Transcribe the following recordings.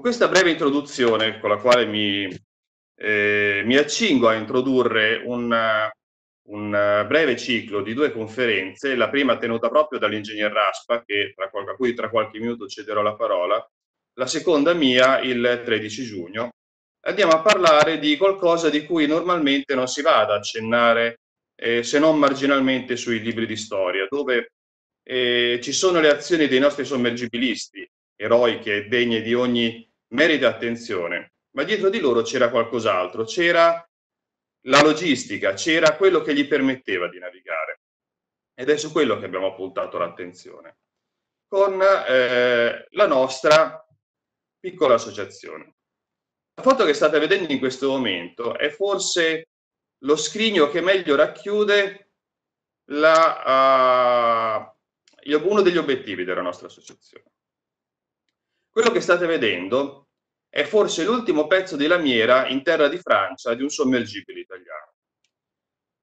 Con questa breve introduzione, con la quale mi, eh, mi accingo a introdurre una, un breve ciclo di due conferenze, la prima tenuta proprio dall'ingegner Raspa, che, tra, a cui tra qualche minuto cederò la parola, la seconda mia il 13 giugno. Andiamo a parlare di qualcosa di cui normalmente non si va ad accennare, eh, se non marginalmente sui libri di storia, dove eh, ci sono le azioni dei nostri sommergibilisti, eroiche, degne di ogni merita attenzione, ma dietro di loro c'era qualcos'altro, c'era la logistica, c'era quello che gli permetteva di navigare. Ed è su quello che abbiamo puntato l'attenzione, con eh, la nostra piccola associazione. La foto che state vedendo in questo momento è forse lo scrigno che meglio racchiude la, uh, uno degli obiettivi della nostra associazione. Quello che state vedendo è forse l'ultimo pezzo di lamiera in terra di Francia di un sommergibile italiano.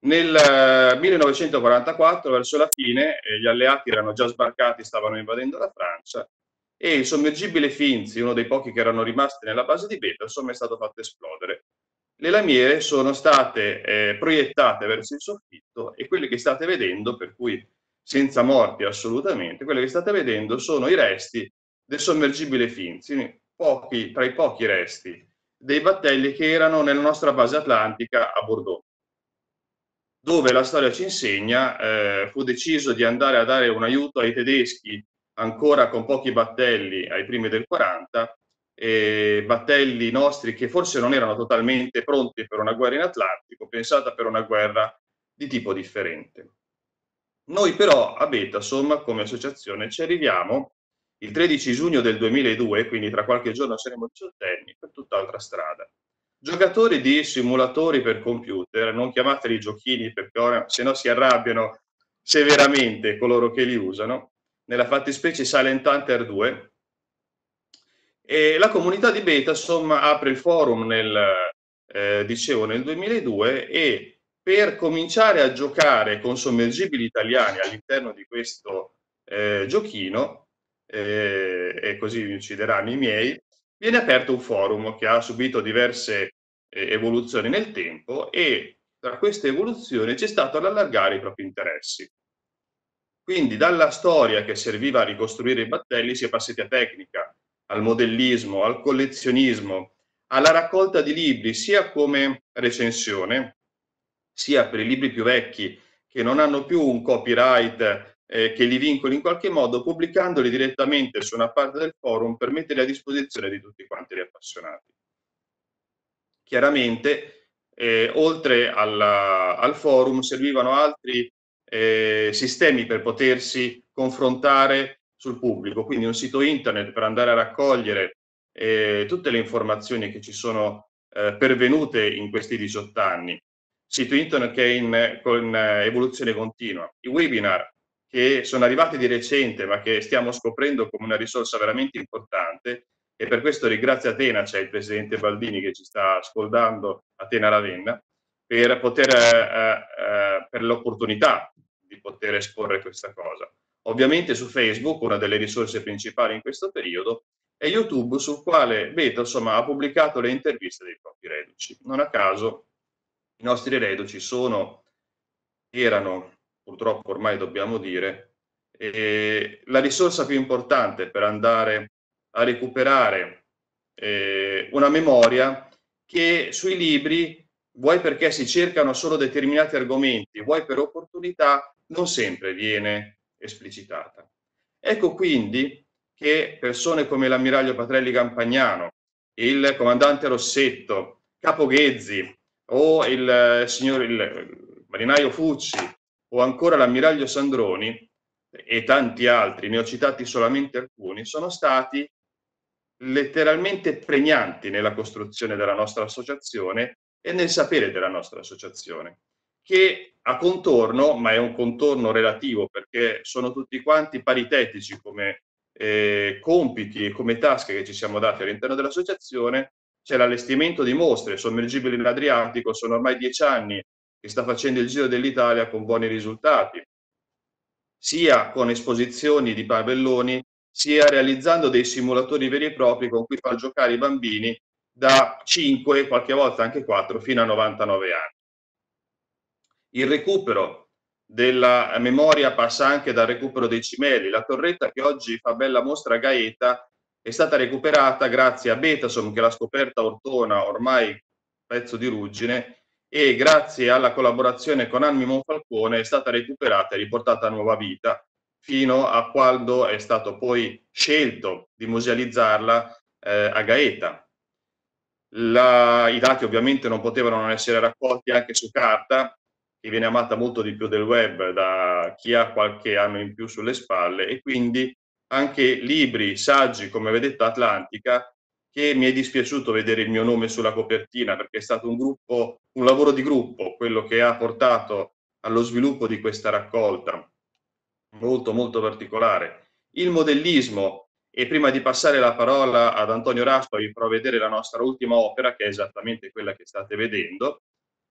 Nel 1944, eh, verso la fine, eh, gli alleati erano già sbarcati, stavano invadendo la Francia e il sommergibile Finzi, uno dei pochi che erano rimasti nella base di Betelsom, è stato fatto esplodere. Le lamiere sono state eh, proiettate verso il soffitto e quelli che state vedendo, per cui senza morti assolutamente, quelli che state vedendo sono i resti del sommergibile Finzi, pochi, tra i pochi resti dei battelli che erano nella nostra base atlantica a Bordeaux, dove la storia ci insegna eh, fu deciso di andare a dare un aiuto ai tedeschi ancora con pochi battelli ai primi del 40, eh, battelli nostri che forse non erano totalmente pronti per una guerra in Atlantico, pensata per una guerra di tipo differente. Noi però a Betasom come associazione ci arriviamo il 13 giugno del 2002, quindi tra qualche giorno saremo 18 anni, per tutt'altra strada. Giocatori di simulatori per computer, non chiamateli giochini perché ora se no si arrabbiano severamente coloro che li usano, nella fattispecie Silent Hunter 2. E la comunità di beta, insomma, apre il forum nel, eh, dicevo, nel 2002 e per cominciare a giocare con sommergibili italiani all'interno di questo eh, giochino eh, e così mi uccideranno i miei, viene aperto un forum che ha subito diverse eh, evoluzioni nel tempo e tra queste evoluzioni c'è stato l'allargare i propri interessi. Quindi dalla storia che serviva a ricostruire i battelli si è passati a tecnica, al modellismo, al collezionismo, alla raccolta di libri sia come recensione, sia per i libri più vecchi che non hanno più un copyright eh, che li vincoli in qualche modo pubblicandoli direttamente su una parte del forum per metterli a disposizione di tutti quanti gli appassionati. Chiaramente, eh, oltre alla, al forum, servivano altri eh, sistemi per potersi confrontare sul pubblico, quindi un sito internet per andare a raccogliere eh, tutte le informazioni che ci sono eh, pervenute in questi 18 anni, sito internet che è in, con eh, evoluzione continua, i webinar che sono arrivati di recente ma che stiamo scoprendo come una risorsa veramente importante e per questo ringrazio Atena, c'è cioè il presidente Baldini che ci sta ascoltando, Atena Ravenna, per, poter, eh, eh, per l'opportunità di poter esporre questa cosa. Ovviamente su Facebook, una delle risorse principali in questo periodo, e YouTube sul quale Beto insomma, ha pubblicato le interviste dei propri reduci. Non a caso i nostri reduci sono, erano purtroppo ormai dobbiamo dire, e la risorsa più importante per andare a recuperare eh, una memoria che sui libri, vuoi perché si cercano solo determinati argomenti, vuoi per opportunità, non sempre viene esplicitata. Ecco quindi che persone come l'ammiraglio Patrelli Campagnano, il comandante Rossetto, Capo Ghezzi o il, eh, signor, il eh, marinaio Fucci o ancora l'ammiraglio Sandroni e tanti altri, ne ho citati solamente alcuni, sono stati letteralmente pregnanti nella costruzione della nostra associazione e nel sapere della nostra associazione, che a contorno, ma è un contorno relativo perché sono tutti quanti paritetici come eh, compiti e come tasche che ci siamo dati all'interno dell'associazione, c'è l'allestimento di mostre sommergibili in Adriatico, sono ormai dieci anni che sta facendo il giro dell'Italia con buoni risultati, sia con esposizioni di pavelloni, sia realizzando dei simulatori veri e propri con cui far giocare i bambini da 5, qualche volta anche 4, fino a 99 anni. Il recupero della memoria passa anche dal recupero dei cimeli. La torretta che oggi fa bella mostra a Gaeta è stata recuperata grazie a Betason, che l'ha scoperta Ortona ormai pezzo di ruggine e grazie alla collaborazione con Anmi Monfalcone è stata recuperata e riportata a nuova vita fino a quando è stato poi scelto di musealizzarla eh, a Gaeta. La, I dati ovviamente non potevano non essere raccolti anche su carta, che viene amata molto di più del web da chi ha qualche anno in più sulle spalle e quindi anche libri, saggi come vedete Atlantica che mi è dispiaciuto vedere il mio nome sulla copertina perché è stato un, gruppo, un lavoro di gruppo quello che ha portato allo sviluppo di questa raccolta molto molto particolare. Il modellismo e prima di passare la parola ad Antonio Raspa vi farò vedere la nostra ultima opera che è esattamente quella che state vedendo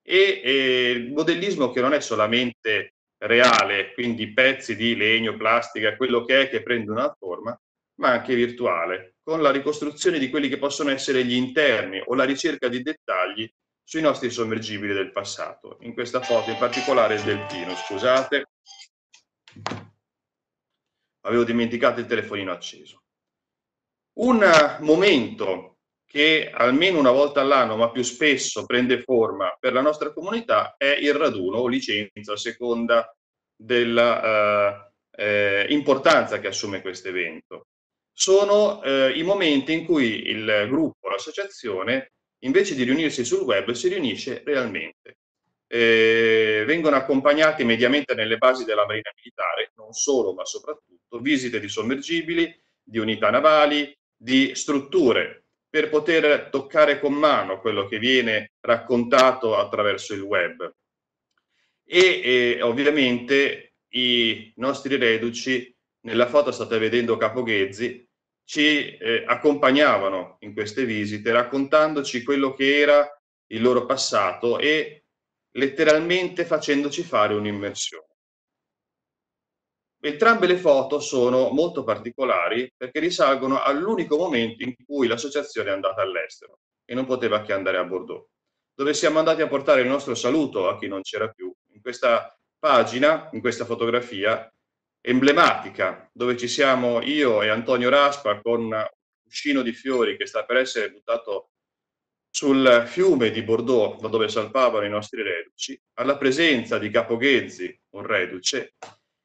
e, il modellismo che non è solamente reale, quindi pezzi di legno, plastica, quello che è che prende una forma, ma anche virtuale con la ricostruzione di quelli che possono essere gli interni o la ricerca di dettagli sui nostri sommergibili del passato, in questa foto in particolare del Pino, scusate, avevo dimenticato il telefonino acceso. Un eh, momento che almeno una volta all'anno, ma più spesso, prende forma per la nostra comunità è il raduno o licenza a seconda dell'importanza eh, eh, che assume questo evento sono eh, i momenti in cui il gruppo, l'associazione, invece di riunirsi sul web, si riunisce realmente. Eh, vengono accompagnati mediamente nelle basi della Marina Militare, non solo ma soprattutto, visite di sommergibili, di unità navali, di strutture, per poter toccare con mano quello che viene raccontato attraverso il web. E eh, ovviamente i nostri reduci, nella foto state vedendo Capoghezzi, ci eh, accompagnavano in queste visite raccontandoci quello che era il loro passato e letteralmente facendoci fare un'immersione. Entrambe le foto sono molto particolari perché risalgono all'unico momento in cui l'associazione è andata all'estero e non poteva che andare a Bordeaux, dove siamo andati a portare il nostro saluto a chi non c'era più. In questa pagina, in questa fotografia, emblematica dove ci siamo io e Antonio Raspa con un cuscino di fiori che sta per essere buttato sul fiume di Bordeaux, da dove salpavano i nostri reduci, alla presenza di Capoghezzi, un reduce,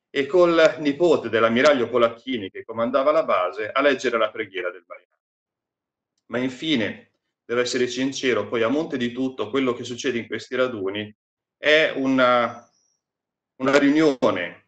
e col nipote dell'ammiraglio Polacchini che comandava la base a leggere la preghiera del marinaio. Ma infine, devo essere sincero, poi a monte di tutto quello che succede in questi raduni è una, una riunione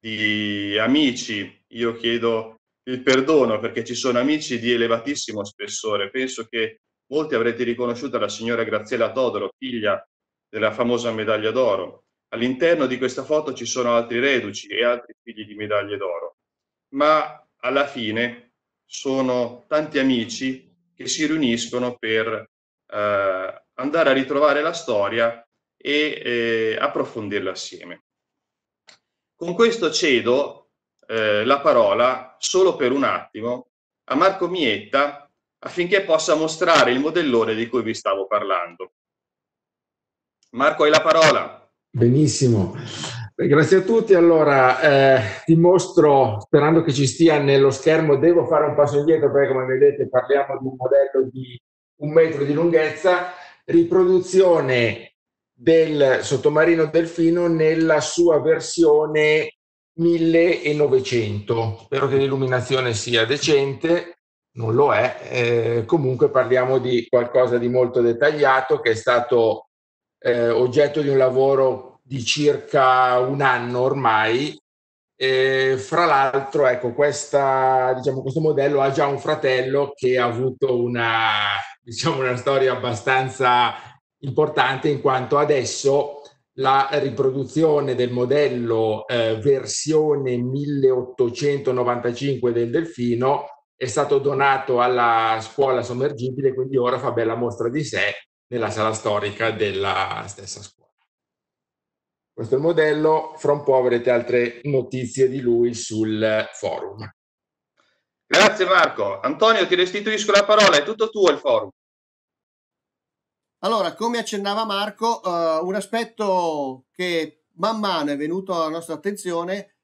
di amici, io chiedo il perdono perché ci sono amici di elevatissimo spessore. Penso che molti avrete riconosciuto la signora Graziella Todoro, figlia della famosa medaglia d'oro. All'interno di questa foto ci sono altri reduci e altri figli di medaglie d'oro, ma alla fine sono tanti amici che si riuniscono per eh, andare a ritrovare la storia e eh, approfondirla assieme. Con questo cedo eh, la parola solo per un attimo a Marco Mietta affinché possa mostrare il modellone di cui vi stavo parlando. Marco, hai la parola. Benissimo. Grazie a tutti. Allora, eh, ti mostro, sperando che ci stia nello schermo, devo fare un passo indietro perché come vedete parliamo di un modello di un metro di lunghezza, riproduzione del sottomarino Delfino nella sua versione 1900. Spero che l'illuminazione sia decente, non lo è, eh, comunque parliamo di qualcosa di molto dettagliato che è stato eh, oggetto di un lavoro di circa un anno ormai. E fra l'altro, ecco, questa, diciamo, questo modello ha già un fratello che ha avuto una, diciamo, una storia abbastanza importante in quanto adesso la riproduzione del modello eh, versione 1895 del delfino è stato donato alla scuola sommergibile, quindi ora fa bella mostra di sé nella sala storica della stessa scuola. Questo è il modello, fra un po' avrete altre notizie di lui sul forum. Grazie Marco. Antonio, ti restituisco la parola, è tutto tuo il forum. Allora, come accennava Marco, uh, un aspetto che man mano è venuto alla nostra attenzione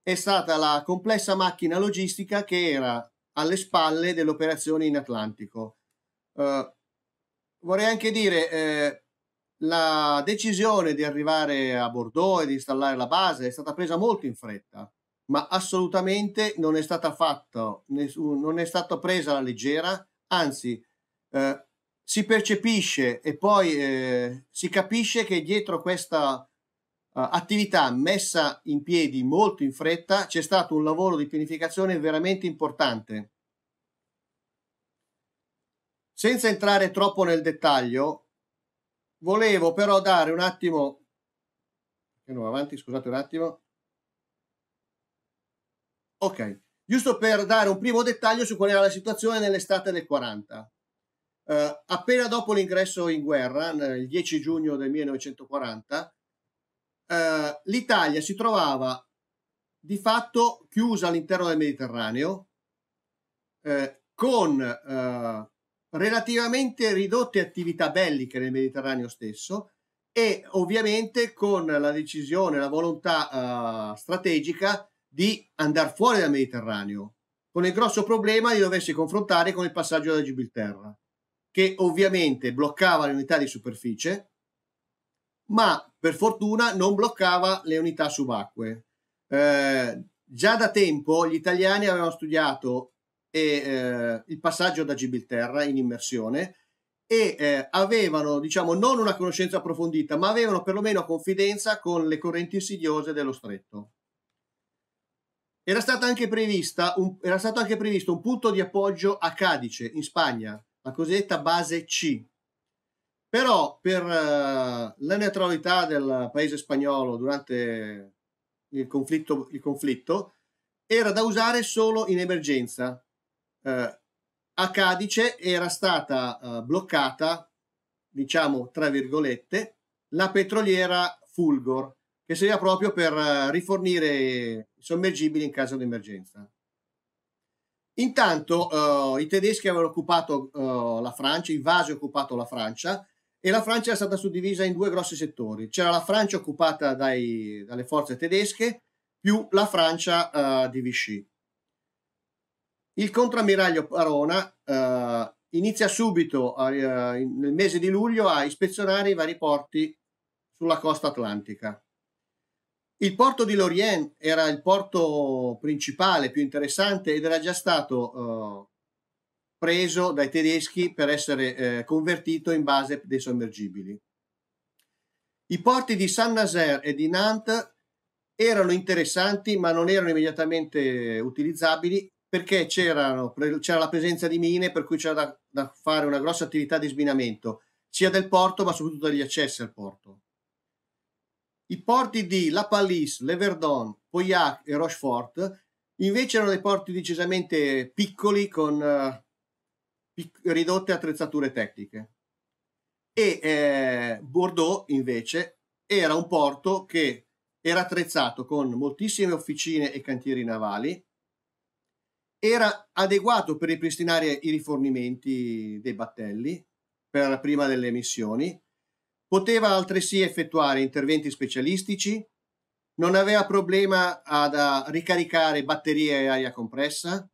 è stata la complessa macchina logistica che era alle spalle delle operazioni in Atlantico. Uh, vorrei anche dire, eh, la decisione di arrivare a Bordeaux e di installare la base è stata presa molto in fretta, ma assolutamente non è stata fatta, non è stata presa alla leggera, anzi... Eh, si percepisce e poi eh, si capisce che dietro questa uh, attività messa in piedi molto in fretta c'è stato un lavoro di pianificazione veramente importante. Senza entrare troppo nel dettaglio, volevo però dare un attimo andiamo avanti, scusate un attimo. Ok, giusto per dare un primo dettaglio su qual era la situazione nell'estate del 40. Eh, appena dopo l'ingresso in guerra, il 10 giugno del 1940, eh, l'Italia si trovava di fatto chiusa all'interno del Mediterraneo eh, con eh, relativamente ridotte attività belliche nel Mediterraneo stesso e ovviamente con la decisione, la volontà eh, strategica di andare fuori dal Mediterraneo, con il grosso problema di doversi confrontare con il passaggio da Gibilterra che ovviamente bloccava le unità di superficie, ma per fortuna non bloccava le unità subacquee. Eh, già da tempo gli italiani avevano studiato eh, il passaggio da Gibilterra in immersione e eh, avevano, diciamo, non una conoscenza approfondita, ma avevano perlomeno confidenza con le correnti insidiose dello stretto. Era, stato anche, un, era stato anche previsto un punto di appoggio a Cadice, in Spagna, la cosiddetta base C. Però per eh, la neutralità del paese spagnolo durante il conflitto, il conflitto era da usare solo in emergenza. Uh, a Cadice era stata uh, bloccata, diciamo tra virgolette, la petroliera Fulgor, che serviva proprio per rifornire i sommergibili in caso di emergenza. Intanto uh, i tedeschi avevano occupato uh, la Francia, i Vasi occupato la Francia e la Francia era stata suddivisa in due grossi settori. C'era la Francia occupata dai, dalle forze tedesche più la Francia uh, di Vichy. Il contrammiraglio Parona inizia subito nel mese di luglio a ispezionare i vari porti sulla costa atlantica. Il porto di Lorient era il porto principale, più interessante ed era già stato eh, preso dai tedeschi per essere eh, convertito in base dei sommergibili. I porti di Saint-Nazaire e di Nantes erano interessanti ma non erano immediatamente utilizzabili perché c'era la presenza di mine per cui c'era da, da fare una grossa attività di sminamento sia del porto ma soprattutto degli accessi al porto. I porti di La Palisse, Le Verdon, Pauillac e Rochefort invece erano dei porti decisamente piccoli con eh, pic- ridotte attrezzature tecniche. E eh, Bordeaux invece era un porto che era attrezzato con moltissime officine e cantieri navali, era adeguato per ripristinare i rifornimenti dei battelli per prima delle missioni Poteva altresì effettuare interventi specialistici, non aveva problema ad ricaricare batterie e aria compressa,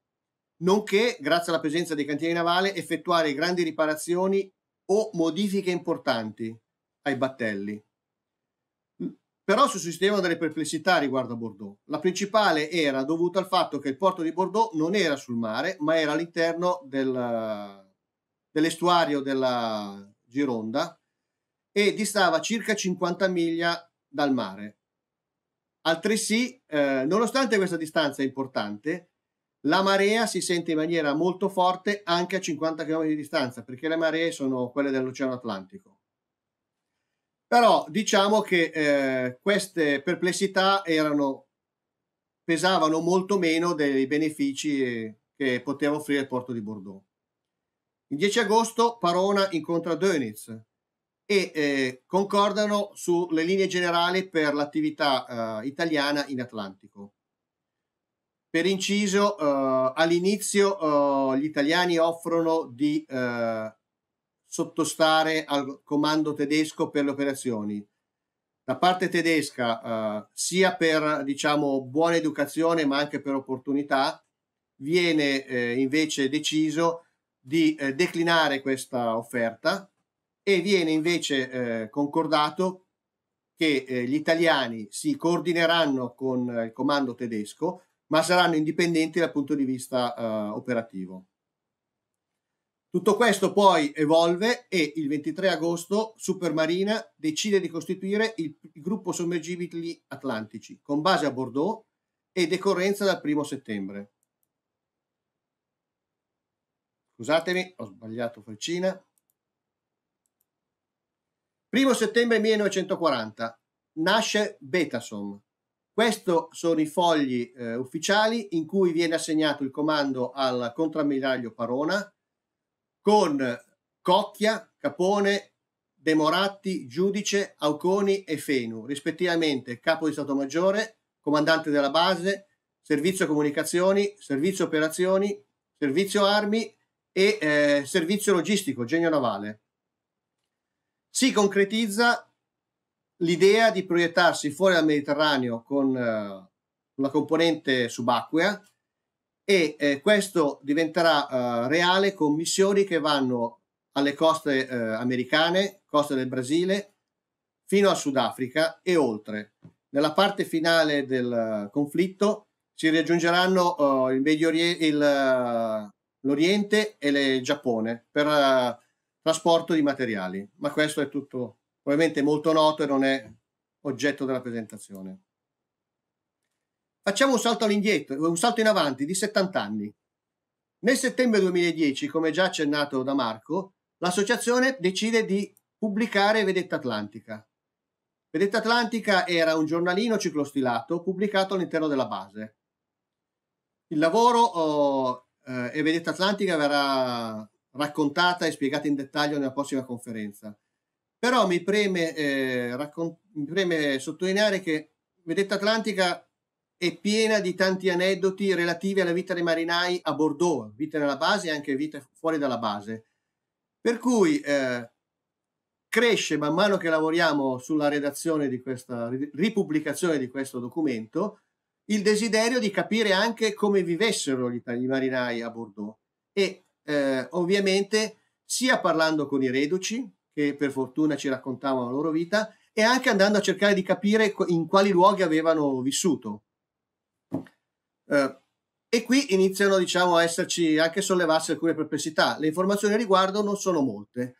nonché, grazie alla presenza dei cantieri navali, effettuare grandi riparazioni o modifiche importanti ai battelli. Però sussistevano delle perplessità riguardo a Bordeaux. La principale era dovuta al fatto che il porto di Bordeaux non era sul mare, ma era all'interno del, dell'estuario della Gironda, e distava circa 50 miglia dal mare. Altresì, eh, nonostante questa distanza importante, la marea si sente in maniera molto forte anche a 50 km di distanza, perché le maree sono quelle dell'Oceano Atlantico. Però diciamo che eh, queste perplessità erano, pesavano molto meno dei benefici eh, che poteva offrire il porto di Bordeaux. Il 10 agosto Parona incontra Dönitz, e eh, concordano sulle linee generali per l'attività eh, italiana in Atlantico. Per inciso, eh, all'inizio eh, gli italiani offrono di eh, sottostare al comando tedesco per le operazioni. Da parte tedesca, eh, sia per diciamo, buona educazione ma anche per opportunità, viene invece deciso di declinare questa offerta e viene invece eh, concordato che eh, gli italiani si coordineranno con eh, il comando tedesco, ma saranno indipendenti dal punto di vista eh, operativo. Tutto questo poi evolve e il 23 agosto Supermarina decide di costituire il, il gruppo sommergibili atlantici con base a Bordeaux e decorrenza dal 1 settembre. Scusatemi, ho sbagliato faccina. 1 settembre 1940 nasce Betasom. Questi sono i fogli eh, ufficiali in cui viene assegnato il comando al contrammiraglio Parona con Cocchia, Capone, Demoratti, Giudice, Auconi e Fenu, rispettivamente capo di Stato Maggiore, comandante della base, servizio comunicazioni, servizio operazioni, servizio armi e eh, servizio logistico, genio navale si concretizza l'idea di proiettarsi fuori dal Mediterraneo con eh, una componente subacquea e eh, questo diventerà eh, reale con missioni che vanno alle coste eh, americane, coste del Brasile, fino a Sudafrica e oltre. Nella parte finale del eh, conflitto si raggiungeranno eh, l'Oriente e il Giappone per trasporto di materiali, ma questo è tutto ovviamente molto noto e non è oggetto della presentazione. Facciamo un salto all'indietro, un salto in avanti di 70 anni. Nel settembre 2010, come già accennato da Marco, l'associazione decide di pubblicare Vedetta Atlantica. Vedetta Atlantica era un giornalino ciclostilato pubblicato all'interno della base. Il lavoro oh, eh, e Vedetta Atlantica verrà raccontata e spiegata in dettaglio nella prossima conferenza. Però mi preme, eh, raccon- mi preme sottolineare che Vedetta Atlantica è piena di tanti aneddoti relativi alla vita dei marinai a Bordeaux, vita nella base e anche vita fuori dalla base. Per cui eh, cresce man mano che lavoriamo sulla redazione di questa ripubblicazione di questo documento il desiderio di capire anche come vivessero gli, i marinai a Bordeaux e eh, ovviamente sia parlando con i reduci, che per fortuna ci raccontavano la loro vita, e anche andando a cercare di capire in quali luoghi avevano vissuto. Eh, e qui iniziano, diciamo, a esserci anche sollevarsi alcune perplessità. Le informazioni a riguardo non sono molte.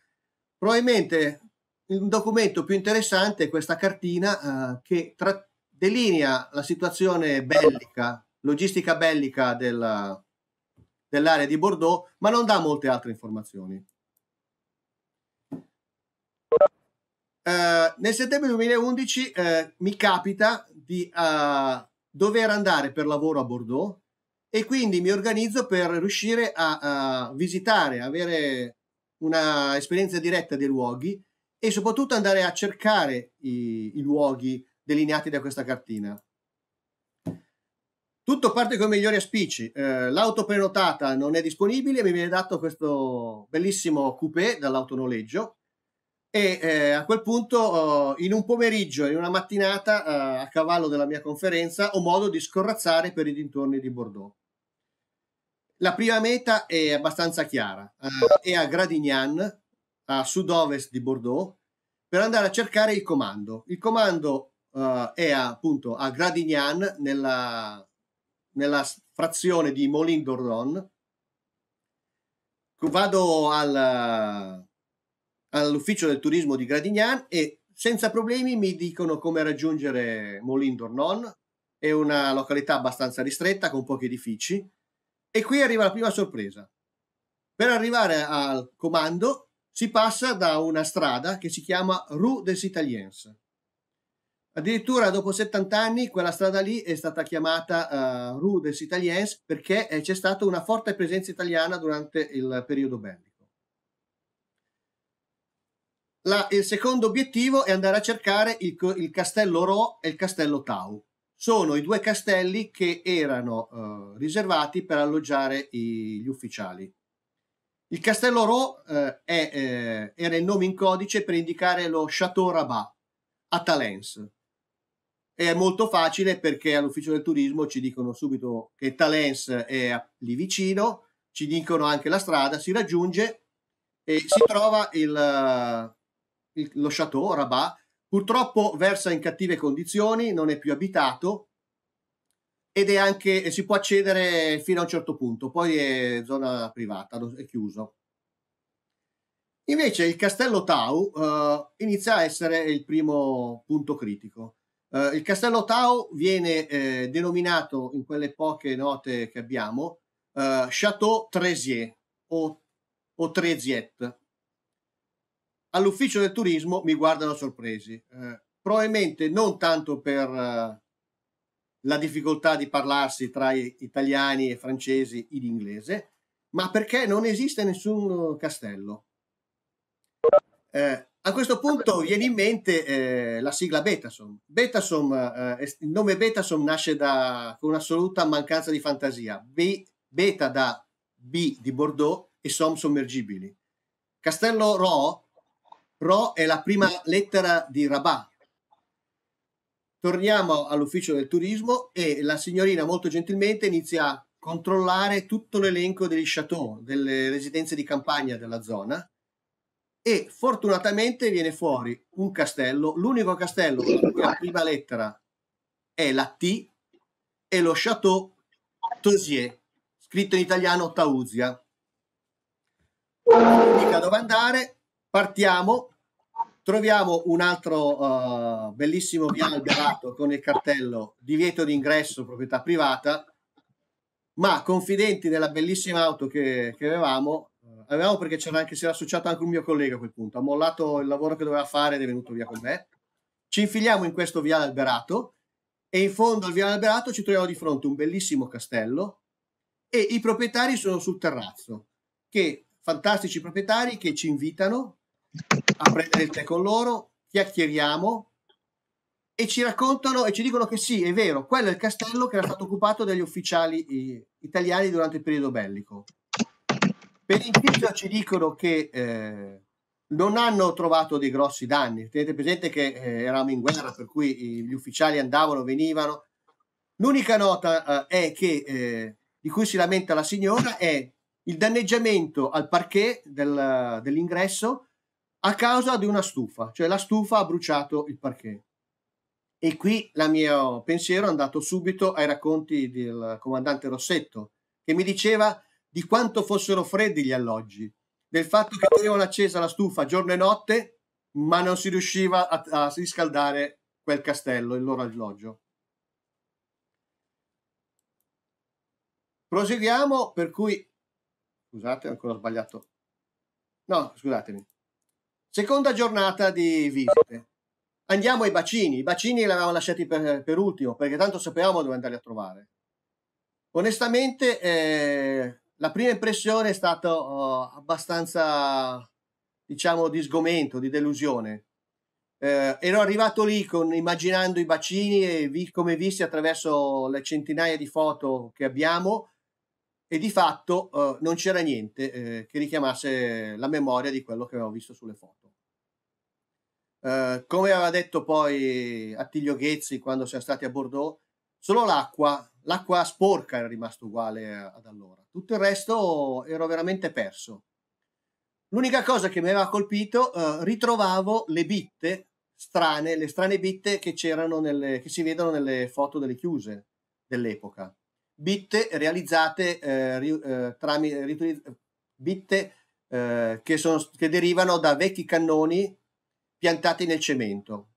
Probabilmente il documento più interessante è questa cartina eh, che tra- delinea la situazione bellica, logistica bellica della, dell'area di Bordeaux, ma non dà molte altre informazioni. Eh, nel settembre 2011 eh, mi capita di eh, dover andare per lavoro a Bordeaux e quindi mi organizzo per riuscire a, a visitare, avere un'esperienza diretta dei luoghi e soprattutto andare a cercare i, i luoghi delineati da questa cartina. Tutto parte con i migliori aspici. Eh, l'auto prenotata non è disponibile, mi viene dato questo bellissimo coupé dall'autonoleggio e eh, a quel punto eh, in un pomeriggio, in una mattinata, eh, a cavallo della mia conferenza, ho modo di scorrazzare per i dintorni di Bordeaux. La prima meta è abbastanza chiara, eh, è a Gradignan, a sud-ovest di Bordeaux, per andare a cercare il comando. Il comando eh, è appunto a Gradignan, nella nella frazione di Molin Gordon. Vado al, all'ufficio del turismo di Gradignan e senza problemi mi dicono come raggiungere Molin Dornon. È una località abbastanza ristretta con pochi edifici. E qui arriva la prima sorpresa. Per arrivare al comando si passa da una strada che si chiama Rue des Italiens Addirittura dopo 70 anni quella strada lì è stata chiamata uh, eh, Rue des Italiens perché eh, c'è stata una forte presenza italiana durante il periodo bellico. La, il secondo obiettivo è andare a cercare il, il, castello Ro e il castello Tau. Sono i due castelli che erano eh, riservati per alloggiare i, gli ufficiali. Il castello Ro eh, è, eh, era il nome in codice per indicare lo Chateau Rabat a Talens è molto facile perché all'ufficio del turismo ci dicono subito che Talens è lì vicino, ci dicono anche la strada, si raggiunge e si trova il, il, lo chateau Rabat. Purtroppo versa in cattive condizioni, non è più abitato ed è anche, si può accedere fino a un certo punto, poi è zona privata, è chiuso. Invece il castello Tau eh, inizia a essere il primo punto critico Uh, il castello Tao viene eh, denominato in quelle poche note che abbiamo uh, eh, Chateau Trezier o, o Treziet. All'ufficio del turismo mi guardano sorpresi, uh, probabilmente non tanto per la difficoltà di parlarsi tra italiani e francesi in inglese, ma perché non esiste nessun castello. Eh, a questo punto viene in mente eh, la sigla Betasom. Betasom eh, il nome Betasom nasce da un'assoluta mancanza di fantasia. B, beta da B di Bordeaux e Som sommergibili. Castello Ro, Ro è la prima lettera di Rabat. Torniamo all'ufficio del turismo e la signorina molto gentilmente inizia a controllare tutto l'elenco degli chateau, delle residenze di campagna della zona e fortunatamente viene fuori un castello, l'unico castello la prima lettera è la T e lo Chateau Tosier, scritto in italiano Tauzia. Indica dove andare, partiamo, troviamo un altro uh, bellissimo viale alberato con il cartello divieto d'ingresso proprietà privata, ma confidenti della bellissima auto che, che avevamo, Avevamo eh, perché c'era anche, si era associato anche un mio collega a quel punto, ha mollato il lavoro che doveva fare ed è venuto via con me. Ci infiliamo in questo viale alberato e in fondo al viale alberato ci troviamo di fronte un bellissimo castello e i proprietari sono sul terrazzo, che fantastici proprietari che ci invitano a prendere il tè con loro, chiacchieriamo e ci raccontano e ci dicono che sì, è vero, quello è il castello che era stato occupato dagli ufficiali eh, italiani durante il periodo bellico. Per inciso ci dicono che eh, non hanno trovato dei grossi danni. Tenete presente che eh, eravamo in guerra, per cui gli ufficiali andavano, venivano. L'unica nota eh, che, eh, di cui si lamenta la signora è il danneggiamento al parquet del, dell'ingresso a causa di una stufa, cioè la stufa ha bruciato il parquet. E qui il mio pensiero è andato subito ai racconti del comandante Rossetto, che mi diceva di quanto fossero freddi gli alloggi, del fatto che avevano accesa la stufa giorno e notte, ma non si riusciva a, a riscaldare quel castello, il loro alloggio. Proseguiamo, per cui... Scusate, ho ancora sbagliato. No, scusatemi. Seconda giornata di visite. Andiamo ai bacini. I bacini li avevamo lasciati per, per ultimo, perché tanto sapevamo dove andare a trovare. Onestamente, eh, la prima impressione è stata uh, abbastanza, diciamo, di sgomento, di delusione. Eh, ero arrivato lì con, immaginando i bacini e vi, come visti attraverso le centinaia di foto che abbiamo e di fatto eh, non c'era niente eh, che richiamasse la memoria di quello che avevo visto sulle foto. Eh, come aveva detto poi Attilio Ghezzi quando siamo stati a Bordeaux, solo l'acqua, l'acqua sporca era rimasta uguale eh, ad allora tutto il resto ero veramente perso. L'unica cosa che mi aveva colpito, eh, ritrovavo le bitte strane, le strane bitte che, nelle, che si vedono nelle foto delle chiuse dell'epoca. Bitte realizzate eh, ri, eh, tramite eh, bitte eh, che, sono, che derivano da vecchi cannoni piantati nel cemento,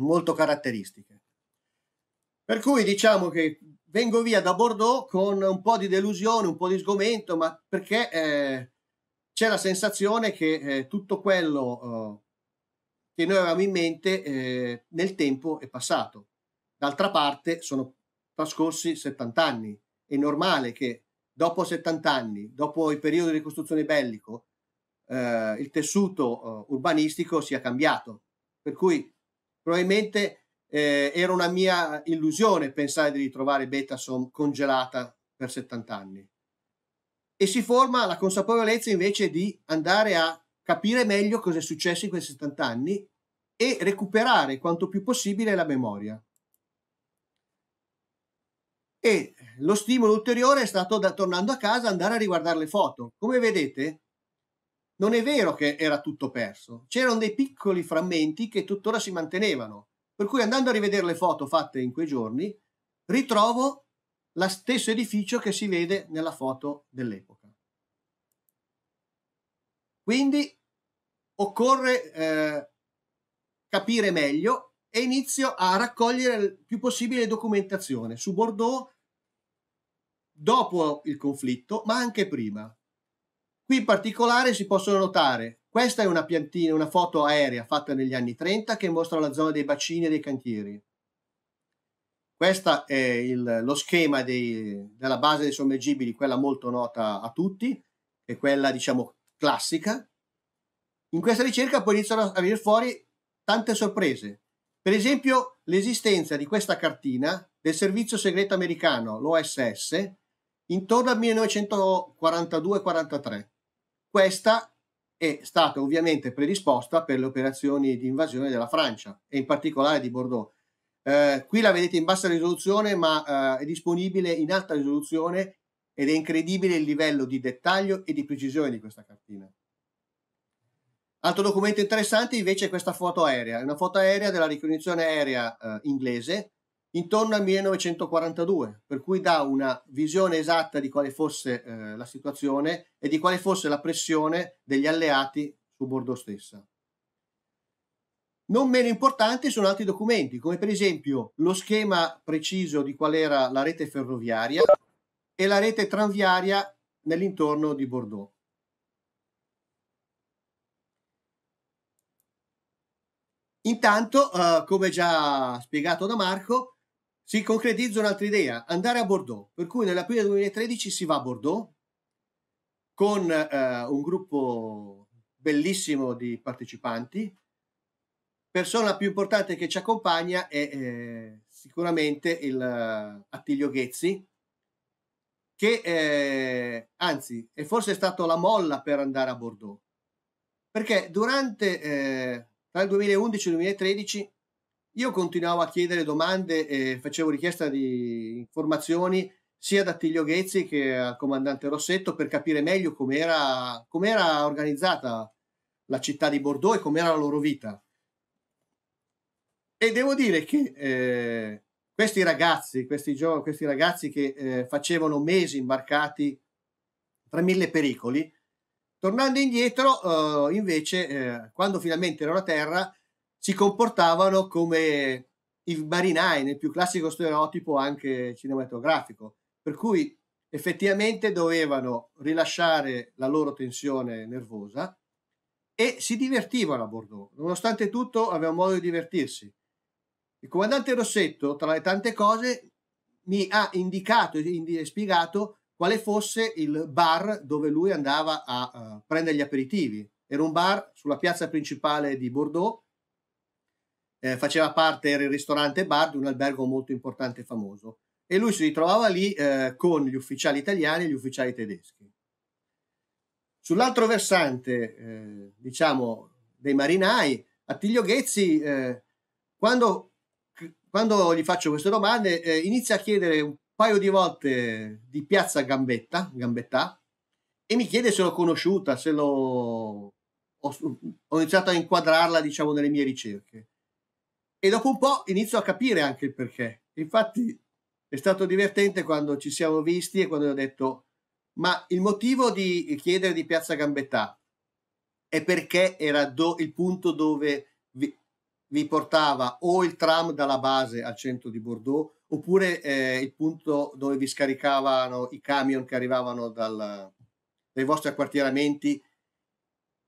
molto caratteristiche. Per cui diciamo che vengo via da Bordeaux con un po' di delusione, un po' di sgomento, ma perché eh, c'è la sensazione che eh, tutto quello eh, che noi avevamo in mente eh, nel tempo è passato. D'altra parte sono trascorsi 70 anni, è normale che dopo 70 anni, dopo il periodo di ricostruzione bellico, eh, il tessuto eh, urbanistico sia cambiato. Per cui probabilmente eh, era una mia illusione pensare di ritrovare Betasom congelata per 70 anni. E si forma la consapevolezza invece di andare a capire meglio cosa è successo in quei 70 anni e recuperare quanto più possibile la memoria. E lo stimolo ulteriore è stato, da, tornando a casa, andare a riguardare le foto. Come vedete, non è vero che era tutto perso. C'erano dei piccoli frammenti che tuttora si mantenevano per cui andando a rivedere le foto fatte in quei giorni, ritrovo lo stesso edificio che si vede nella foto dell'epoca. Quindi occorre eh, capire meglio e inizio a raccogliere il più possibile documentazione su Bordeaux dopo il conflitto, ma anche prima. Qui in particolare si possono notare questa è una piantina, una foto aerea fatta negli anni 30 che mostra la zona dei bacini e dei cantieri. Questo è il, lo schema dei, della base dei sommergibili, quella molto nota a tutti, e quella diciamo classica. In questa ricerca poi iniziano a venire fuori tante sorprese. Per esempio l'esistenza di questa cartina del servizio segreto americano, l'OSS, intorno al 1942-43. Questa è stata ovviamente predisposta per le operazioni di invasione della Francia e in particolare di Bordeaux. Eh, qui la vedete in bassa risoluzione, ma eh, è disponibile in alta risoluzione ed è incredibile il livello di dettaglio e di precisione di questa cartina. Altro documento interessante invece è questa foto aerea, è una foto aerea della ricognizione aerea eh, inglese intorno al 1942, per cui dà una visione esatta di quale fosse eh, la situazione e di quale fosse la pressione degli alleati su Bordeaux stessa. Non meno importanti sono altri documenti, come per esempio lo schema preciso di qual era la rete ferroviaria e la rete tranviaria nell'intorno di Bordeaux. Intanto, eh, come già spiegato da Marco, si concretizza un'altra idea, andare a Bordeaux, per cui nell'aprile 2013 si va a Bordeaux con eh, un gruppo bellissimo di partecipanti. Persona più importante che ci accompagna è eh, sicuramente il eh, Attilio Ghezzi, che eh, anzi è forse stata la molla per andare a Bordeaux, perché durante eh, tra il 2011 e il 2013 io continuavo a chiedere domande e facevo richiesta di informazioni sia ad Attilio Ghezzi che al comandante Rossetto per capire meglio com'era, com'era organizzata la città di Bordeaux e com'era la loro vita. E devo dire che eh, questi ragazzi, questi, giovani, questi ragazzi che eh, facevano mesi imbarcati tra mille pericoli, tornando indietro, eh, invece, eh, quando finalmente erano a terra, si comportavano come i marinai nel più classico stereotipo anche cinematografico, per cui effettivamente dovevano rilasciare la loro tensione nervosa e si divertivano a Bordeaux. Nonostante tutto avevano modo di divertirsi. Il comandante Rossetto, tra le tante cose, mi ha indicato e spiegato quale fosse il bar dove lui andava a uh, prendere gli aperitivi. Era un bar sulla piazza principale di Bordeaux eh, faceva parte, era il ristorante bar di un albergo molto importante e famoso. E lui si ritrovava lì eh, con gli ufficiali italiani e gli ufficiali tedeschi. Sull'altro versante, eh, diciamo, dei marinai, Attilio Ghezzi, eh, quando, quando, gli faccio queste domande, eh, inizia a chiedere un paio di volte di piazza Gambetta, Gambetta e mi chiede se l'ho conosciuta, se l'ho ho, ho, iniziato a inquadrarla, diciamo, nelle mie ricerche e dopo un po' inizio a capire anche il perché. Infatti è stato divertente quando ci siamo visti e quando ho detto ma il motivo di chiedere di Piazza Gambetta è perché era do, il punto dove vi, vi, portava o il tram dalla base al centro di Bordeaux oppure eh, il punto dove vi scaricavano i camion che arrivavano dal, dai vostri acquartieramenti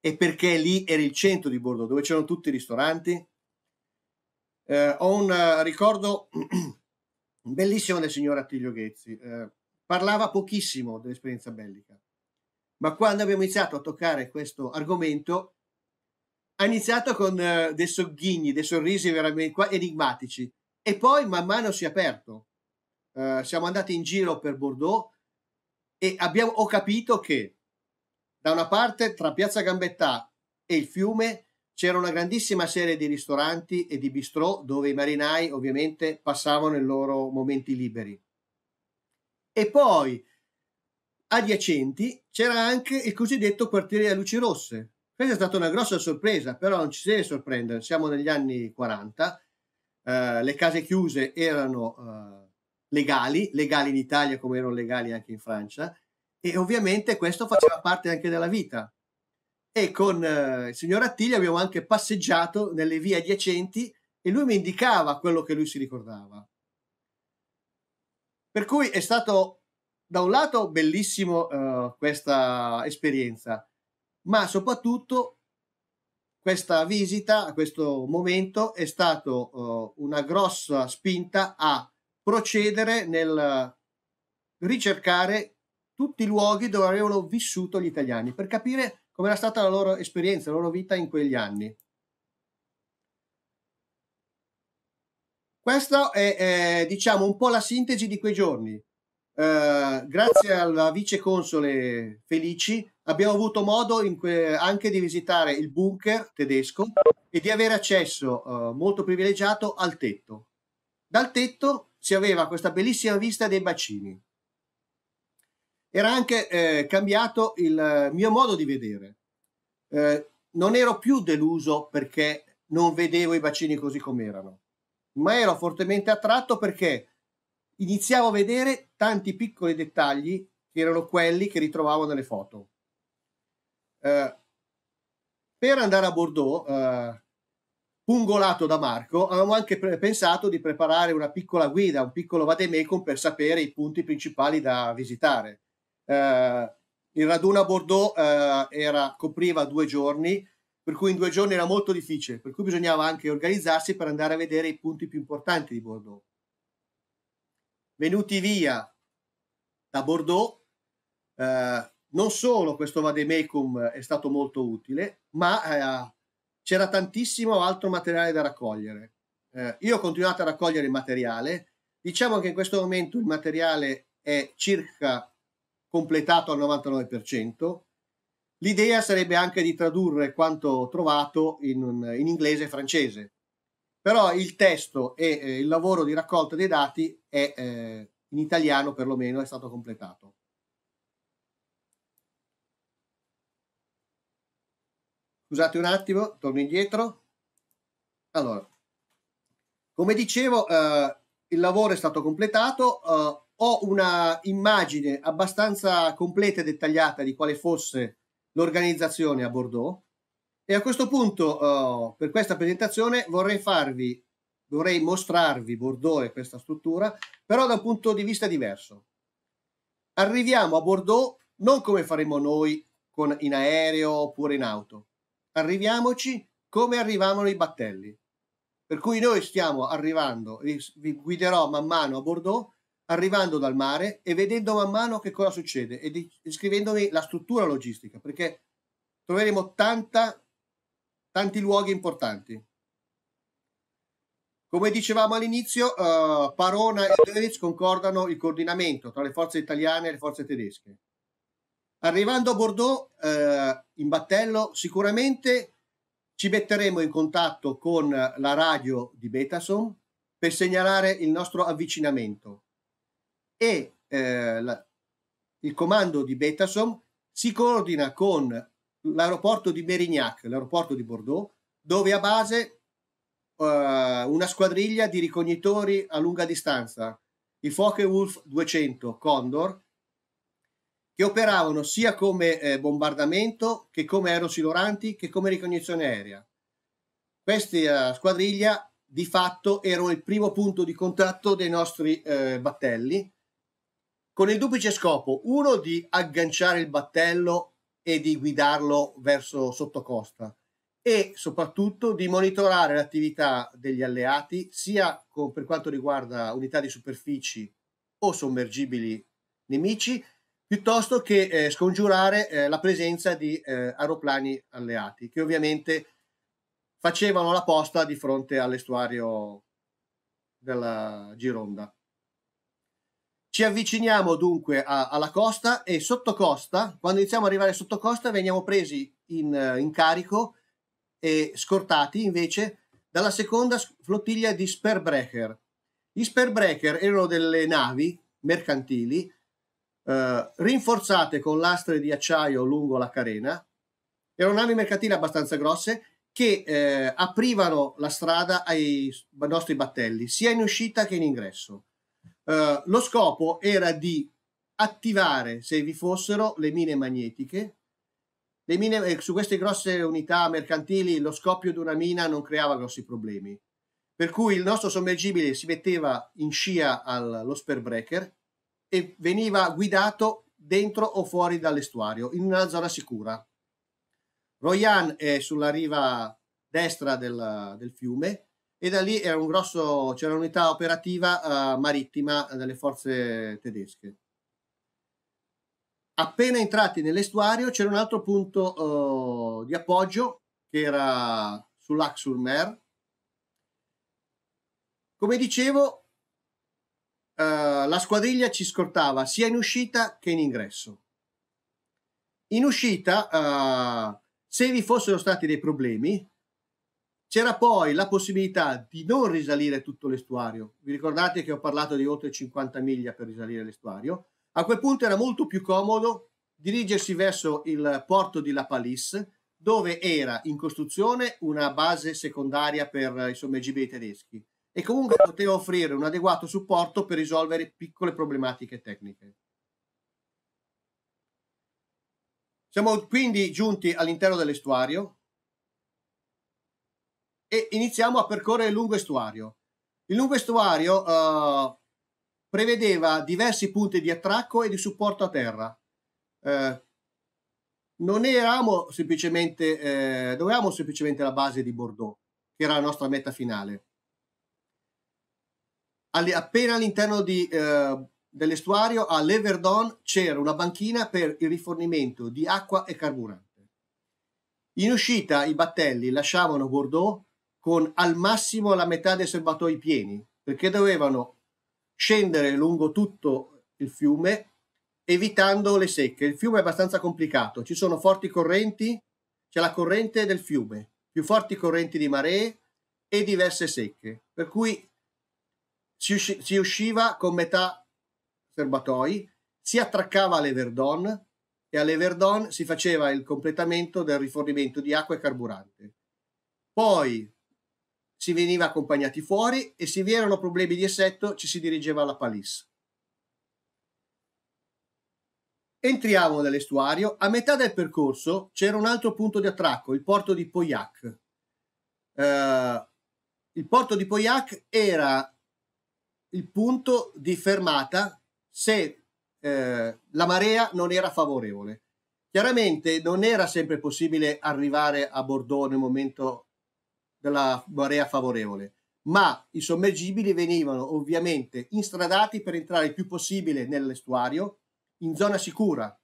e perché lì era il centro di Bordeaux dove c'erano tutti i ristoranti, eh, ho un uh, ricordo bellissimo del signor Attilio Ghezzi. Eh, parlava pochissimo dell'esperienza bellica, ma quando abbiamo iniziato a toccare questo argomento, ha iniziato con uh, dei sogghigni, dei sorrisi veramente enigmatici e poi man mano si è aperto. Uh, siamo andati in giro per Bordeaux e abbiamo, ho capito che da una parte tra Piazza Gambetta e il fiume c'era una grandissima serie di ristoranti e di bistrò dove i marinai ovviamente passavano i loro momenti liberi. E poi adiacenti c'era anche il cosiddetto quartiere a luci rosse. Questa è stata una grossa sorpresa, però non ci si deve sorprendere, siamo negli anni 40, eh, le case chiuse erano eh, legali, legali in Italia come erano legali anche in Francia, e ovviamente questo faceva parte anche della vita e con eh, il signor Attiglia abbiamo anche passeggiato nelle vie adiacenti e lui mi indicava quello che lui si ricordava. Per cui è stato da un lato bellissimo eh, questa esperienza, ma soprattutto questa visita, questo momento è stato eh, una grossa spinta a procedere nel ricercare tutti i luoghi dove avevano vissuto gli italiani per capire come era stata la loro esperienza, la loro vita in quegli anni. Questa è, è diciamo, un po' la sintesi di quei giorni. Uh, grazie alla vice console Felici abbiamo avuto modo anche di visitare il bunker tedesco e di avere accesso uh, molto privilegiato al tetto. Dal tetto si aveva questa bellissima vista dei bacini era anche eh, cambiato il eh, mio modo di vedere. Eh, non ero più deluso perché non vedevo i bacini così com'erano, ma ero fortemente attratto perché iniziavo a vedere tanti piccoli dettagli che erano quelli che ritrovavo nelle foto. Eh, per andare a Bordeaux, eh, pungolato da Marco, avevamo anche pensato di preparare una piccola guida, un piccolo vademecum per sapere i punti principali da visitare eh, il raduno a Bordeaux eh, era, copriva due giorni, per cui in due giorni era molto difficile, per cui bisognava anche organizzarsi per andare a vedere i punti più importanti di Bordeaux. Venuti via da Bordeaux, eh, non solo questo vademecum è stato molto utile, ma eh, c'era tantissimo altro materiale da raccogliere. Eh, io ho continuato a raccogliere il materiale, diciamo che in questo momento il materiale è circa completato al 99%. L'idea sarebbe anche di tradurre quanto trovato in, un, in inglese e francese, però il testo e eh, il lavoro di raccolta dei dati è, eh, in italiano perlomeno è stato completato. Scusate un attimo, torno indietro. Allora, come dicevo, eh, il lavoro è stato completato, eh, ho una immagine abbastanza completa e dettagliata di quale fosse l'organizzazione a Bordeaux e a questo punto uh, per questa presentazione vorrei farvi vorrei mostrarvi Bordeaux e questa struttura però da un punto di vista diverso arriviamo a Bordeaux non come faremo noi con, in aereo oppure in auto arriviamoci come arrivavano i battelli per cui noi stiamo arrivando vi guiderò man mano a Bordeaux arrivando dal mare e vedendo man mano che cosa succede e descrivendomi la struttura logistica, perché troveremo tanta, tanti luoghi importanti. Come dicevamo all'inizio, uh, Parona e Dönitz concordano il coordinamento tra le forze italiane e le forze tedesche. Arrivando a Bordeaux, uh, in battello, sicuramente ci metteremo in contatto con la radio di Betason per segnalare il nostro avvicinamento e eh, la, il comando di Betasom si coordina con l'aeroporto di Berignac, l'aeroporto di Bordeaux, dove ha base eh, una squadriglia di ricognitori a lunga distanza, i Focke-Wulf 200 Condor, che operavano sia come eh, bombardamento che come aerosiloranti che come ricognizione aerea. Questa eh, squadriglia di fatto erano il primo punto di contatto dei nostri eh, battelli con il duplice scopo, uno di agganciare il battello e di guidarlo verso sottocosta e soprattutto di monitorare l'attività degli alleati sia con, per quanto riguarda unità di superfici o sommergibili nemici, piuttosto che eh, scongiurare eh, la presenza di eh, aeroplani alleati, che ovviamente facevano la posta di fronte all'estuario della Gironda. Ci avviciniamo dunque a, alla costa e sotto costa, quando iniziamo ad arrivare sotto costa, veniamo presi in, eh, in carico e scortati invece dalla seconda flottiglia di Sperbrecher. Gli Sperbrecher erano delle navi mercantili eh, rinforzate con lastre di acciaio lungo la carena. Erano navi mercantili abbastanza grosse che eh, aprivano la strada ai nostri battelli, sia in uscita che in ingresso. Eh, lo scopo era di attivare, se vi fossero, le mine magnetiche. Le mine, eh, su queste grosse unità mercantili lo scoppio di una mina non creava grossi problemi. Per cui il nostro sommergibile si metteva in scia allo sperbreaker e veniva guidato dentro o fuori dall'estuario, in una zona sicura. Royan è sulla riva destra del, del fiume, e da lì era un grosso, c'era un'unità operativa uh, marittima delle forze tedesche. Appena entrati nell'estuario c'era un altro punto uh, di appoggio che era sull'Axul Mer. Come dicevo, uh, la squadriglia ci scortava sia in uscita che in ingresso. In uscita, se vi fossero stati dei problemi, c'era poi la possibilità di non risalire tutto l'estuario. Vi ricordate che ho parlato di oltre 50 miglia per risalire l'estuario? A quel punto era molto più comodo dirigersi verso il porto di La Palisse, dove era in costruzione una base secondaria per i sommergibili tedeschi e comunque poteva offrire un adeguato supporto per risolvere piccole problematiche tecniche. Siamo quindi giunti all'interno dell'estuario, e iniziamo a percorrere il lungo estuario. Il lungo estuario eh, prevedeva diversi punti di attracco e di supporto a terra. Eh, non eravamo semplicemente, eh, dovevamo semplicemente la base di Bordeaux, che era la nostra meta finale. All appena all'interno eh, dell'estuario a Leverdon c'era una banchina per il rifornimento di acqua e carburante. In uscita i battelli lasciavano Bordeaux con al massimo la metà dei serbatoi pieni, perché dovevano scendere lungo tutto il fiume evitando le secche. Il fiume è abbastanza complicato, ci sono forti correnti, c'è la corrente del fiume, più forti correnti di maree e diverse secche, per cui si, usci si usciva con metà serbatoi, si attraccava alle Verdon e alle Verdon si faceva il completamento del rifornimento di acqua e carburante. Poi si veniva accompagnati fuori e se vi erano problemi di assetto ci si dirigeva alla palissa. Entriamo nell'estuario, a metà del percorso c'era un altro punto di attracco, il porto di Poyac. Uh, il porto di Poyac era il punto di fermata se eh, la marea non era favorevole. Chiaramente non era sempre possibile arrivare a Bordeaux nel momento della marea favorevole, ma i sommergibili venivano ovviamente instradati per entrare il più possibile nell'estuario in zona sicura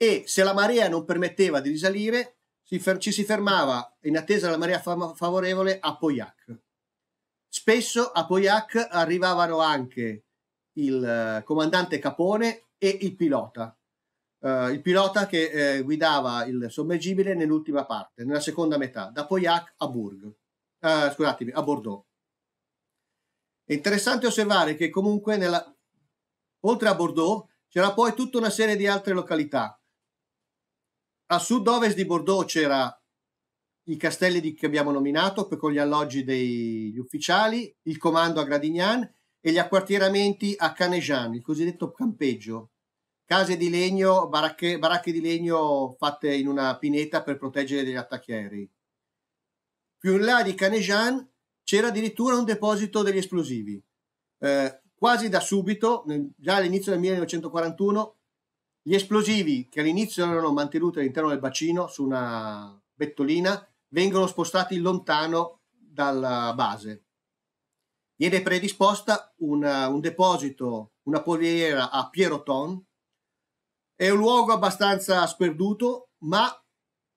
e se la marea non permetteva di risalire ci si fermava in attesa della marea favorevole a Poyac. Spesso a Poyac arrivavano anche il eh, comandante Capone e il pilota eh, il pilota che eh, guidava il sommergibile nell'ultima parte, nella seconda metà, da Poyac a Bourg, eh, scusatemi, a Bordeaux. È interessante osservare che comunque nella, oltre a Bordeaux c'era poi tutta una serie di altre località. A sud-ovest di Bordeaux c'era i castelli di, che abbiamo nominato, con gli alloggi degli ufficiali, il comando a Gradignan e gli acquartieramenti a Canejan, il cosiddetto campeggio, case di legno, baracche, baracche di legno fatte in una pineta per proteggere degli attacchi aerei. Più in là di Canejan c'era addirittura un deposito degli esplosivi. Eh, quasi da subito, già all'inizio del 1941, gli esplosivi che all'inizio erano mantenuti all'interno del bacino su una bettolina vengono spostati lontano dalla base. Viene predisposta una, un deposito, una polveriera a Pierroton, è un luogo abbastanza sperduto, ma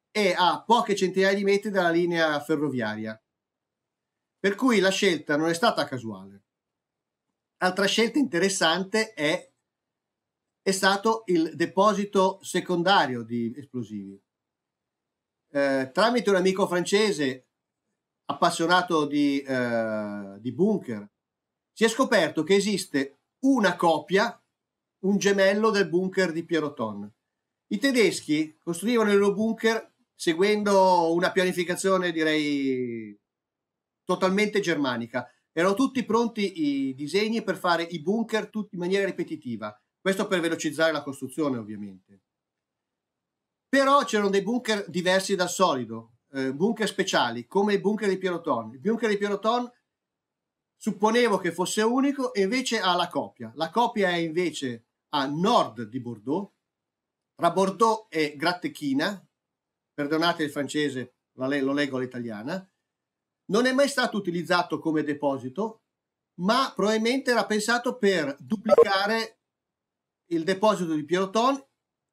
è a poche centinaia di metri dalla linea ferroviaria. Per cui la scelta non è stata casuale. Altra scelta interessante è, è stato il deposito secondario di esplosivi. Eh, tramite un amico francese appassionato di, eh, di bunker, si è scoperto che esiste una copia un gemello del bunker di Pierroton. I tedeschi costruivano il loro bunker seguendo una pianificazione, direi, totalmente germanica. Erano tutti pronti i disegni per fare i bunker tutti in maniera ripetitiva. Questo per velocizzare la costruzione, ovviamente. Però c'erano dei bunker diversi dal solito, eh, bunker speciali, come il bunker di Pierroton. Il bunker di Pierroton supponevo che fosse unico e invece ha la copia. La copia è invece a nord di Bordeaux, tra Bordeaux e Grattechina, perdonate il francese, lo leggo all'italiana, non è mai stato utilizzato come deposito, ma probabilmente era pensato per duplicare il deposito di Pieroton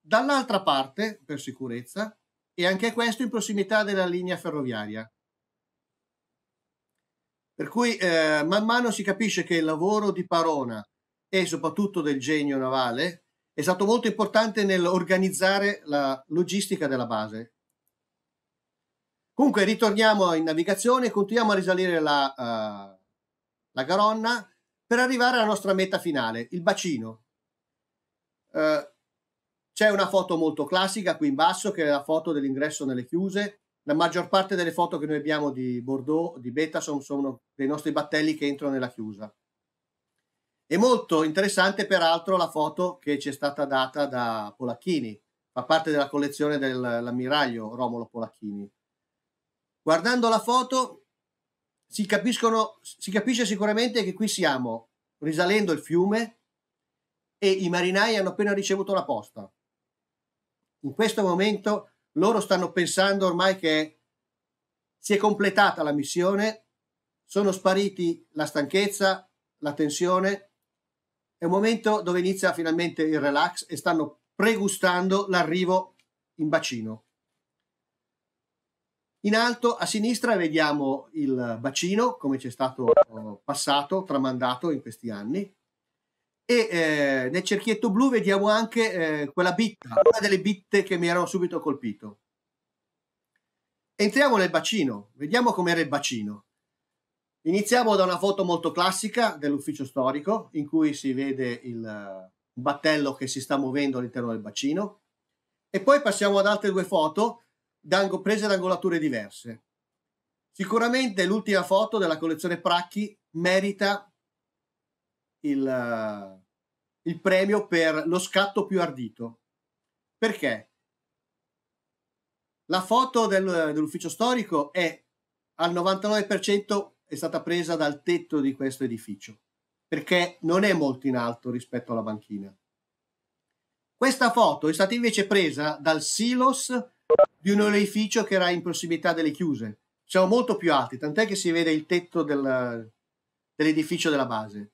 dall'altra parte, per sicurezza, e anche questo in prossimità della linea ferroviaria. Per cui eh, man mano si capisce che il lavoro di Parona e soprattutto del genio navale, è stato molto importante nell'organizzare la logistica della base. Comunque ritorniamo in navigazione, continuiamo a risalire la, uh, la Garonna per arrivare alla nostra meta finale, il bacino. Uh, c'è una foto molto classica qui in basso che è la foto dell'ingresso nelle chiuse. La maggior parte delle foto che noi abbiamo di Bordeaux, di Beta, sono dei nostri battelli che entrano nella chiusa. È molto interessante peraltro la foto che ci è stata data da Polacchini, fa parte della collezione dell'ammiraglio Romolo Polacchini. Guardando la foto si, si capisce sicuramente che qui siamo risalendo il fiume e i marinai hanno appena ricevuto la posta. In questo momento loro stanno pensando ormai che si è completata la missione, sono spariti la stanchezza, la tensione è un momento dove inizia finalmente il relax e stanno pregustando l'arrivo in bacino. In alto a sinistra vediamo il bacino, come ci è stato eh, passato, tramandato in questi anni. E eh, nel cerchietto blu vediamo anche eh, quella bitta, una delle bitte che mi erano subito colpito. Entriamo nel bacino, vediamo com'era il bacino. Iniziamo da una foto molto classica dell'ufficio storico in cui si vede il eh, battello che si sta muovendo all'interno del bacino e poi passiamo ad altre due foto prese da angolature diverse. Sicuramente l'ultima foto della collezione Pracchi merita il, eh, il premio per lo scatto più ardito. Perché? La foto del, dell'ufficio storico è al 99% è stata presa dal tetto di questo edificio, perché non è molto in alto rispetto alla banchina. Questa foto è stata invece presa dal silos di un oleificio che era in prossimità delle chiuse. Siamo molto più alti, tant'è che si vede il tetto del, dell'edificio della base.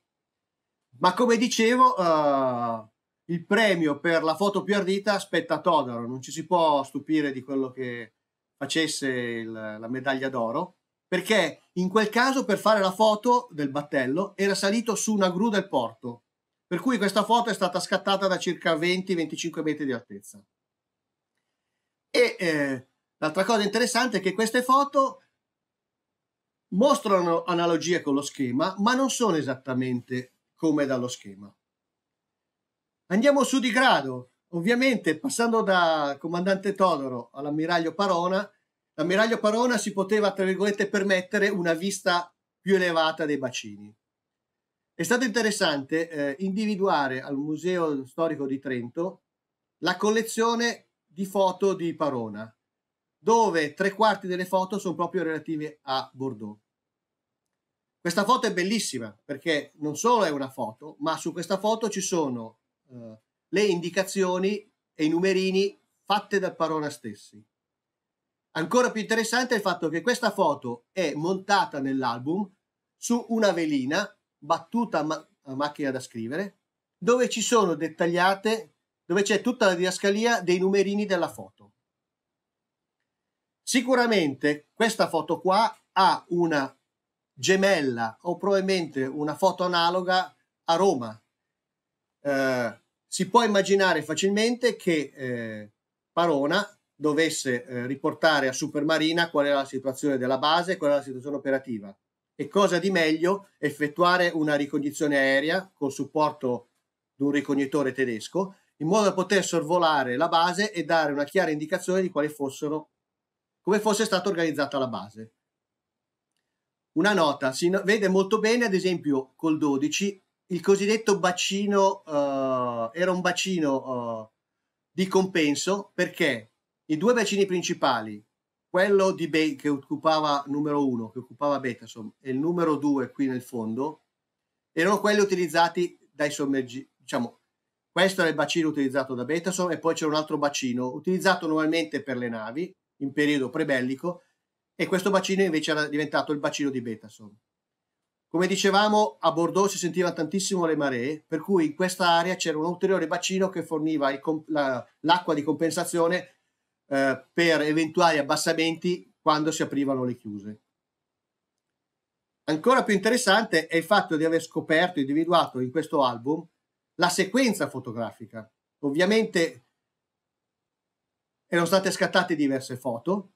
Ma come dicevo, uh, il premio per la foto più ardita spetta a Todaro, non ci si può stupire di quello che facesse il, la medaglia d'oro, perché in quel caso per fare la foto del battello era salito su una gru del porto, per cui questa foto è stata scattata da circa 20-25 metri di altezza. E eh, l'altra cosa interessante è che queste foto mostrano analogie con lo schema, ma non sono esattamente come dallo schema. Andiamo su di grado. Ovviamente, passando da comandante Todoro all'ammiraglio Parona, l'ammiraglio Parona si poteva, tra virgolette, permettere una vista più elevata dei bacini. È stato interessante eh, individuare al Museo Storico di Trento la collezione di foto di Parona, dove tre quarti delle foto sono proprio relative a Bordeaux. Questa foto è bellissima perché non solo è una foto, ma su questa foto ci sono eh, le indicazioni e i numerini fatte da Parona stessi. Ancora più interessante è il fatto che questa foto è montata nell'album su una velina battuta a, ma a macchina da scrivere dove ci sono dettagliate, dove c'è tutta la didascalia dei numerini della foto. Sicuramente questa foto qua ha una gemella o probabilmente una foto analoga a Roma. Eh, si può immaginare facilmente che eh, Parona dovesse eh, riportare a Supermarina qual era la situazione della base, qual era la situazione operativa e cosa di meglio effettuare una ricognizione aerea con supporto di un ricognitore tedesco in modo da poter sorvolare la base e dare una chiara indicazione di quale fossero come fosse stata organizzata la base. Una nota, si vede molto bene ad esempio col 12 il cosiddetto bacino, eh, era un bacino eh, di compenso perché i due bacini principali, quello di Be- che occupava numero 1, che occupava Betason, e il numero 2 qui nel fondo, erano quelli utilizzati dai sommergibili, diciamo, questo era il bacino utilizzato da Betason e poi c'era un altro bacino utilizzato normalmente per le navi in periodo prebellico e questo bacino invece era diventato il bacino di Betason. Come dicevamo, a Bordeaux si sentivano tantissimo le maree, per cui in questa area c'era un ulteriore bacino che forniva l'acqua la, di compensazione eh, per eventuali abbassamenti quando si aprivano le chiuse. Ancora più interessante è il fatto di aver scoperto, individuato in questo album la sequenza fotografica. Ovviamente erano state scattate diverse foto,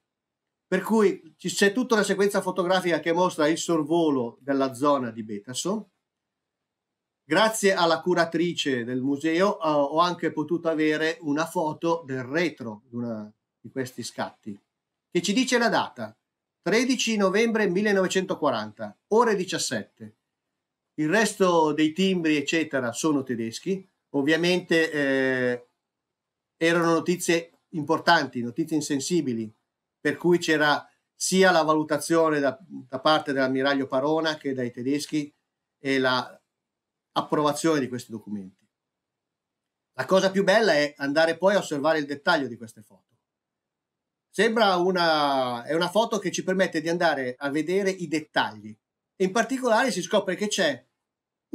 per cui c'è tutta una sequenza fotografica che mostra il sorvolo della zona di Betasson. Grazie alla curatrice del museo eh, ho anche potuto avere una foto del retro di una, di questi scatti, che ci dice la data, 13 novembre 1940, ore 17. Il resto dei timbri, eccetera, sono tedeschi. Ovviamente eh, erano notizie importanti, notizie insensibili, per cui c'era sia la valutazione da, da parte dell'ammiraglio Parona che dai tedeschi e la di questi documenti. La cosa più bella è andare poi a osservare il dettaglio di queste foto. Sembra una, è una foto che ci permette di andare a vedere i dettagli. In particolare si scopre che c'è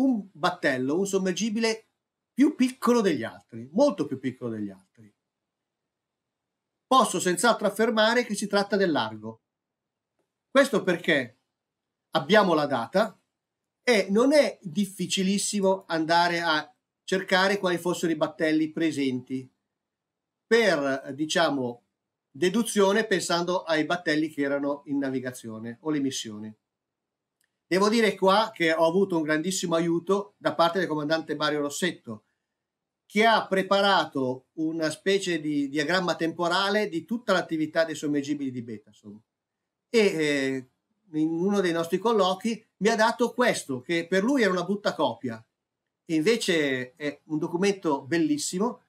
un battello, un sommergibile più piccolo degli altri, molto più piccolo degli altri. Posso senz'altro affermare che si tratta del largo. Questo perché abbiamo la data e non è difficilissimo andare a cercare quali fossero i battelli presenti per, diciamo, deduzione pensando ai battelli che erano in navigazione o le missioni. Devo dire qua che ho avuto un grandissimo aiuto da parte del comandante Mario Rossetto, che ha preparato una specie di diagramma temporale di tutta l'attività dei sommergibili di Betasom. E eh, in uno dei nostri colloqui mi ha dato questo, che per lui era una brutta copia. invece è un documento bellissimo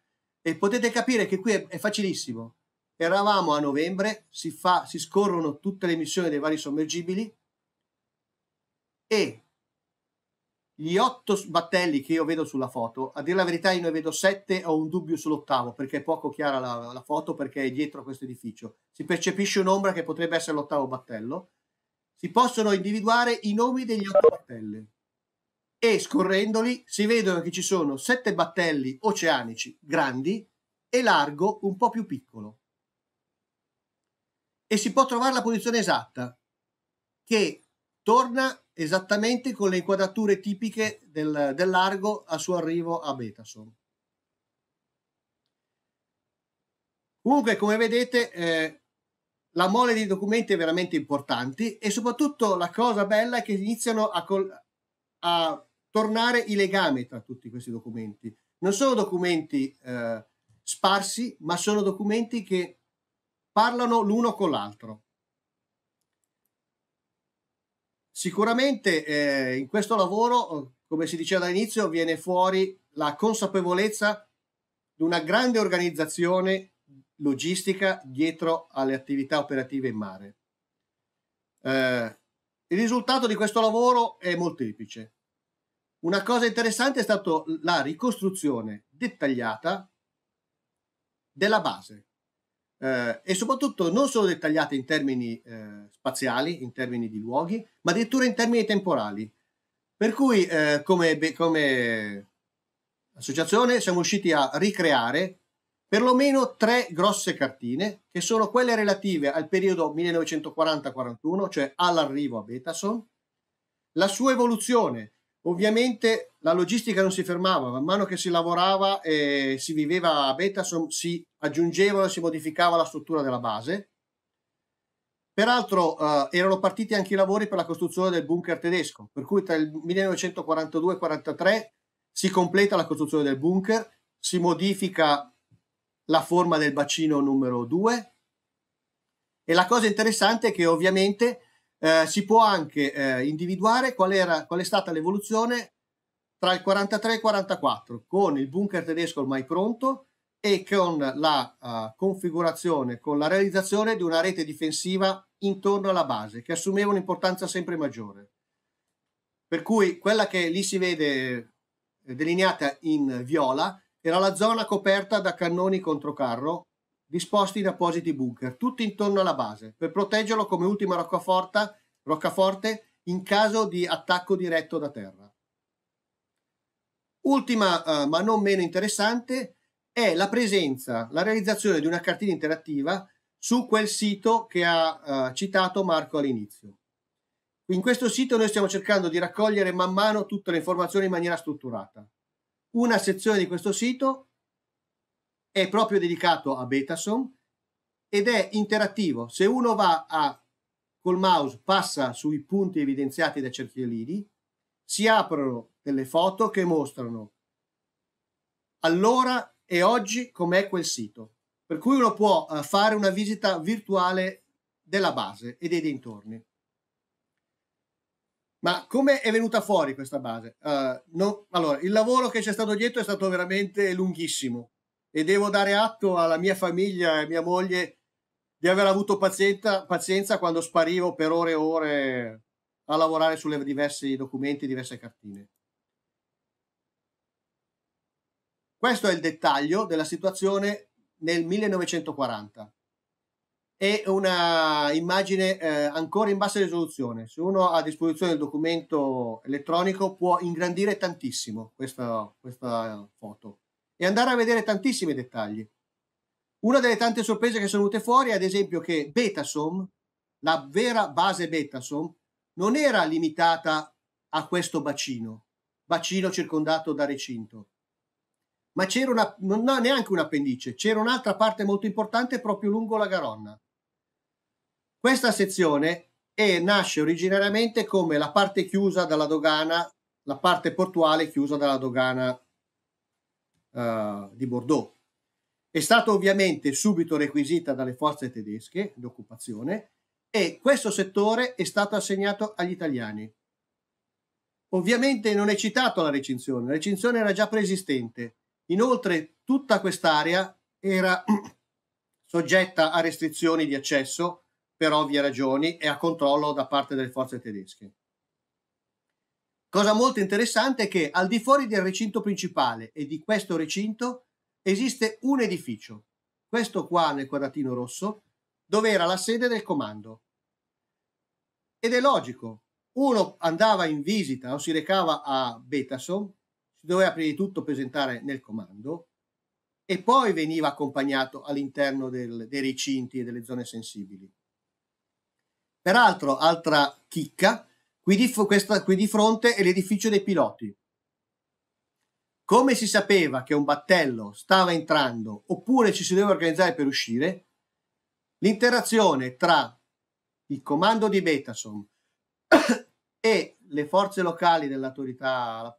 e potete capire che qui è, è facilissimo Eravamo a novembre, si, fa, si scorrono tutte le missioni dei vari sommergibili e gli otto battelli che io vedo sulla foto, a dire la verità io ne vedo sette, ho un dubbio sull'ottavo perché è poco chiara la, la foto perché è dietro a questo edificio. Si percepisce un'ombra che potrebbe essere l'ottavo battello. Si possono individuare i nomi degli otto battelli e scorrendoli si vedono che ci sono sette battelli oceanici grandi e largo un po' più piccolo e si può trovare la posizione esatta che torna esattamente con le inquadrature tipiche del, del largo al suo arrivo a Betasom. Comunque, come vedete, eh, la mole di documenti è veramente importante e soprattutto la cosa bella è che iniziano a, a tornare i legami tra tutti questi documenti. Non sono documenti eh, sparsi, ma sono documenti che parlano l'uno con l'altro. Sicuramente eh, in questo lavoro, come si diceva all'inizio, viene fuori la consapevolezza di una grande organizzazione logistica dietro alle attività operative in mare. Eh, il risultato di questo lavoro è molteplice. Una cosa interessante è stata la ricostruzione dettagliata della base eh, e soprattutto non solo dettagliate in termini eh, spaziali, in termini di luoghi, ma addirittura in termini temporali. Per cui eh, come, come, associazione siamo riusciti a ricreare perlomeno tre grosse cartine, che sono quelle relative al periodo 1940-41, cioè all'arrivo a Betason, la sua evoluzione Ovviamente la logistica non si fermava, man mano che si lavorava e si viveva a beta si aggiungeva e si modificava la struttura della base. Peraltro eh, erano partiti anche i lavori per la costruzione del bunker tedesco, per cui tra il 1942 e il 43 si completa la costruzione del bunker, si modifica la forma del bacino numero 2 e la cosa interessante è che ovviamente eh, si può anche eh, individuare qual, era, qual è stata l'evoluzione tra il 43 e il 44 con il bunker tedesco ormai pronto e con la uh, configurazione, con la realizzazione di una rete difensiva intorno alla base che assumeva un'importanza sempre maggiore. Per cui quella che lì si vede eh, delineata in viola era la zona coperta da cannoni contro carro disposti in appositi bunker, tutti intorno alla base, per proteggerlo come ultima roccaforte in caso di attacco diretto da terra. Ultima, eh, ma non meno interessante, è la presenza, la realizzazione di una cartina interattiva su quel sito che ha eh, citato Marco all'inizio. In questo sito noi stiamo cercando di raccogliere man mano tutte le informazioni in maniera strutturata. Una sezione di questo sito è proprio dedicato a Betason ed è interattivo. Se uno va a, col mouse, passa sui punti evidenziati dai cerchiolini, si aprono delle foto che mostrano allora e oggi com'è quel sito. Per cui uno può eh, fare una visita virtuale della base e dei dintorni. Ma come è venuta fuori questa base? Uh, no, allora, il lavoro che c'è stato dietro è stato veramente lunghissimo e devo dare atto alla mia famiglia e mia moglie di aver avuto pazienza, pazienza quando sparivo per ore e ore a lavorare sulle diversi documenti, diverse cartine. Questo è il dettaglio della situazione nel 1940. È una immagine eh, ancora in bassa risoluzione. Se uno ha a disposizione il documento elettronico può ingrandire tantissimo questa, questa foto e andare a vedere tantissimi dettagli. Una delle tante sorprese che sono venute fuori è ad esempio che Betasom, la vera base Betasom, non era limitata a questo bacino, bacino circondato da recinto, ma c'era una, non ha neanche un'appendice, c'era un'altra parte molto importante proprio lungo la Garonna. Questa sezione è, nasce originariamente come la parte chiusa dalla dogana, la parte portuale chiusa dalla dogana eh, di Bordeaux. È stata ovviamente subito requisita dalle forze tedesche d'occupazione e questo settore è stato assegnato agli italiani. Ovviamente non è citato la recinzione, la recinzione era già preesistente. Inoltre tutta quest'area era soggetta a restrizioni di accesso per ovvie ragioni e a controllo da parte delle forze tedesche. Cosa molto interessante è che al di fuori del recinto principale e di questo recinto esiste un edificio, questo qua nel quadratino rosso, dove era la sede del comando. Ed è logico, uno andava in visita o si recava a Betason, si doveva prima di tutto presentare nel comando e poi veniva accompagnato all'interno del, dei recinti e delle zone sensibili. Peraltro, altra chicca, Qui di, questa, qui di fronte è l'edificio dei piloti. Come si sapeva che un battello stava entrando oppure ci si doveva organizzare per uscire, l'interazione tra il comando di Betason e le forze locali dell'autorità,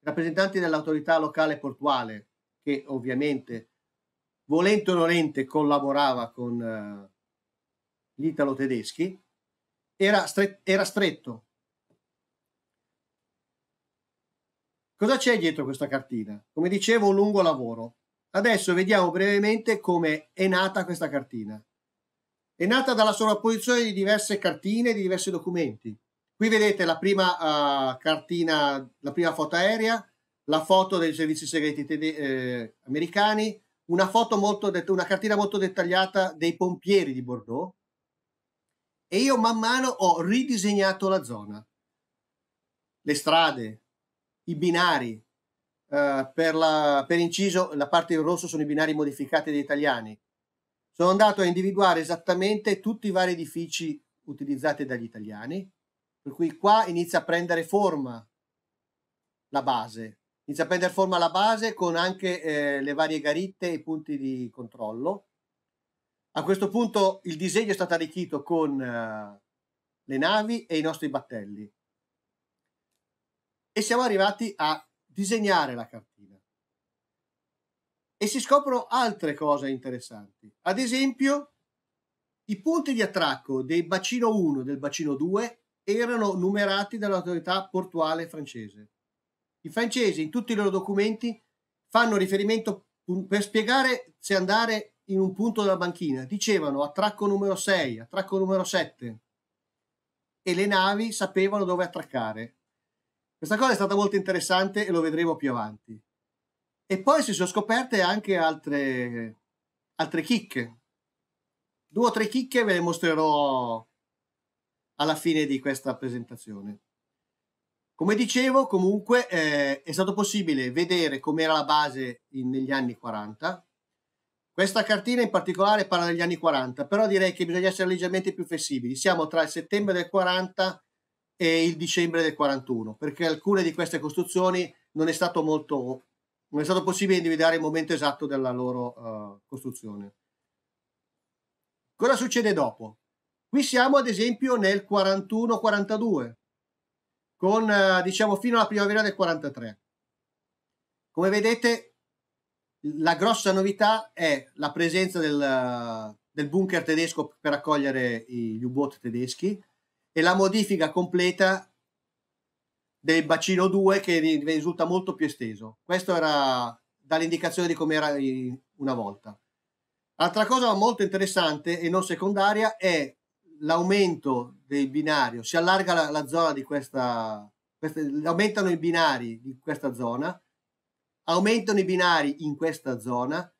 rappresentanti dell'autorità locale portuale, che ovviamente volente o nolente collaborava con uh, gli italo-tedeschi, era, stre- era stretto. Cosa c'è dietro questa cartina? Come dicevo, un lungo lavoro. Adesso vediamo brevemente come è nata questa cartina. È nata dalla sovrapposizione di diverse cartine, di diversi documenti. Qui vedete la prima uh, cartina, la prima foto aerea, la foto dei servizi segreti tede- eh, americani, una, molto det- una cartina molto dettagliata dei pompieri di Bordeaux, e io man mano ho ridisegnato la zona, le strade, i binari, Uh, per, la, per, inciso la parte in rosso sono i binari modificati degli italiani. Sono andato a individuare esattamente tutti i vari edifici utilizzati dagli italiani, per cui qua inizia a prendere forma la base, inizia a prendere forma la base con anche eh, le varie garitte e i punti di controllo. A questo punto il disegno è stato arricchito con uh, le navi e i nostri battelli e siamo arrivati a disegnare la cartina. E si scoprono altre cose interessanti. Ad esempio, i punti di attracco del bacino 1 e del bacino 2 erano numerati dall'autorità portuale francese. I francesi in tutti i loro documenti fanno riferimento per spiegare se andare in un punto della banchina. Dicevano attracco numero 6, attracco numero 7 e le navi sapevano dove attraccare. Questa cosa è stata molto interessante e lo vedremo più avanti. E poi si sono scoperte anche altre, altre chicche. Due o tre chicche ve le mostrerò alla fine di questa presentazione. Come dicevo, comunque, eh, è stato possibile vedere com'era la base in, negli anni 40, questa cartina in particolare parla degli anni 40, però direi che bisogna essere leggermente più flessibili. Siamo tra il settembre del 40 e il dicembre del 41, perché alcune di queste costruzioni non è stato molto non è stato possibile individuare il momento esatto della loro uh, costruzione. Cosa succede dopo? Qui siamo ad esempio nel 41-42, con uh, diciamo fino alla primavera del 43. Come vedete la grossa novità è la presenza del, del bunker tedesco per accogliere gli U-boat tedeschi e la modifica completa del bacino 2 che risulta molto più esteso. Questo era dall'indicazione di come era una volta. Altra cosa molto interessante e non secondaria è l'aumento del binario, si allarga la, la zona di questa, queste, aumentano i binari di questa zona aumentano i binari in questa zona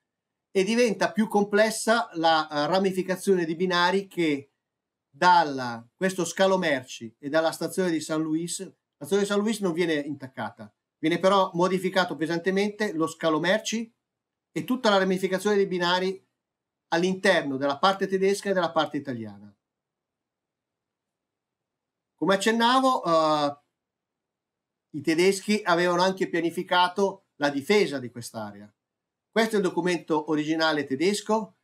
e diventa più complessa la uh, ramificazione di binari che da questo scalo merci e dalla stazione di San Luis, la stazione di San Luis non viene intaccata, viene però modificato pesantemente lo scalo merci e tutta la ramificazione dei binari all'interno della parte tedesca e della parte italiana. Come accennavo, uh, i tedeschi avevano anche pianificato la difesa di quest'area. Questo è il documento originale tedesco,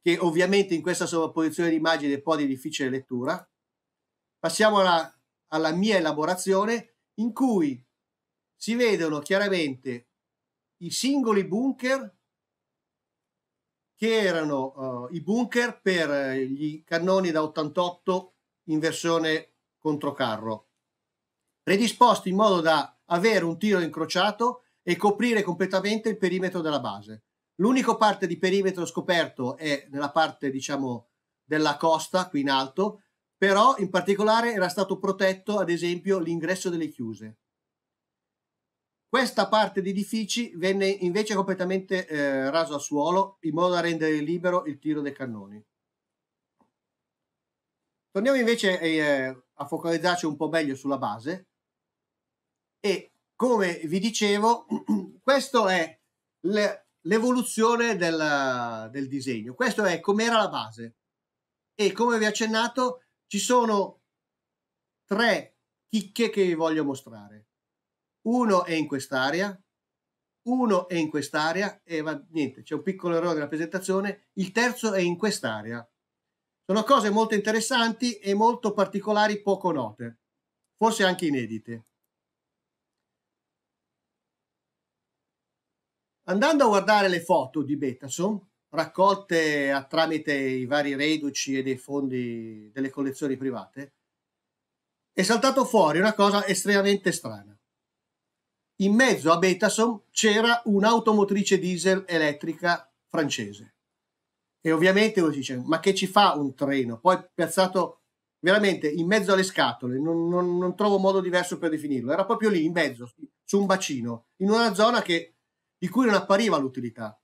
che ovviamente in questa sovrapposizione di immagini è un po' di difficile lettura. Passiamo alla, alla mia elaborazione, in cui si vedono chiaramente i singoli bunker che erano uh, i bunker per eh, gli cannoni da 88 in versione controcarro, predisposti in modo da avere un tiro incrociato e coprire completamente il perimetro della base. L'unico parte di perimetro scoperto è nella parte, diciamo, della costa, qui in alto, però in particolare era stato protetto, ad esempio, l'ingresso delle chiuse. Questa parte di edifici venne invece completamente eh, raso al suolo in modo da rendere libero il tiro dei cannoni. Torniamo invece eh, a focalizzarci un po' meglio sulla base. E come vi dicevo, questo è l'evoluzione del, del disegno. Questo è com'era la base. E come vi ho accennato, ci sono tre chicche che vi voglio mostrare. Uno è in quest'area, uno è in quest'area e va, niente, c'è un piccolo errore nella presentazione, il terzo è in quest'area. Sono cose molto interessanti e molto particolari, poco note, forse anche inedite. Andando a guardare le foto di Betason, raccolte a, tramite i vari reduci e dei fondi delle collezioni private, è saltato fuori una cosa estremamente strana. In mezzo a Betason c'era un'automotrice diesel elettrica francese. E ovviamente uno dice, ma che ci fa un treno? Poi piazzato veramente in mezzo alle scatole, non, non, non trovo modo diverso per definirlo. Era proprio lì, in mezzo, su un bacino, in una zona che di cui non appariva l'utilità.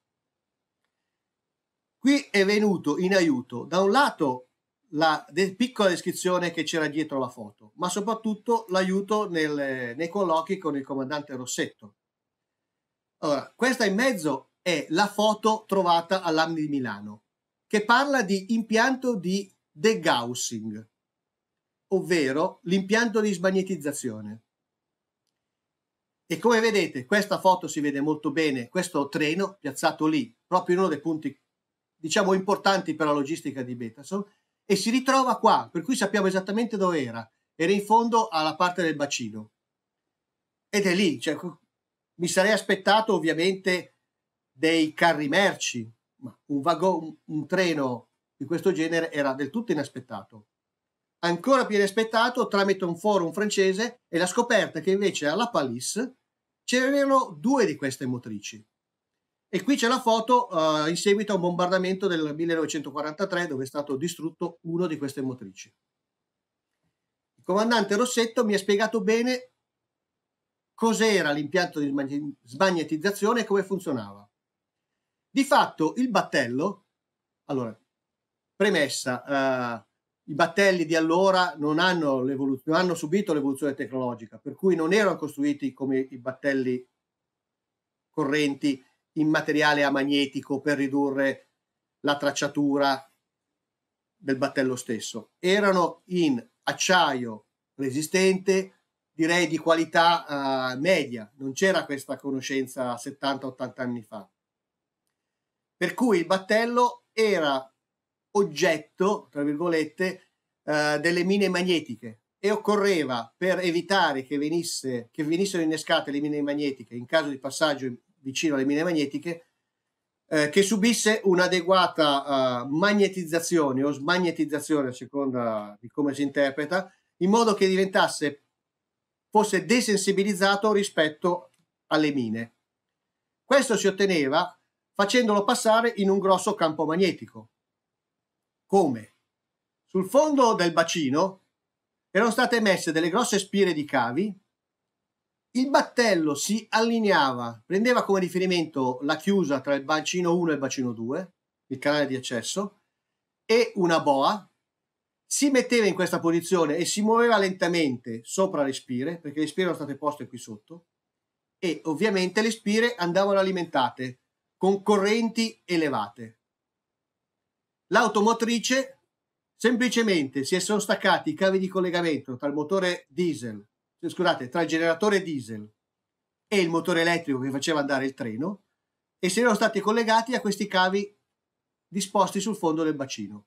Qui è venuto in aiuto, da un lato, la de piccola descrizione che c'era dietro la foto, ma soprattutto l'aiuto nei colloqui con il comandante Rossetto. Allora, questa in mezzo è la foto trovata all'AMI di Milano, che parla di impianto di degaussing, ovvero l'impianto di smagnetizzazione. E come vedete, questa foto si vede molto bene, questo treno piazzato lì, proprio in uno dei punti, diciamo, importanti per la logistica di Betason, e si ritrova qua, per cui sappiamo esattamente dove era. Era in fondo alla parte del bacino. Ed è lì, cioè, mi sarei aspettato ovviamente dei carri merci, ma un, vagon, un treno di questo genere era del tutto inaspettato ancora più inaspettato tramite un forum francese e la scoperta che invece alla Palisse c'erano due di queste motrici. E qui c'è la foto uh, in seguito a un bombardamento del 1943 dove è stato distrutto uno di queste motrici. Il comandante Rossetto mi ha spiegato bene cos'era l'impianto di smagnetizzazione e come funzionava. Di fatto il battello, allora, premessa, uh, i battelli di allora non hanno, non hanno, subito l'evoluzione tecnologica, per cui non erano costruiti come i battelli correnti in materiale amagnetico per ridurre la tracciatura del battello stesso. Erano in acciaio resistente, direi di qualità uh, media, non c'era questa conoscenza 70-80 anni fa. Per cui il battello era oggetto, tra virgolette, eh, delle mine magnetiche e occorreva per evitare che, venisse, che venissero innescate le mine magnetiche in caso di passaggio vicino alle mine magnetiche eh, che subisse un'adeguata uh, magnetizzazione o smagnetizzazione a seconda di come si interpreta in modo che diventasse fosse desensibilizzato rispetto alle mine questo si otteneva facendolo passare in un grosso campo magnetico come? Sul fondo del bacino erano state messe delle grosse spire di cavi, il battello si allineava, prendeva come riferimento la chiusa tra il bacino 1 e il bacino 2, il canale di accesso, e una boa, si metteva in questa posizione e si muoveva lentamente sopra le spire, perché le spire erano state poste qui sotto, e ovviamente le spire andavano alimentate con correnti elevate l'automotrice semplicemente si sono staccati i cavi di collegamento tra il motore diesel, scusate, tra il generatore diesel e il motore elettrico che faceva andare il treno e si erano stati collegati a questi cavi disposti sul fondo del bacino.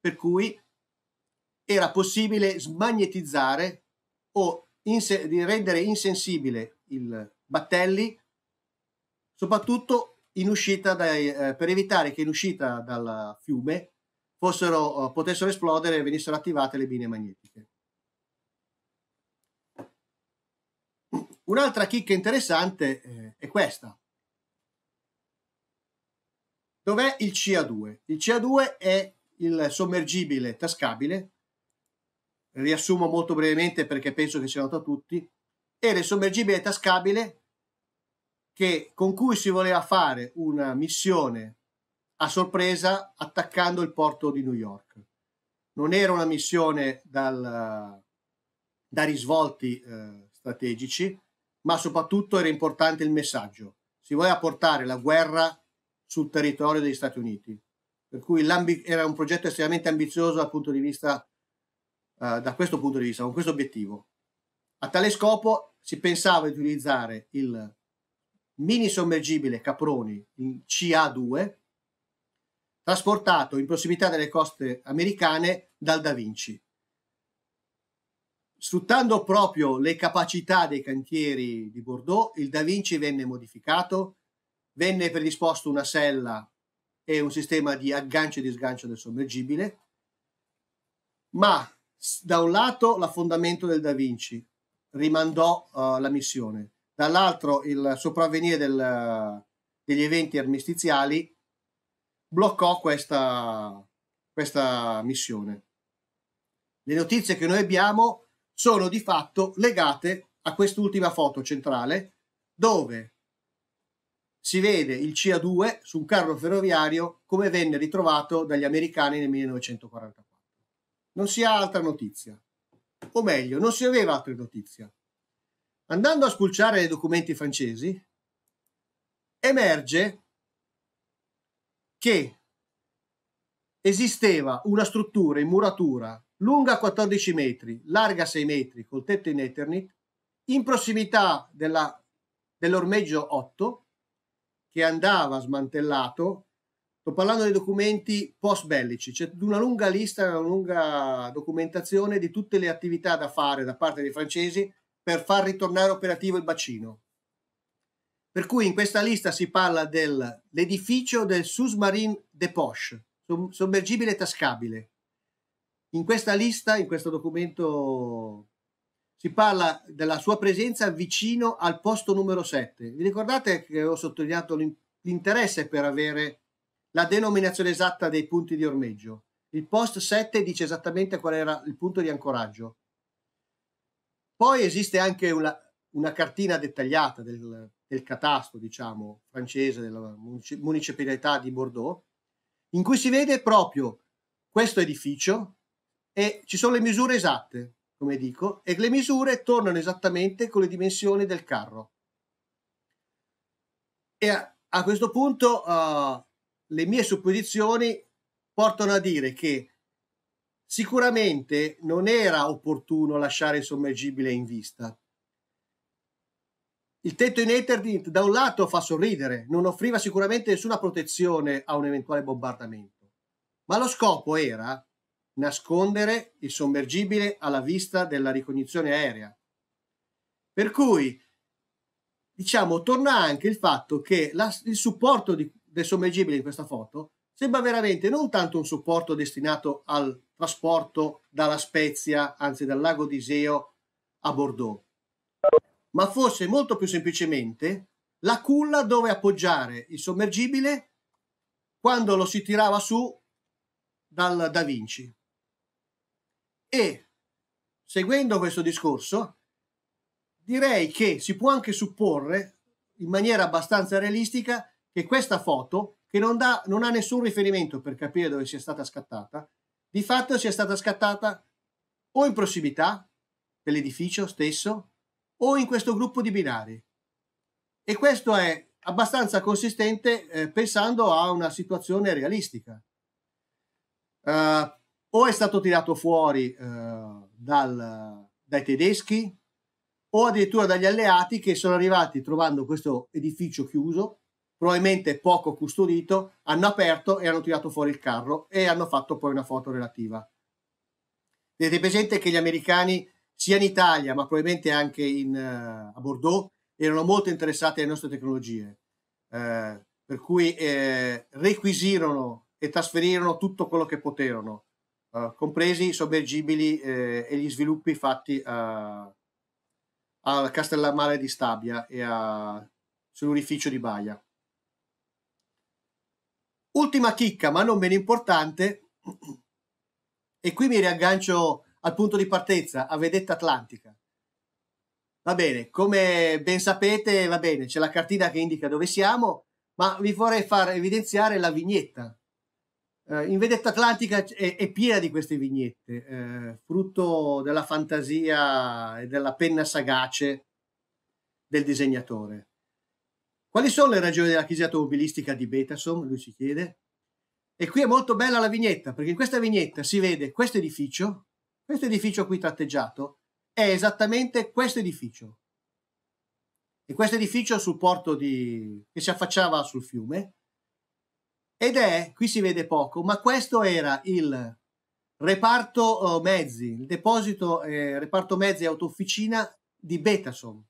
Per cui era possibile smagnetizzare o inse rendere insensibile il battelli, soprattutto in uscita dai, eh, per evitare che in uscita dal fiume fossero, eh, potessero esplodere e venissero attivate le bine magnetiche. Un'altra chicca interessante eh, è questa. Dov'è il CA2? Il CA2 è il sommergibile tascabile, riassumo molto brevemente perché penso che sia noto a tutti, era il sommergibile tascabile che, con cui si voleva fare una missione a sorpresa attaccando il porto di New York. Non era una missione dal, da risvolti eh, strategici, ma soprattutto era importante il messaggio. Si voleva portare la guerra sul territorio degli Stati Uniti. Per cui era un progetto estremamente ambizioso dal punto di vista, eh, da questo punto di vista, con questo obiettivo. A tale scopo si pensava di utilizzare il mini sommergibile Caproni in CA2, trasportato in prossimità delle coste americane dal Da Vinci. Sfruttando proprio le capacità dei cantieri di Bordeaux, il Da Vinci venne modificato, venne predisposto una sella e un sistema di aggancio e di sgancio del sommergibile, ma da un lato l'affondamento del Da Vinci rimandò uh, la missione, dall'altro il sopravvenire del, degli eventi armistiziali bloccò questa, questa missione. Le notizie che noi abbiamo sono di fatto legate a quest'ultima foto centrale dove si vede il CA2 su un carro ferroviario come venne ritrovato dagli americani nel 1944. Non si ha altra notizia, o meglio, non si aveva altra notizia. Andando a spulciare i documenti francesi, emerge che esisteva una struttura in muratura lunga 14 metri, larga 6 metri, col tetto in Eternit, in prossimità della, dell'ormeggio 8, che andava smantellato. Sto parlando dei documenti post bellici, c'è cioè una lunga lista, una lunga documentazione di tutte le attività da fare da parte dei francesi per far ritornare operativo il bacino. Per cui in questa lista si parla dell'edificio del Susmarine de Poche, sommergibile tascabile. In questa lista, in questo documento, si parla della sua presenza vicino al posto numero 7. Vi ricordate che ho sottolineato l'interesse per avere la denominazione esatta dei punti di ormeggio? Il post 7 dice esattamente qual era il punto di ancoraggio. Poi esiste anche una, una cartina dettagliata del, del, catasto, diciamo, francese, della municipalità di Bordeaux, in cui si vede proprio questo edificio e ci sono le misure esatte, come dico, e le misure tornano esattamente con le dimensioni del carro. E a, a questo punto uh, le mie supposizioni portano a dire che sicuramente non era opportuno lasciare il sommergibile in vista. Il tetto in Ethernet da un lato fa sorridere, non offriva sicuramente nessuna protezione a un eventuale bombardamento, ma lo scopo era nascondere il sommergibile alla vista della ricognizione aerea. Per cui, diciamo, torna anche il fatto che la, il supporto di, del sommergibile in questa foto sembra veramente non tanto un supporto destinato al trasporto dalla Spezia, anzi dal lago di Iseo a Bordeaux, ma fosse molto più semplicemente la culla dove appoggiare il sommergibile quando lo si tirava su dal Da Vinci. E seguendo questo discorso, direi che si può anche supporre in maniera abbastanza realistica che questa foto che non, dà, non ha nessun riferimento per capire dove sia stata scattata, di fatto sia stata scattata o in prossimità dell'edificio stesso o in questo gruppo di binari. E questo è abbastanza consistente eh, pensando a una situazione realistica. Uh, o è stato tirato fuori uh, dal, dai tedeschi o addirittura dagli alleati che sono arrivati trovando questo edificio chiuso probabilmente poco custodito, hanno aperto e hanno tirato fuori il carro e hanno fatto poi una foto relativa. Vedete presente che gli americani, sia in Italia, ma probabilmente anche in, uh, a Bordeaux, erano molto interessati alle nostre tecnologie, eh, per cui eh, requisirono e trasferirono tutto quello che poterono, eh, compresi i sommergibili eh, e gli sviluppi fatti a, a Castellammare di Stabia e a, sull'urificio di Baia. Ultima chicca, ma non meno importante, e qui mi riaggancio al punto di partenza, a vedetta atlantica. Va bene, come ben sapete, va bene, c'è la cartina che indica dove siamo, ma vi vorrei far evidenziare la vignetta. Eh, in Vedetta Atlantica è, è, piena di queste vignette, eh, frutto della fantasia e della penna sagace del disegnatore. Quali sono le ragioni della chiesa automobilistica di Betasom? Lui si chiede. E qui è molto bella la vignetta, perché in questa vignetta si vede questo edificio, questo edificio qui tratteggiato, è esattamente questo edificio. E questo edificio sul porto di... che si affacciava sul fiume, ed è, qui si vede poco, ma questo era il reparto eh, mezzi, il deposito eh, reparto mezzi autofficina di Betasom.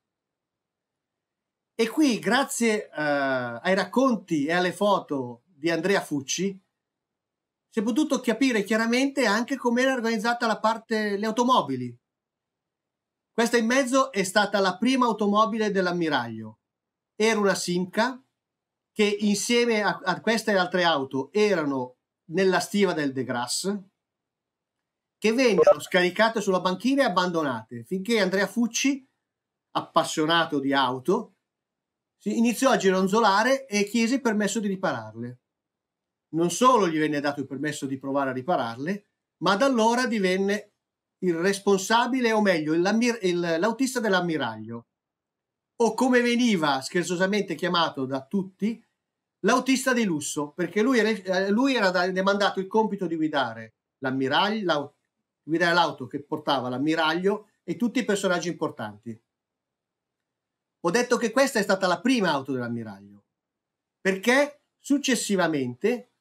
E qui, grazie uh, ai racconti e alle foto di Andrea Fucci, si è potuto capire chiaramente anche come era organizzata la parte le automobili. Questa in mezzo è stata la prima automobile dell'ammiraglio. Era una Simca che insieme a, a queste altre auto erano nella stiva del De Grasse, che vennero scaricate sulla banchina e abbandonate finché Andrea Fucci, appassionato di auto, iniziò a gironzolare e chiese il permesso di ripararle. Non solo gli venne dato il permesso di provare a ripararle, ma da allora divenne il responsabile, o meglio, l'autista dell'ammiraglio, o come veniva scherzosamente chiamato da tutti, l'autista di lusso, perché lui, era, eh, lui era demandato il compito di guidare l'ammiraglio, guidare l'auto che portava l'ammiraglio e tutti i personaggi importanti. Ho detto che questa è stata la prima auto dell'ammiraglio, perché successivamente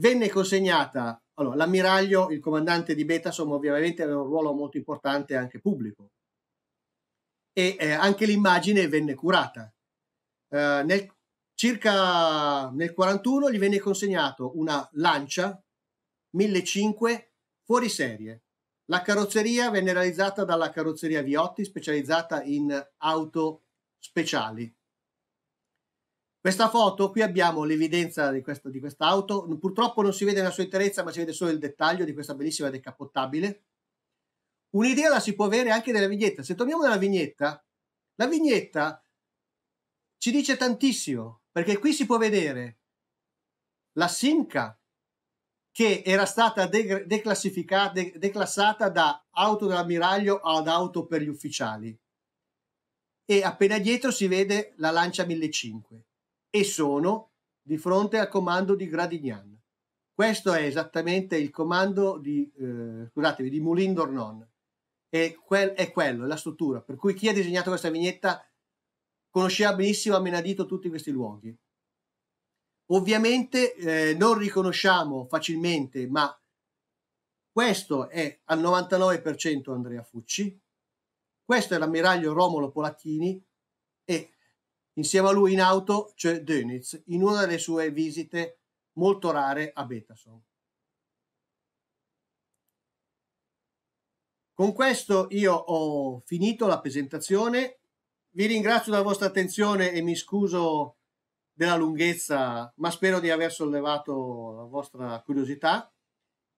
venne consegnata, allora l'ammiraglio, il comandante di Betasom ovviamente aveva un ruolo molto importante anche pubblico e eh, anche l'immagine venne curata. Eh, nel, circa nel 41 gli venne consegnato una lancia 1500 fuori serie. La carrozzeria venne realizzata dalla carrozzeria Viotti, specializzata in auto speciali. Questa foto, qui abbiamo l'evidenza di, questo, di quest'auto, purtroppo non si vede nella sua interezza ma si vede solo il dettaglio di questa bellissima decappottabile. Un'idea la si può avere anche della vignetta. Se torniamo nella vignetta, la vignetta ci dice tantissimo, perché qui si può vedere la Simca che era stata declassificata, de declassata da auto dell'ammiraglio ad auto per gli ufficiali e appena dietro si vede la lancia 1500 e sono di fronte al comando di Gradignan. Questo è esattamente il comando di, eh, scusatevi, di Moulin d'Ornon. E quel, è quello, è la struttura. Per cui chi ha disegnato questa vignetta conosceva benissimo a menadito tutti questi luoghi. Ovviamente eh, non riconosciamo facilmente, ma questo è al 99% Andrea Fucci, questo è l'ammiraglio Romolo Polacchini e insieme a lui in auto c'è Dönitz in una delle sue visite molto rare a Betason. Con questo io ho finito la presentazione. Vi ringrazio della vostra attenzione e mi scuso della lunghezza, ma spero di aver sollevato la vostra curiosità.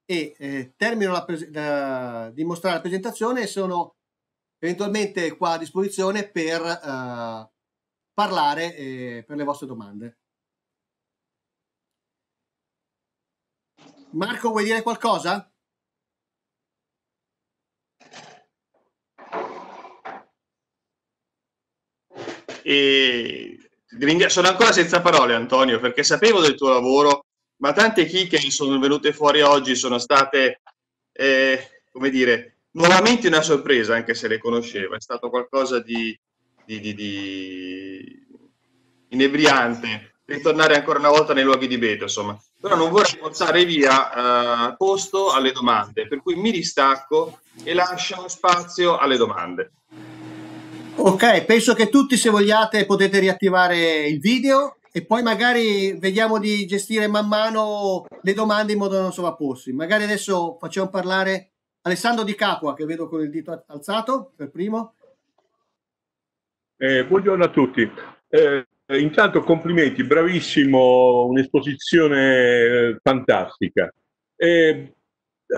E eh, termino la, la, di mostrare la presentazione. Sono eventualmente qua a disposizione per eh, parlare e eh, per le vostre domande. Marco, vuoi dire qualcosa? E sono ancora senza parole, Antonio, perché sapevo del tuo lavoro, ma tante chicche che sono venute fuori oggi sono state, eh, come dire, nuovamente una sorpresa, anche se le conosceva, è stato qualcosa di, di, di, di inebriante ritornare ancora una volta nei luoghi di veto, insomma. Però non vorrei forzare via eh, posto alle domande, per cui mi distacco e lascio spazio alle domande. Ok, penso che tutti se vogliate potete riattivare il video e poi magari vediamo di gestire man mano le domande in modo da non sovrapporsi. Magari adesso facciamo parlare Alessandro Di Capua, che vedo con il dito alzato per primo. Eh, buongiorno a tutti. Eh, intanto complimenti, bravissimo, un'esposizione eh, fantastica. Eh,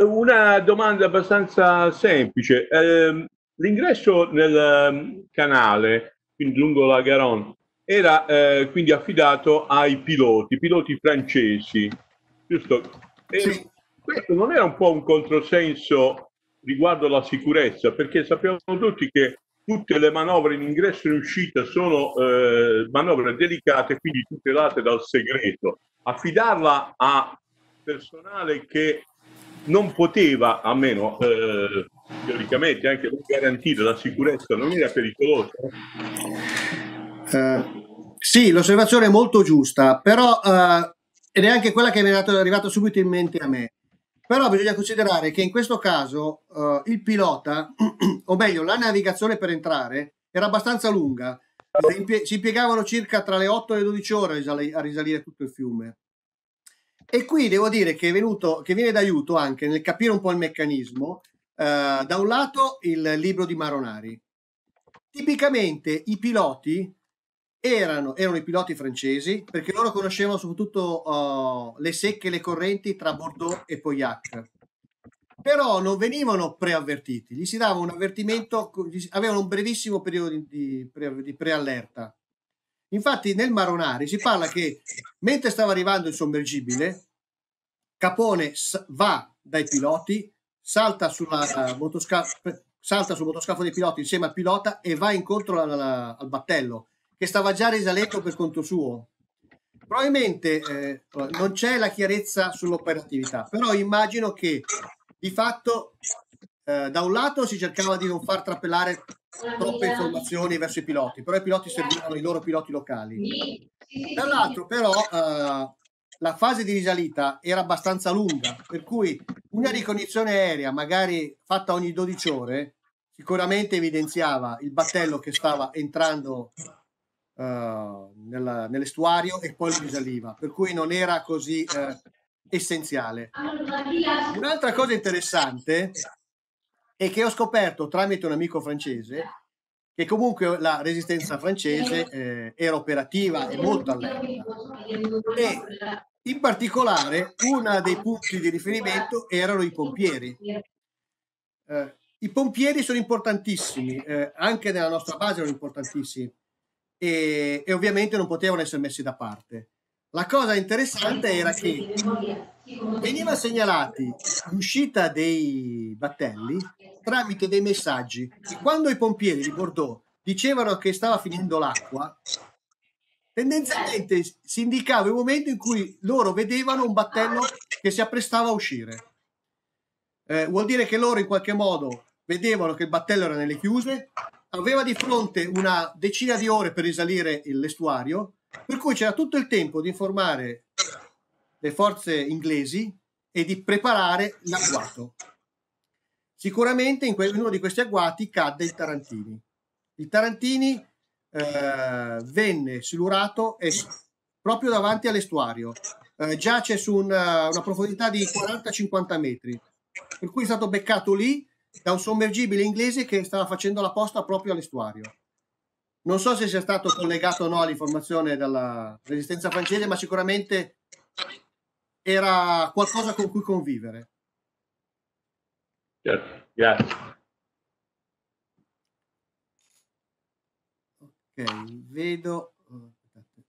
una domanda abbastanza semplice. Ehm, l'ingresso nel ehm, canale, quindi lungo la Garonne, era eh, quindi affidato ai piloti, piloti francesi, giusto? E, sì eh, questo non era un po' un controsenso riguardo alla sicurezza, perché sappiamo tutti che tutte le manovre in ingresso e in uscita sono eh, manovre delicate, quindi tutelate dal segreto. Affidarla a personale che non poteva, almeno eh, teoricamente, anche non garantire la sicurezza, non era pericoloso. Uh, eh, sì, l'osservazione è molto giusta, però uh, ed è anche quella che mi è arrivata subito in mente a me. Però bisogna considerare che in questo caso uh, il pilota, o meglio la navigazione per entrare, era abbastanza lunga. Si impiegavano circa tra le 8 e le 12 ore a risalire tutto il fiume. E qui devo dire che, venuto, che viene d'aiuto anche nel capire un po' il meccanismo, eh, da un lato il libro di Maronari. Tipicamente i piloti erano, erano, i piloti francesi perché loro conoscevano soprattutto uh, le secche e le correnti tra Bordeaux e Poyac però non venivano preavvertiti gli si dava un avvertimento avevano un brevissimo periodo di, di, preallerta infatti nel Maronari si parla che mentre stava arrivando il sommergibile Capone va dai piloti salta sulla uh, motoscafo salta sul motoscafo dei piloti insieme al pilota e va incontro alla, alla, al battello che stava già risalendo per conto suo. Probabilmente eh, non c'è la chiarezza sull'operatività, però immagino che di fatto eh, da un lato si cercava di non far trapelare troppe informazioni verso i piloti, però i piloti servivano i loro piloti locali. Dall'altro però eh, la fase di risalita era abbastanza lunga, per cui una ricognizione aerea magari fatta ogni 12 ore sicuramente evidenziava il battello che stava entrando uh, nella, nell'estuario e poi risaliva, per cui non era così uh, essenziale. Un'altra cosa interessante è che ho scoperto tramite un amico francese che comunque la resistenza francese eh, era operativa e molto allerta. E in particolare uno dei punti di riferimento erano i pompieri. Eh, I pompieri sono importantissimi, eh, anche nella nostra base erano importantissimi, e, e ovviamente non potevano essere messi da parte. La cosa interessante era che veniva segnalati l'uscita dei battelli tramite dei messaggi quando i pompieri di Bordeaux dicevano che stava finendo l'acqua, tendenzialmente si indicava il momento in cui loro vedevano un battello che si apprestava a uscire. Eh, vuol dire che loro in qualche modo vedevano che il battello era nelle chiuse, aveva di fronte una decina di ore per risalire l'estuario, per cui c'era tutto il tempo di informare le forze inglesi e di preparare l'agguato. Sicuramente in, que- in uno di questi agguati cadde il Tarantini. Il Tarantini eh, venne silurato e proprio davanti all'estuario. Eh, giace su una, una profondità di 40-50 metri, per cui è stato beccato lì da un sommergibile inglese che stava facendo la posta proprio all'estuario. Non so se sia stato collegato o no all'informazione dalla resistenza francese, ma sicuramente era qualcosa con cui convivere. Certo, grazie. Ok, vedo,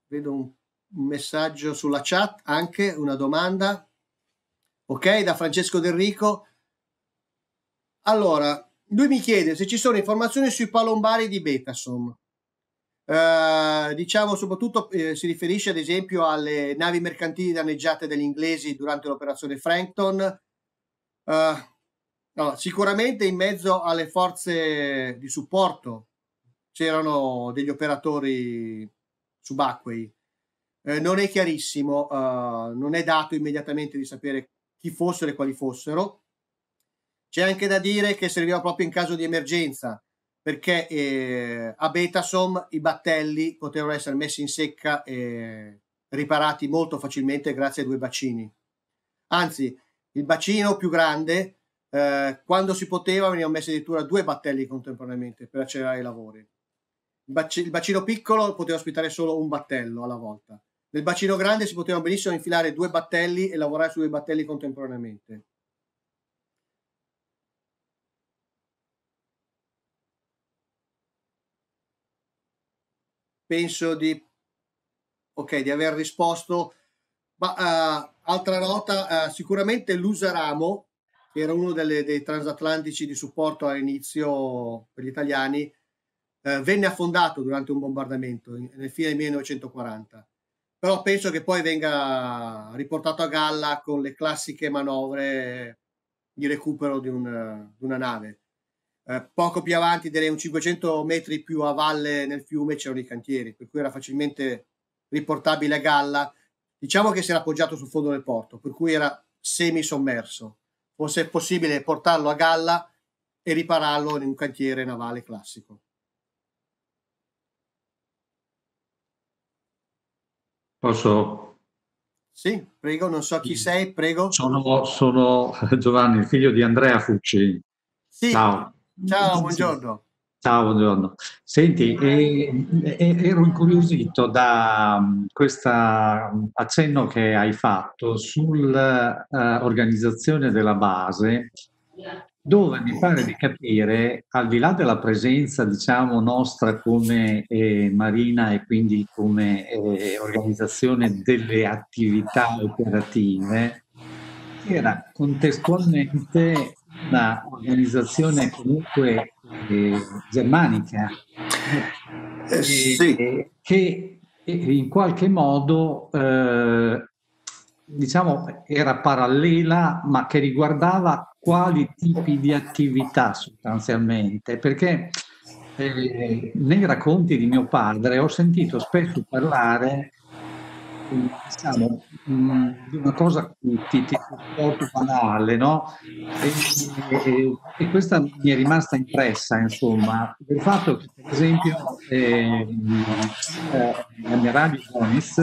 vedo un messaggio sulla chat, anche una domanda. Ok, da Francesco Del Rico. Allora, lui mi chiede se ci sono informazioni sui palombari di Betasom. Eh, diciamo soprattutto eh, si riferisce ad esempio alle navi mercantili danneggiate dagli inglesi durante l'operazione Frankton. Eh, no, sicuramente in mezzo alle forze di supporto c'erano degli operatori subacquei. Eh, non è chiarissimo, eh, non è dato immediatamente di sapere chi fossero e quali fossero c'è anche da dire che serviva proprio in caso di emergenza, perché eh, a Betasom i battelli potevano essere messi in secca e riparati molto facilmente grazie ai due bacini. Anzi, il bacino più grande, eh, quando si poteva, venivano messi addirittura due battelli contemporaneamente per accelerare i lavori. Il, bac- il bacino piccolo poteva ospitare solo un battello alla volta. Nel bacino grande si potevano benissimo infilare due battelli e lavorare su due battelli contemporaneamente. penso di, okay, di aver risposto. Ma uh, altra nota, uh, sicuramente l'Usaramo, che era uno delle, dei transatlantici di supporto all'inizio per gli italiani, uh, venne affondato durante un bombardamento in, nel fine 1940. Però penso che poi venga riportato a galla con le classiche manovre di recupero di, un, di una nave. Eh, poco più avanti, direi un 500 metri più a valle nel fiume, c'erano i cantieri, per cui era facilmente riportabile a galla. Diciamo che si era appoggiato sul fondo del porto, per cui era semi sommerso. Forse è possibile portarlo a galla e ripararlo in un cantiere navale classico. Posso? Sì, prego, non so chi sei, prego. Sono, sono eh, Giovanni, figlio di Andrea Fucci. Sì, Ciao. Ciao, buongiorno. Ciao, buongiorno. Senti, eh, eh, ero incuriosito da mm, questo mm, accenno che hai fatto sull'organizzazione eh, della base, dove mi pare di capire, al di là della presenza, diciamo, nostra come eh, Marina e quindi come eh, organizzazione delle attività operative, era contestualmente un'organizzazione comunque eh, germanica eh, sì. eh, che in qualche modo eh, diciamo era parallela ma che riguardava quali tipi di attività sostanzialmente perché eh, nei racconti di mio padre ho sentito spesso parlare diciamo, di una cosa ti, ti molto banale, no? E, e, e, questa mi è rimasta impressa, insomma, del fatto che, per esempio, eh, eh, Ammiraglio Bonis,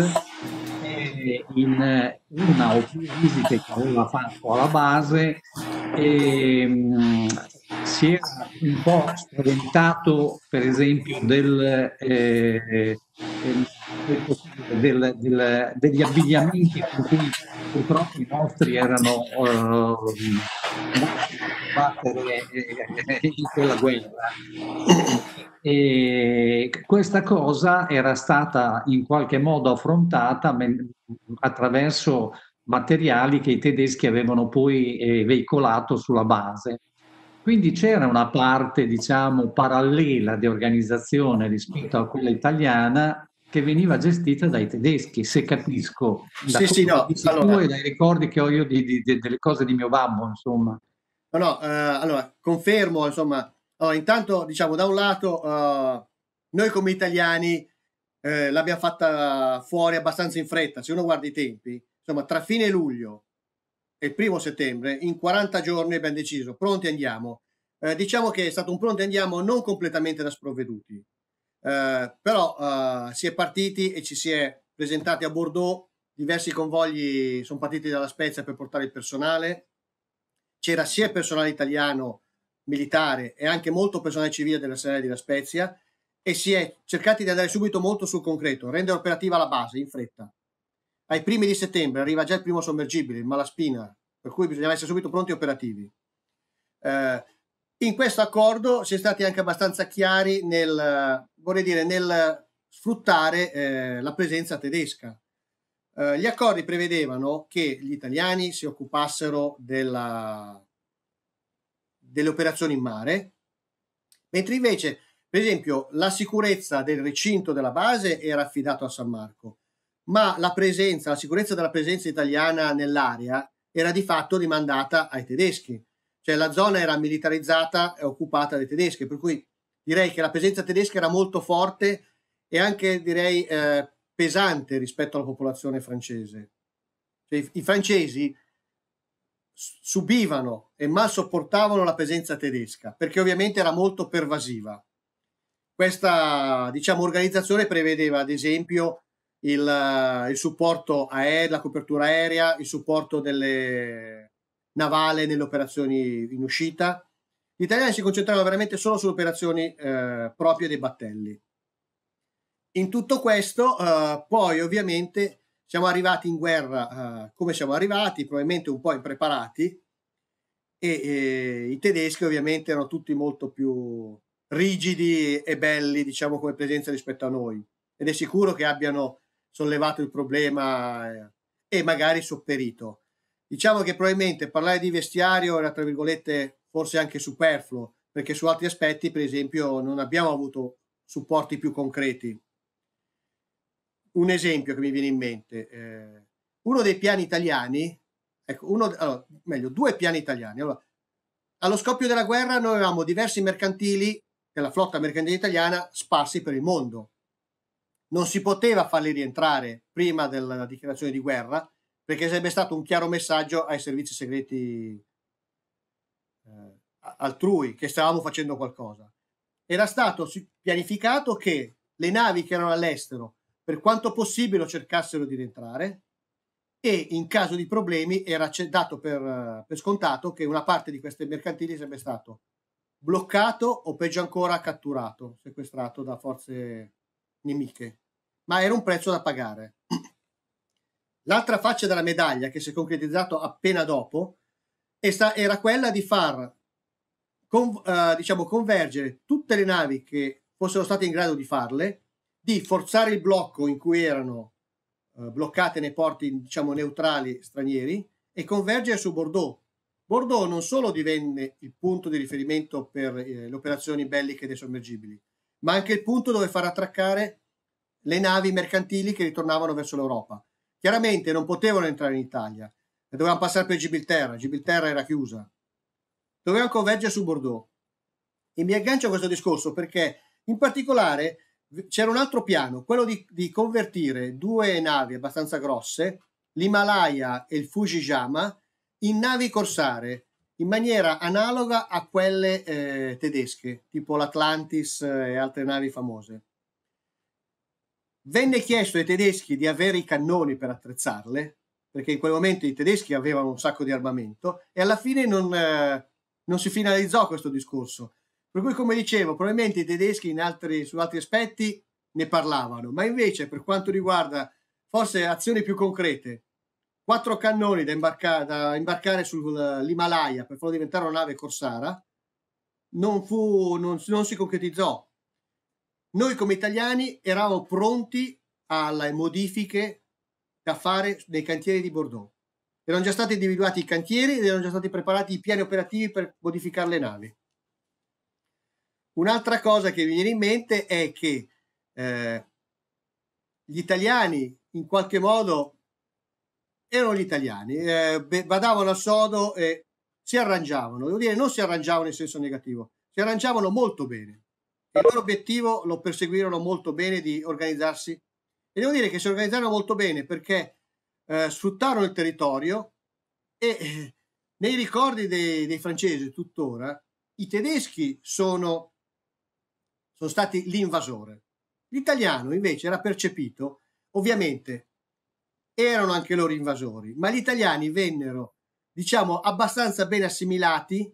eh, in una o più visite che aveva fatto alla base, eh, si era un po' spaventato, per esempio, del eh, eh, del, del, degli abbigliamenti con cui purtroppo i nostri erano uh, battere in quella guerra. E questa cosa era stata in qualche modo affrontata attraverso materiali che i tedeschi avevano poi eh, veicolato sulla base. Quindi c'era una parte, diciamo, parallela di organizzazione rispetto a quella italiana che veniva gestita dai tedeschi, se capisco. Sì, sì, no. Allora, tu dai ricordi che ho io di, di, di, delle cose di mio babbo, insomma. No, no, eh, allora, confermo, insomma, oh, intanto, diciamo, da un lato, eh, noi come italiani eh, l'abbiamo fatta fuori abbastanza in fretta, se uno guarda i tempi, insomma, tra fine luglio e primo settembre, in 40 giorni abbiamo deciso, pronti andiamo. Eh, diciamo che è stato un pronti andiamo non completamente da sprovveduti, eh, però eh, si è partiti e ci si è presentati a Bordeaux, diversi convogli sono partiti dalla Spezia per portare il personale, c'era sia il personale italiano militare e anche molto personale civile della Serena La Spezia e si è cercati di andare subito molto sul concreto, rendere operativa la base in fretta. Ai primi di settembre arriva già il primo sommergibile, il Malaspina, per cui bisognava essere subito pronti e operativi. Eh, in questo accordo si è stati anche abbastanza chiari nel, vorrei dire, nel sfruttare eh, la presenza tedesca. Eh, gli accordi prevedevano che gli italiani si occupassero della, delle operazioni in mare, mentre invece, per esempio, la sicurezza del recinto della base era affidata a San Marco, ma la presenza, la sicurezza della presenza italiana nell'area era di fatto rimandata ai tedeschi cioè la zona era militarizzata e occupata dai tedeschi, per cui direi che la presenza tedesca era molto forte e anche direi eh, pesante rispetto alla popolazione francese. Cioè, i, francesi subivano e mal sopportavano la presenza tedesca perché ovviamente era molto pervasiva. Questa diciamo, organizzazione prevedeva ad esempio il, il supporto aereo, la copertura aerea, il supporto delle, navale nelle operazioni in uscita. Gli italiani si concentravano veramente solo sulle operazioni eh, proprie dei battelli. In tutto questo, eh, poi ovviamente siamo arrivati in guerra eh, come siamo arrivati, probabilmente un po' impreparati, e, e i tedeschi ovviamente erano tutti molto più rigidi e belli, diciamo, come presenza rispetto a noi. Ed è sicuro che abbiano sollevato il problema eh, e magari sopperito. Diciamo che probabilmente parlare di vestiario era, tra virgolette, forse anche superfluo, perché su altri aspetti, per esempio, non abbiamo avuto supporti più concreti. Un esempio che mi viene in mente, eh, uno dei piani italiani, ecco, uno, allora, meglio, due piani italiani. Allora, allo scoppio della guerra noi avevamo diversi mercantili della flotta mercantile italiana sparsi per il mondo. Non si poteva farli rientrare prima della dichiarazione di guerra perché sarebbe stato un chiaro messaggio ai servizi segreti eh, altrui che stavamo facendo qualcosa. Era stato pianificato che le navi che erano all'estero, per quanto possibile, cercassero di rientrare e in caso di problemi era dato per, per scontato che una parte di queste mercantili sarebbe stato bloccato o peggio ancora catturato, sequestrato da forze nemiche. Ma era un prezzo da pagare. L'altra faccia della medaglia, che si è concretizzato appena dopo, era quella di far con, eh, diciamo, convergere tutte le navi che fossero state in grado di farle, di forzare il blocco in cui erano eh, bloccate nei porti diciamo, neutrali stranieri e convergere su Bordeaux. Bordeaux non solo divenne il punto di riferimento per eh, le operazioni belliche dei sommergibili, ma anche il punto dove far attraccare le navi mercantili che ritornavano verso l'Europa. Chiaramente non potevano entrare in Italia, dovevano passare per Gibilterra, Gibilterra era chiusa. Dovevano convergere su Bordeaux. E mi aggancio a questo discorso perché in particolare c'era un altro piano, quello di, di convertire due navi abbastanza grosse, l'Himalaya e il Fujiyama, in navi corsare in maniera analoga a quelle eh, tedesche, tipo l'Atlantis eh, e altre navi famose. Venne chiesto ai tedeschi di avere i cannoni per attrezzarle, perché in quel momento i tedeschi avevano un sacco di armamento e alla fine non, eh, non si finalizzò questo discorso. Per cui, come dicevo, probabilmente i tedeschi altri, su altri aspetti ne parlavano, ma invece per quanto riguarda forse azioni più concrete, quattro cannoni da, imbarca, da imbarcare sull'Himalaya eh, per farlo diventare una nave corsara, non, fu, non, non si concretizzò noi come italiani eravamo pronti alle modifiche da fare nei cantieri di Bordeaux. Erano già stati individuati i cantieri ed erano già stati preparati i piani operativi per modificare le navi. Un'altra cosa che mi viene in mente è che eh, gli italiani in qualche modo erano gli italiani, eh, badavano a sodo e si arrangiavano, devo dire non si arrangiavano in senso negativo, si arrangiavano molto bene il loro obiettivo lo perseguirono molto bene di organizzarsi e devo dire che si organizzarono molto bene perché eh, sfruttarono il territorio e eh, nei ricordi dei, dei, francesi tuttora i tedeschi sono, sono stati l'invasore. L'italiano invece era percepito, ovviamente erano anche loro invasori, ma gli italiani vennero, diciamo, abbastanza ben assimilati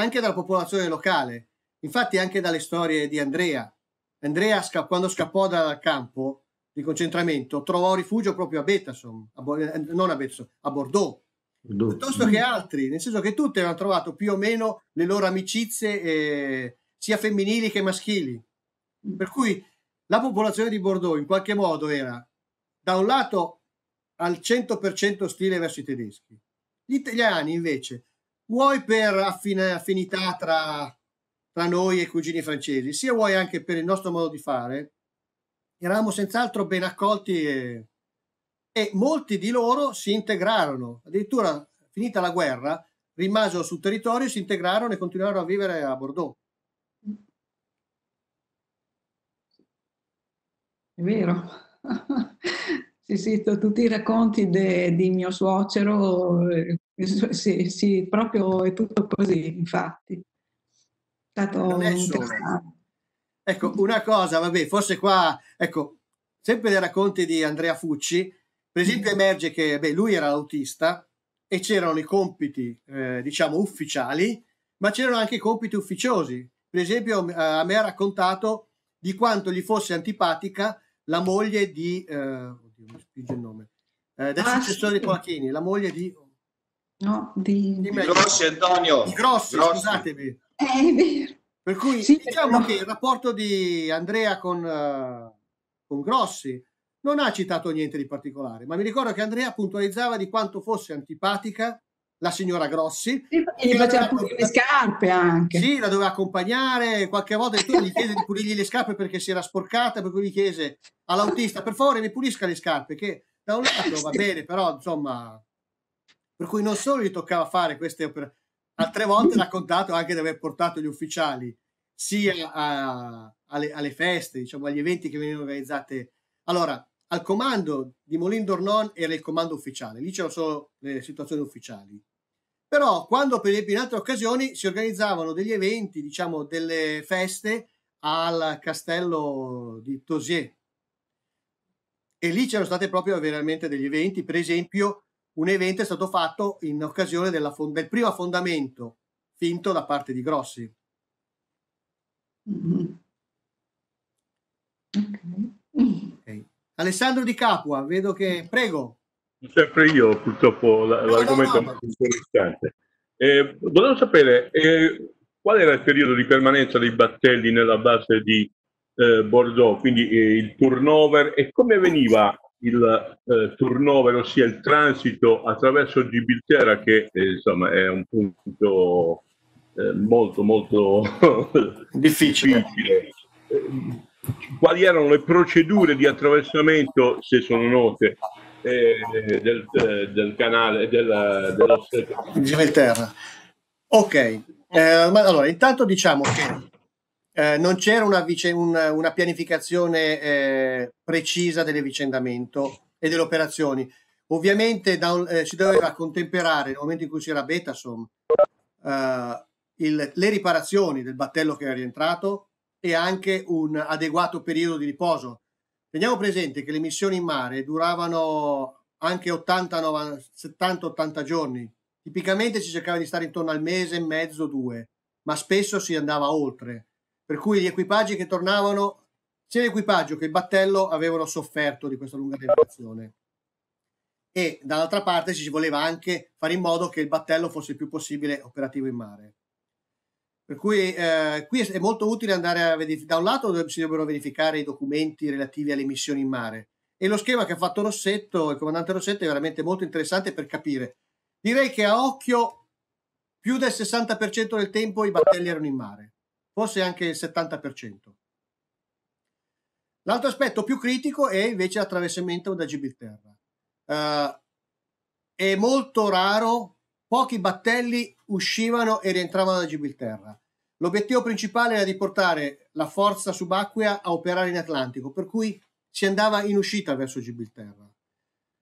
anche dalla popolazione locale Infatti anche dalle storie di Andrea, Andrea quando scappò dal campo di concentramento trovò rifugio proprio a Betasson, a Bo- eh, non a Betasson, a Bordeaux, Bordeaux, piuttosto che altri, nel senso che tutti hanno trovato più o meno le loro amicizie eh, sia femminili che maschili. Per cui la popolazione di Bordeaux in qualche modo era da un lato al 100% ostile verso i tedeschi, gli italiani invece, vuoi per affin- affinità tra tra noi e i cugini francesi, sia vuoi anche per il nostro modo di fare, eravamo senz'altro ben accolti e, e molti di loro si integrarono. Addirittura, finita la guerra, rimasero sul territorio, si integrarono e continuarono a vivere a Bordeaux. È vero. sì, sì, tutti i racconti di mio suocero, eh, sì, sì, proprio è tutto così, infatti stato interessante. Ah. Ecco, una cosa, vabbè, forse qua, ecco, sempre dai racconti di Andrea Fucci, per esempio mm. emerge che beh, lui era l'autista e c'erano i compiti, eh, diciamo, ufficiali, ma c'erano anche i compiti ufficiosi. Per esempio, eh, a me ha raccontato di quanto gli fosse antipatica la moglie di... Eh, oddio, mi spinge il nome. Eh, del ah, successore sì. di Polachini, la moglie di... No, di... Di, di Grossi, Antonio. Di Grossi, Grossi. scusatemi. È vero. Per cui sì, diciamo però... che il rapporto di Andrea con, uh, con Grossi non ha citato niente di particolare, ma mi ricordo che Andrea puntualizzava di quanto fosse antipatica la signora Grossi. E gli faceva pulire le scarpe anche. Sì, la doveva accompagnare, qualche volta gli chiese di pulirgli le scarpe perché si era sporcata, per cui gli chiese all'autista, per favore mi pulisca le scarpe, che da un lato va bene, però insomma, per cui non solo gli toccava fare queste operazioni, altre volte raccontato anche di aver portato gli ufficiali sia a, alle, alle, feste, diciamo agli eventi che venivano organizzati. Allora, al comando di Molin d'Ornon era il comando ufficiale, lì c'erano solo le situazioni ufficiali. Però quando per esempio in altre occasioni si organizzavano degli eventi, diciamo delle feste al castello di Tosier. E lì c'erano stati proprio veramente degli eventi, per esempio un evento è stato fatto in occasione fond- del primo affondamento finto da parte di Grossi. Okay. Mm-hmm. Okay. Alessandro Di Capua, vedo che... Prego. Sempre io, purtroppo, l- no, l'argomento no, no, è molto interessante. Eh, volevo sapere eh, qual era il periodo di permanenza dei battelli nella base di eh, Bordeaux, quindi eh, il turnover, e come veniva il eh, turnover, ossia il transito attraverso Gibilterra, che eh, insomma è un punto eh, molto molto difficile. difficile. Quali erano le procedure di attraversamento, se sono note, eh, del, eh, del, canale della, della... Gibilterra? Ok, eh, allora intanto diciamo che eh, non c'era una, vice, una, una pianificazione eh, precisa dell'avvicendamento e delle operazioni. Ovviamente da eh, si doveva contemperare, nel momento in cui c'era Betasom, eh, il, le riparazioni del battello che era rientrato e anche un adeguato periodo di riposo. Teniamo presente che le missioni in mare duravano anche 70-80 giorni. Tipicamente si cercava di stare intorno al mese e mezzo, due, ma spesso si andava oltre per cui gli equipaggi che tornavano, sia l'equipaggio che il battello avevano sofferto di questa lunga tentazione. E dall'altra parte ci voleva anche fare in modo che il battello fosse il più possibile operativo in mare. Per cui eh, qui è molto utile andare a verificare, da un lato si devono verificare i documenti relativi alle missioni in mare e lo schema che ha fatto Rossetto, il comandante Rossetto, è veramente molto interessante per capire. Direi che a occhio più del 60% del tempo i battelli erano in mare forse anche il 70%. L'altro aspetto più critico è invece l'attraversamento da Gibilterra. Uh, è molto raro, pochi battelli uscivano e rientravano da Gibilterra. L'obiettivo principale era di portare la forza subacquea a operare in Atlantico, per cui si andava in uscita verso Gibilterra.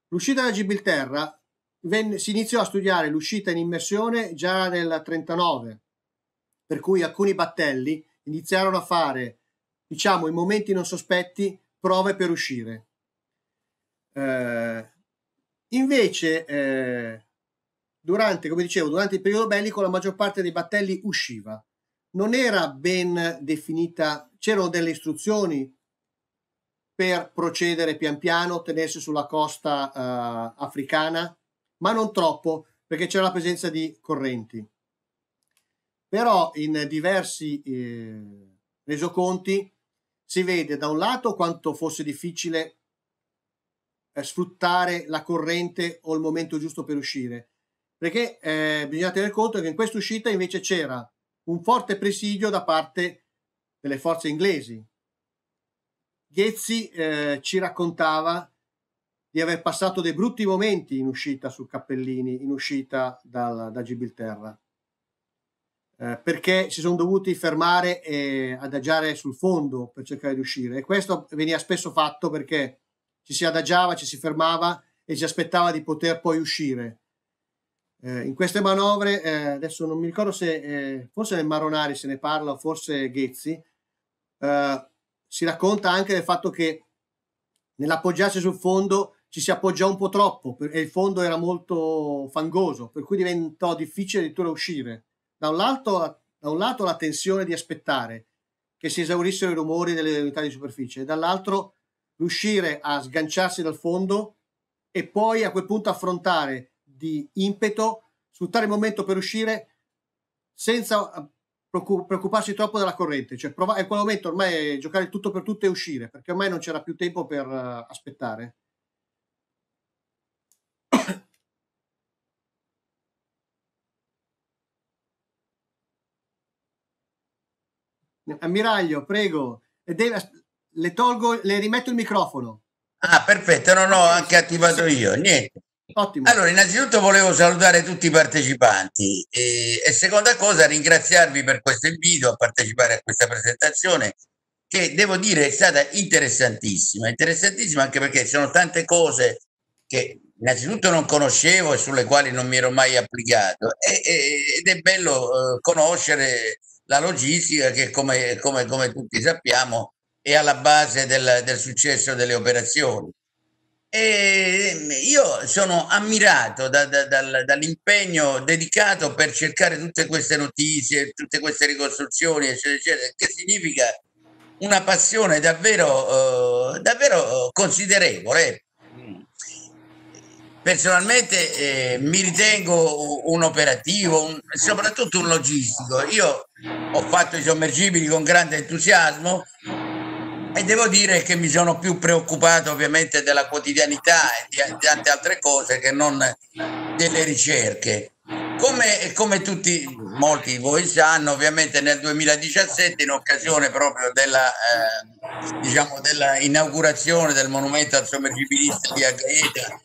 L'uscita da Gibilterra venne, si iniziò a studiare l'uscita in immersione già nel 1939 per cui alcuni battelli iniziarono a fare, diciamo, in momenti non sospetti, prove per uscire. Eh, invece, eh, durante, come dicevo, durante il periodo bellico la maggior parte dei battelli usciva. Non era ben definita, c'erano delle istruzioni per procedere pian piano, tenersi sulla costa eh, africana, ma non troppo, perché c'era la presenza di correnti però in diversi eh, resoconti si vede da un lato quanto fosse difficile eh, sfruttare la corrente o il momento giusto per uscire, perché eh, bisogna tener conto che in questa uscita invece c'era un forte presidio da parte delle forze inglesi. Ghezzi eh, ci raccontava di aver passato dei brutti momenti in uscita su Cappellini, in uscita dal, da Gibilterra. Eh, perché si sono dovuti fermare e adagiare sul fondo per cercare di uscire e questo veniva spesso fatto perché ci si adagiava, ci si fermava e si aspettava di poter poi uscire. Eh, in queste manovre, eh, adesso non mi ricordo se eh, forse nel Maronari se ne parla o forse Ghezzi, eh, si racconta anche del fatto che nell'appoggiarsi sul fondo ci si appoggiò un po' troppo e il fondo era molto fangoso, per cui diventò difficile addirittura uscire da un, lato, da un lato la tensione di aspettare che si esaurissero i rumori delle unità di superficie e dall'altro riuscire a sganciarsi dal fondo e poi a quel punto affrontare di impeto, sfruttare il momento per uscire senza eh, preoccuparsi troppo della corrente, cioè provare in quel momento ormai giocare tutto per tutto e uscire, perché ormai non c'era più tempo per eh, aspettare. Ammiraglio, prego. Deve, le tolgo, le rimetto il microfono. Ah, perfetto, non ho anche attivato io, niente. Ottimo. Allora, innanzitutto volevo salutare tutti i partecipanti e, e, seconda cosa ringraziarvi per questo invito a partecipare a questa presentazione che devo dire è stata interessantissima, interessantissima anche perché ci sono tante cose che innanzitutto non conoscevo e sulle quali non mi ero mai applicato e, e, ed è bello eh, conoscere la logistica che come, come, come tutti sappiamo è alla base del, del successo delle operazioni. E ehm, io sono ammirato da, da, da, dall'impegno dedicato per cercare tutte queste notizie, tutte queste ricostruzioni, eccetera, eccetera, che significa una passione davvero, eh, davvero eh, considerevole personalmente eh, mi ritengo un operativo, un, soprattutto un logistico. Io ho fatto i sommergibili con grande entusiasmo e devo dire che mi sono più preoccupato ovviamente della quotidianità e di, di tante altre cose che non delle ricerche. Come, come, tutti, molti di voi sanno, ovviamente nel 2017, in occasione proprio della, eh, diciamo della inaugurazione del monumento al sommergibilista di Agaeta,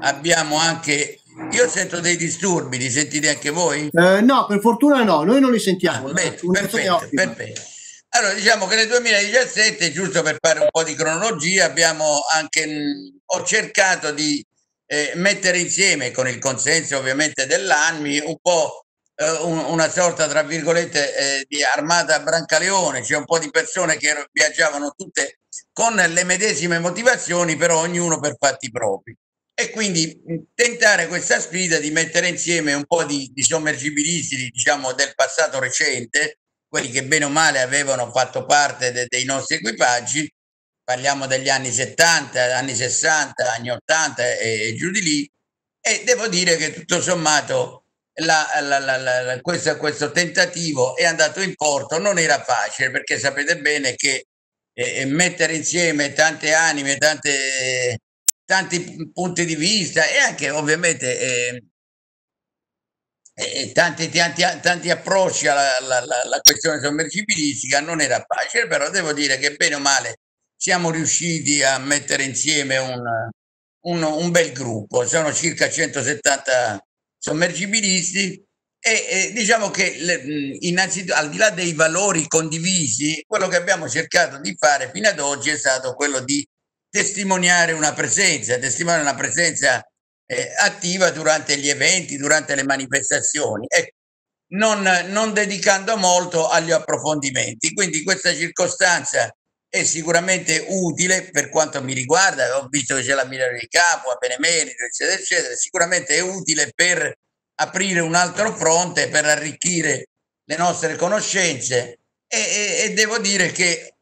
abbiamo anche io sento dei disturbi, li sentite anche voi? Eh, no, per fortuna no, noi non li sentiamo. Ah, beh, perfetto, perfetto. Allora, diciamo che nel 2017, giusto per fare un po' di cronologia, abbiamo anche, mh, ho cercato di eh, mettere insieme con il consenso ovviamente dell'ANMI un po' eh, un, una sorta tra virgolette eh, di armata Brancaleone, cioè un po' di persone che viaggiavano tutte con le medesime motivazioni, però ognuno per fatti propri. E quindi tentare questa sfida di mettere insieme un po' di, di sommergibilisti diciamo, del passato recente, quelli che bene o male avevano fatto parte de, dei nostri equipaggi, parliamo degli anni 70, anni 60, anni 80 e, e giù di lì, e devo dire che tutto sommato la, la, la, questo, questo, tentativo è andato in porto, non era facile perché sapete bene che eh, mettere insieme tante anime, tante, tanti punti di vista e anche ovviamente eh, eh, tanti, tanti, tanti, approcci alla, alla questione sommergibilistica non era facile, però devo dire che bene o male siamo riusciti a mettere insieme un, un, un bel gruppo, sono circa 170 sommergibilisti e, e diciamo che le, innanzitutto al di là dei valori condivisi, quello che abbiamo cercato di fare fino ad oggi è stato quello di testimoniare una presenza, testimoniare una presenza eh, attiva durante gli eventi, durante le manifestazioni. Ecco, non, non, dedicando molto agli approfondimenti. Quindi questa circostanza è sicuramente utile per quanto mi riguarda, ho visto che c'è la Milano di Capo, a Benemerito, eccetera, eccetera, sicuramente è utile per aprire un altro fronte, per arricchire le nostre conoscenze e, e, e devo dire che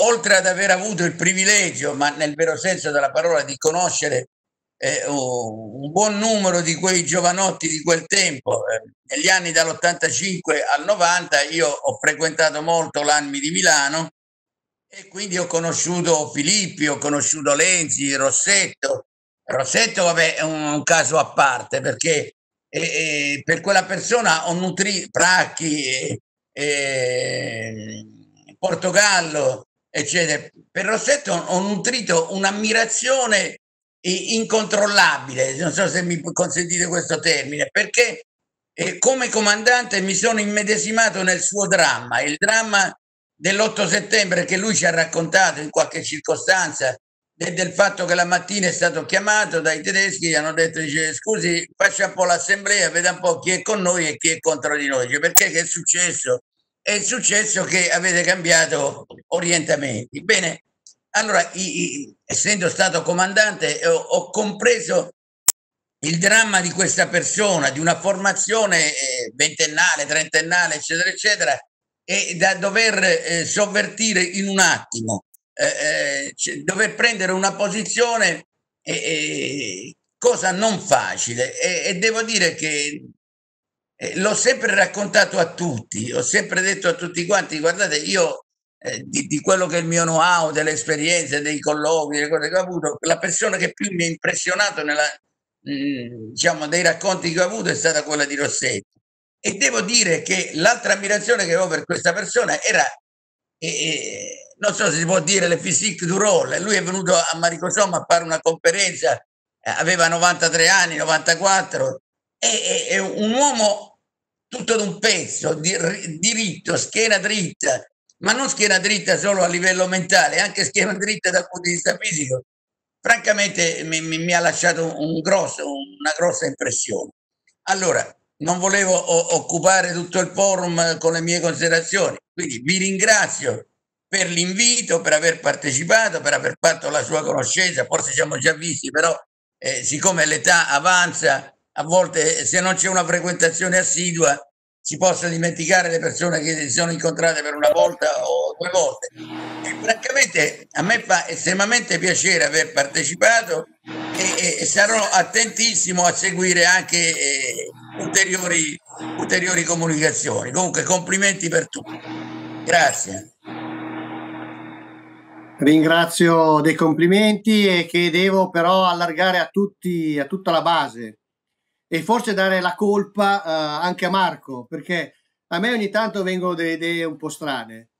oltre ad aver avuto il privilegio, ma nel vero senso della parola, di conoscere eh, un buon numero di quei giovanotti di quel tempo, eh, negli anni dall'85 al 90 io ho frequentato molto l'Anmi di Milano e quindi ho conosciuto Filippi, ho conosciuto Lenzi, Rossetto. Rossetto, vabbè, è un, un caso a parte perché eh, per quella persona ho nutrito Pracchi, eh, eh, Portogallo, eccetera. Per Rossetto ho nutrito un'ammirazione incontrollabile, non so se mi consentite questo termine, perché eh, come comandante mi sono immedesimato nel suo dramma, il dramma dell'8 settembre che lui ci ha raccontato in qualche circostanza e del fatto che la mattina è stato chiamato dai tedeschi, gli hanno detto, dice, scusi, faccia un po' l'assemblea, veda un po' chi è con noi e chi è contro di noi, dice, perché che è successo? È successo che avete cambiato orientamenti. Bene, allora, i, i, essendo stato comandante, eh, ho, ho, compreso il dramma di questa persona, di una formazione eh, ventennale, trentennale, eccetera, eccetera, e da dover eh, sovvertire in un attimo, eh, eh, dover prendere una posizione, cosa non facile. E, e devo dire che eh, l'ho sempre raccontato a tutti, ho sempre detto a tutti quanti, guardate, io eh, di, di, quello che è il mio know-how, delle esperienze, dei colloqui, delle cose che ho avuto, la persona che più mi ha impressionato nella, mh, mm, diciamo, dei racconti che ho avuto è stata quella di Rossetti e devo dire che l'altra ammirazione che avevo per questa persona era, eh, non so se si può dire, le physique du role. Lui è venuto a Maricosoma a fare una conferenza, eh, aveva 93 anni, 94, è, è un uomo tutto d'un pezzo, di, diritto, schiena dritta, ma non schiena dritta solo a livello mentale, anche schiena dritta dal punto di vista fisico. Francamente mi, mi, mi ha lasciato un grosso, una grossa impressione. Allora, non volevo occupare tutto il forum eh, con le mie considerazioni. Quindi vi ringrazio per l'invito, per aver partecipato, per aver fatto la sua conoscenza. Forse siamo già visti, però eh, siccome l'età avanza, a volte eh, se non c'è una frequentazione assidua si possa dimenticare le persone che si sono incontrate per una volta o due volte. E francamente a me fa estremamente piacere aver partecipato e, e sarò attentissimo a seguire anche eh, ulteriori, ulteriori comunicazioni. Comunque complimenti per tutti. Grazie. Ringrazio dei complimenti e che devo però allargare a, tutti, a tutta la base e forse dare la colpa uh, anche a Marco, perché a me ogni tanto vengono delle idee un po' strane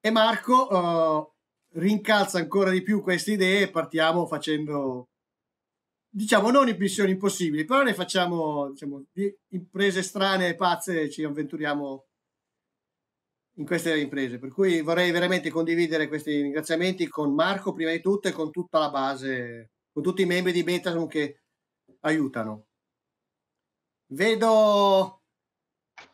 e Marco uh, rincalza ancora di più queste idee e partiamo facendo diciamo non missioni impossibili, però ne facciamo diciamo, di imprese strane e pazze, ci avventuriamo in queste imprese. Per cui vorrei veramente condividere questi ringraziamenti con Marco prima di tutto e con tutta la base, con tutti i membri di Betason che aiutano. Vedo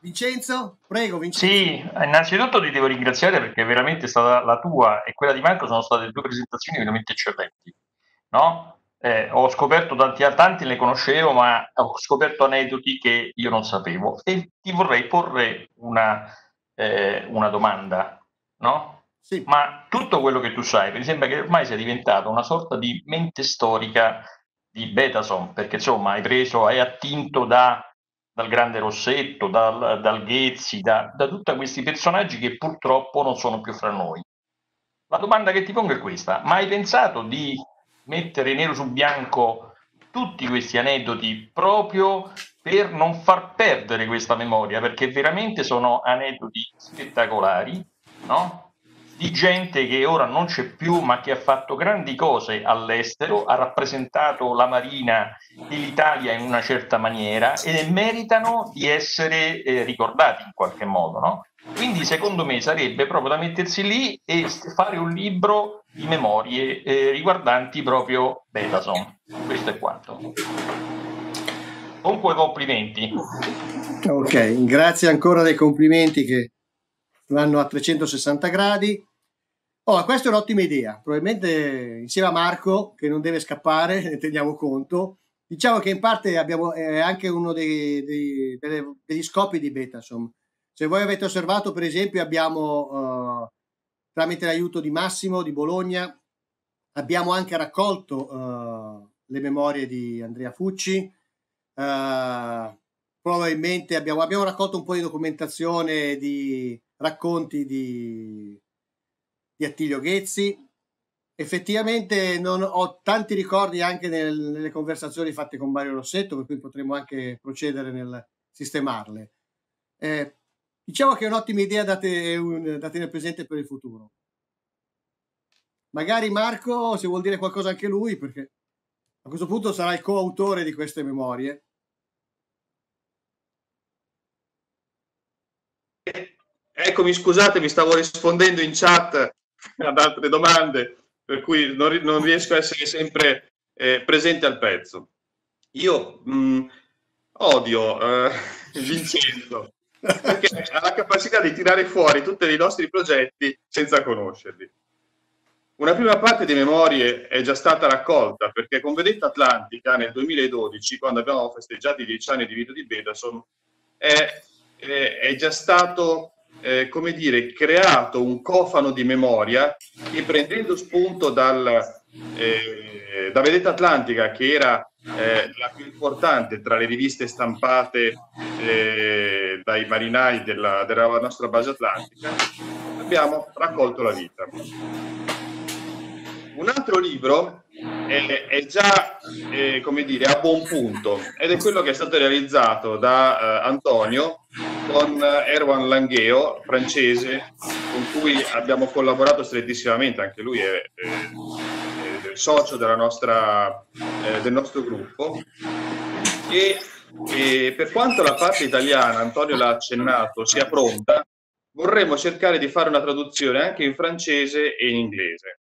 Vincenzo, prego Vincenzo. Sì, innanzitutto ti devo ringraziare perché veramente è stata la tua e quella di Marco sono state due presentazioni veramente eccellenti. No? Eh, ho scoperto tanti, tanti le conoscevo, ma ho scoperto aneddoti che io non sapevo e ti vorrei porre una, eh, una domanda, no? Sì. Ma tutto quello che tu sai, mi sembra che ormai sia diventata una sorta di mente storica di Betason, perché insomma hai preso, hai attinto da, dal grande Rossetto, dal, dal Ghezzi, da, da tutti questi personaggi che purtroppo non sono più fra noi. La domanda che ti pongo è questa, ma hai pensato di mettere nero su bianco tutti questi aneddoti proprio per non far perdere questa memoria, perché veramente sono aneddoti spettacolari, no? di gente che ora non c'è più ma che ha fatto grandi cose all'estero, ha rappresentato la Marina e l'Italia in una certa maniera e meritano di essere eh, ricordati in qualche modo. No? Quindi secondo me sarebbe proprio da mettersi lì e fare un libro di memorie eh, riguardanti proprio Bellason. Questo è quanto. Comunque complimenti. Ok, grazie ancora dei complimenti che vanno a 360 gradi. Oh, questa è un'ottima idea. Probabilmente insieme a Marco, che non deve scappare, ne teniamo conto. Diciamo che in parte abbiamo eh, anche uno dei, dei, delle, degli scopi di Betasom. Se voi avete osservato, per esempio, abbiamo eh, tramite l'aiuto di Massimo di Bologna, abbiamo anche raccolto eh, le memorie di Andrea Fucci. Eh, probabilmente abbiamo, abbiamo raccolto un po' di documentazione, di racconti di di Attilio Ghezzi. Effettivamente non ho tanti ricordi anche nel, nelle conversazioni fatte con Mario Rossetto, per cui potremmo anche procedere nel sistemarle. Eh, diciamo che è un'ottima idea da, te, un, da tenere presente per il futuro. Magari Marco, se vuol dire qualcosa anche lui, perché a questo punto sarà il coautore di queste memorie. Eccomi, scusate, mi stavo rispondendo in chat ad altre domande, per cui non, non riesco a essere sempre eh, presente al pezzo. Io mh, mm, odio eh, Vincenzo perché ha la capacità di tirare fuori tutti i nostri progetti senza conoscerli. Una prima parte di memorie è già stata raccolta perché con Vedetta Atlantica nel 2012, quando abbiamo festeggiato i dieci anni di vita di Bedason, è, è, è già stato eh, come dire, creato un cofano di memoria che prendendo spunto dal, eh, da Vedetta Atlantica, che era eh, la più importante tra le riviste stampate eh, dai marinai della, della nostra base atlantica, abbiamo raccolto la vita. Un altro libro è, è già eh, come dire, a buon punto ed è quello che è stato realizzato da eh, Antonio con Erwan Langheo, francese, con cui abbiamo collaborato strettissimamente, anche lui è, eh, è, è socio nostra, eh, del nostro gruppo. E, e per quanto la parte italiana, Antonio l'ha accennato, sia pronta, vorremmo cercare di fare una traduzione anche in francese e in inglese.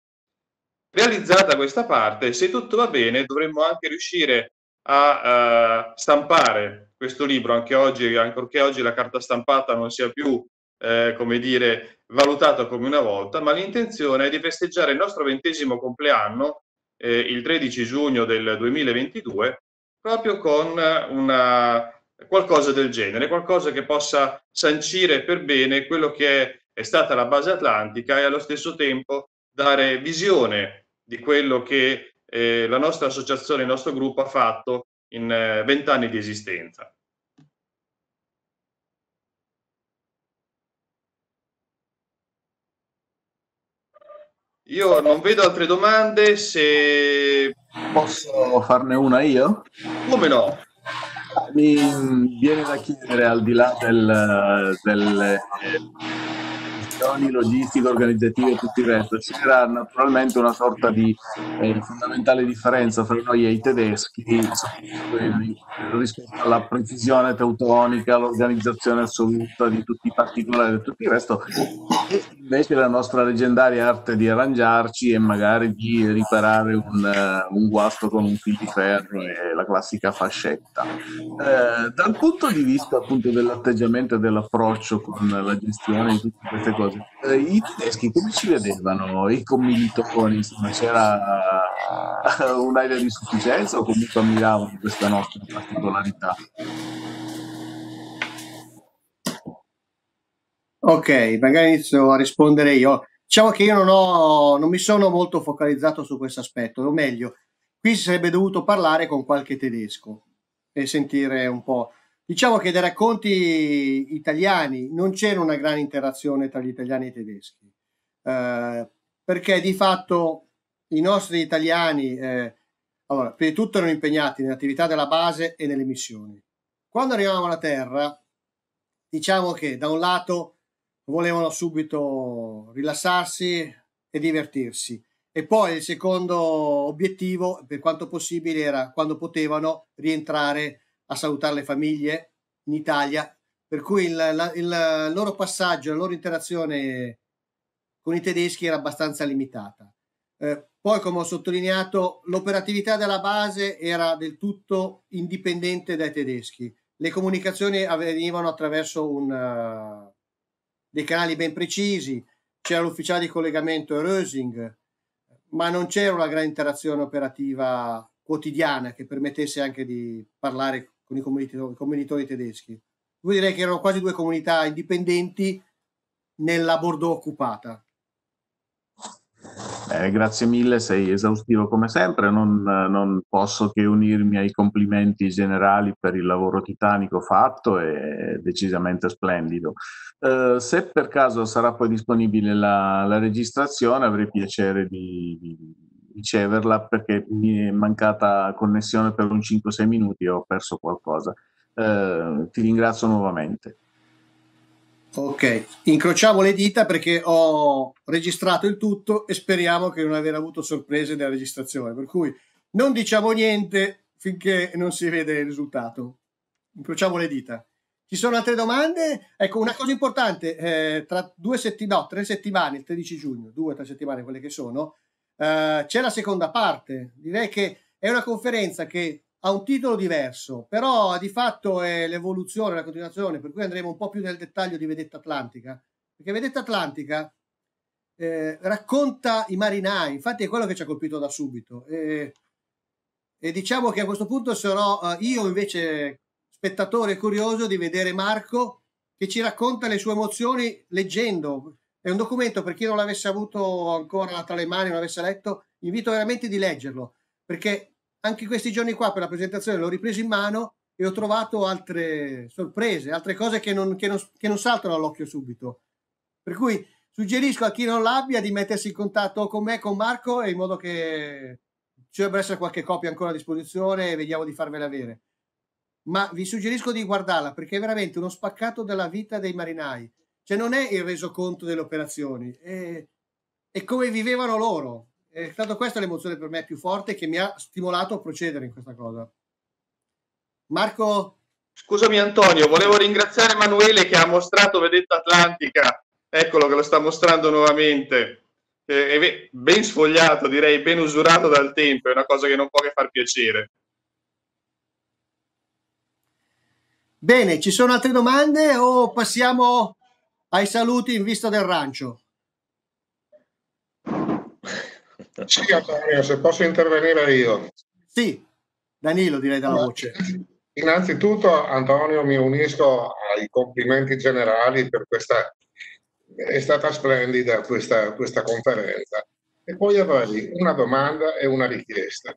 Realizzata questa parte, se tutto va bene, dovremmo anche riuscire a uh, stampare questo libro, anche oggi, ancorché oggi la carta stampata non sia più, eh, come dire, valutata come una volta, ma l'intenzione è di festeggiare il nostro ventesimo compleanno, eh, il 13 giugno del 2022, proprio con una, qualcosa del genere, qualcosa che possa sancire per bene quello che è, è stata la base atlantica e allo stesso tempo dare visione di quello che eh, la nostra associazione, il nostro gruppo ha fatto in eh, vent'anni eh, di esistenza. Io non vedo altre domande, se... Posso farne una io? Come no? Mi viene da chiedere, al di là del, del questioni logistiche, organizzative e tutto il resto. C'era naturalmente una sorta di eh, fondamentale differenza fra noi e i tedeschi rispetto alla precisione teutonica, all'organizzazione assoluta di tutti i particolari e tutto il resto, e invece la nostra leggendaria arte di arrangiarci e magari di riparare un, eh, un guasto con un fil di ferro e la classica fascetta. Eh, dal punto di vista appunto dell'atteggiamento e dell'approccio con la gestione di tutte queste cose, cose. Eh, I tedeschi come ci vedevano? I commilitoni, insomma, c'era eh, un'aria di sufficienza o comunque ammiravano questa nostra particolarità? Ok, magari inizio a rispondere io. Diciamo che io non, ho, non mi sono molto focalizzato su questo aspetto, o meglio, qui si sarebbe dovuto parlare con qualche tedesco e sentire un po'. Diciamo che dai racconti italiani non c'era una grande interazione tra gli italiani e i tedeschi, eh, perché di fatto i nostri italiani, eh, allora, prima di tutto erano impegnati nell'attività della base e nelle missioni. Quando arrivavamo alla Terra, diciamo che da un lato volevano subito rilassarsi e divertirsi, e poi il secondo obiettivo, per quanto possibile, era quando potevano rientrare a salutare le famiglie in Italia, per cui il, la, il loro passaggio, la loro interazione con i tedeschi era abbastanza limitata. Eh, poi, come ho sottolineato, l'operatività della base era del tutto indipendente dai tedeschi. Le comunicazioni avvenivano attraverso un, uh, dei canali ben precisi, c'era l'ufficiale di collegamento Rösing, ma non c'era una grande interazione operativa quotidiana che permettesse anche di parlare con con i commeditori, tedeschi. Voi direi che erano quasi due comunità indipendenti nella Bordeaux occupata. Eh, grazie mille, sei esaustivo come sempre, non, non, posso che unirmi ai complimenti generali per il lavoro titanico fatto e decisamente splendido. Eh, se per caso sarà poi disponibile la, la registrazione avrei piacere di, di riceverla perché mi è mancata connessione per un 5-6 minuti e ho perso qualcosa. Eh, ti ringrazio nuovamente. Ok, incrociamo le dita perché ho registrato il tutto e speriamo che non aver avuto sorprese nella registrazione, per cui non diciamo niente finché non si vede il risultato. Incrociamo le dita. Ci sono altre domande? Ecco, una cosa importante, eh, tra due settimane, no, tre settimane, il 13 giugno, due o tre settimane quelle che sono, eh, c'è la seconda parte, direi che è una conferenza che ha un titolo diverso, però di fatto è l'evoluzione, la continuazione, per cui andremo un po' più nel dettaglio di Vedetta Atlantica, perché Vedetta Atlantica eh, racconta i marinai, infatti è quello che ci ha colpito da subito. E, eh, e diciamo che a questo punto sarò uh, io invece spettatore curioso di vedere Marco che ci racconta le sue emozioni leggendo, è un documento, per chi non l'avesse avuto ancora tra le mani, non l'avesse letto, invito veramente di leggerlo, perché anche questi giorni qua per la presentazione l'ho ripreso in mano e ho trovato altre sorprese, altre cose che non, che non, che non saltano all'occhio subito. Per cui suggerisco a chi non l'abbia di mettersi in contatto con me, con Marco, in modo che ci dovrebbe essere qualche copia ancora a disposizione e vediamo di farvela avere. Ma vi suggerisco di guardarla perché è veramente uno spaccato della vita dei marinai. Cioè non è il resoconto delle operazioni, è, è come vivevano loro. È stata questa l'emozione per me più forte che mi ha stimolato a procedere in questa cosa. Marco, Scusami Antonio, volevo ringraziare Emanuele che ha mostrato Vedetta Atlantica, eccolo che lo sta mostrando nuovamente, eh, ben sfogliato direi, ben usurato dal tempo, è una cosa che non può che far piacere. Bene, ci sono altre domande o passiamo ai saluti in vista del rancio. Sì, Antonio, se posso intervenire io. Sì, Danilo direi dalla voce. Innanzitutto, Antonio, mi unisco ai complimenti generali per questa, è stata splendida questa, questa conferenza. E poi avrei una domanda e una richiesta.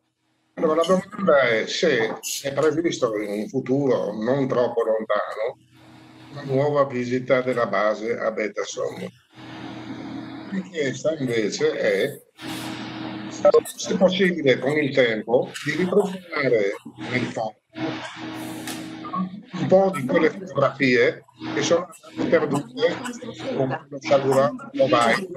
Allora, la domanda è se è previsto in un futuro non troppo lontano nuova visita della base a Beta Somma. Richiesta invece è se possibile con il tempo di riprogrammare nel fatto un po' di quelle fotografie che sono state perdute con lo sciagurato mobile.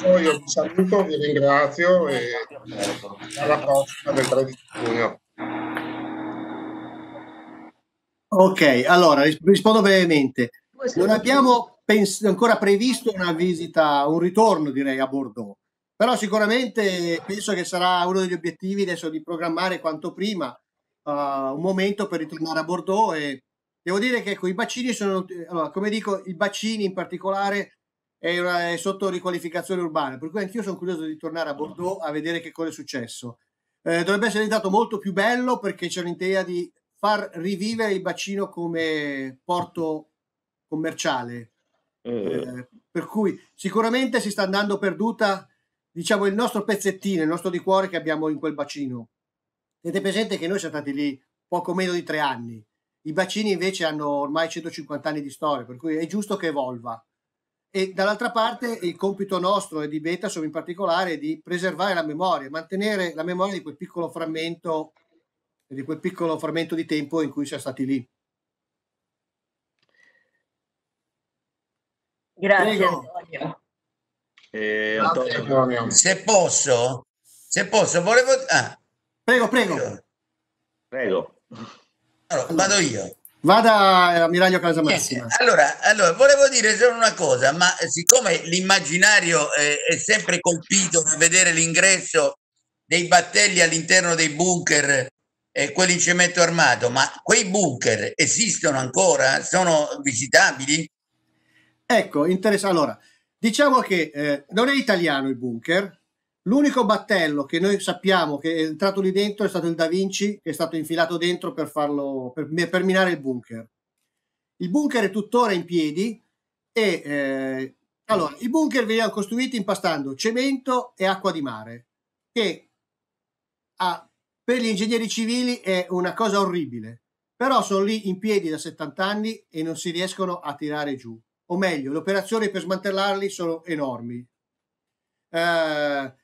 Io vi saluto, vi ringrazio e alla prossima del 13 giugno. Ok, allora rispondo brevemente. Non abbiamo pens- ancora previsto una visita, un ritorno direi a Bordeaux, però sicuramente penso che sarà uno degli obiettivi adesso di programmare quanto prima uh, un momento per ritornare a Bordeaux e devo dire che ecco, i bacini sono, allora, come dico, i bacini in particolare è, una, è sotto riqualificazione urbana, per cui anch'io sono curioso di tornare a Bordeaux a vedere che cosa è successo. Eh, dovrebbe essere diventato molto più bello perché c'è un'idea di far rivivere il bacino come porto commerciale. Mm. Eh, per cui sicuramente si sta andando perduta, diciamo, il nostro pezzettino, il nostro di cuore che abbiamo in quel bacino. Tenete presente che noi siamo stati lì poco meno di tre anni. I bacini invece hanno ormai 150 anni di storia, per cui è giusto che evolva. E dall'altra parte il compito nostro e di Beta, sono in particolare, è di preservare la memoria, mantenere la memoria di quel piccolo frammento e di quel piccolo frammento di tempo in cui si è stati lì. Grazie Antonio. Eh, Antonio. Se posso, se posso, volevo... Ah. Prego, prego. Prego. Allora, vado io. Vada eh, ammiraglio Casamassima. Eh, allora, allora, volevo dire solo una cosa, ma eh, siccome l'immaginario eh, è sempre colpito nel vedere l'ingresso dei battelli all'interno dei bunker eh, quelli in cemento armato, ma quei bunker esistono ancora? Sono visitabili? Ecco, interessante. Allora, diciamo che eh, non è italiano il bunker. L'unico battello che noi sappiamo che è entrato lì dentro è stato il Da Vinci, che è stato infilato dentro per, farlo, per, per minare il bunker. Il bunker è tuttora in piedi e eh, allora, i bunker venivano costruiti impastando cemento e acqua di mare, che a per gli ingegneri civili è una cosa orribile, però sono lì in piedi da 70 anni e non si riescono a tirare giù. O meglio, le operazioni per smantellarli sono enormi. Eh,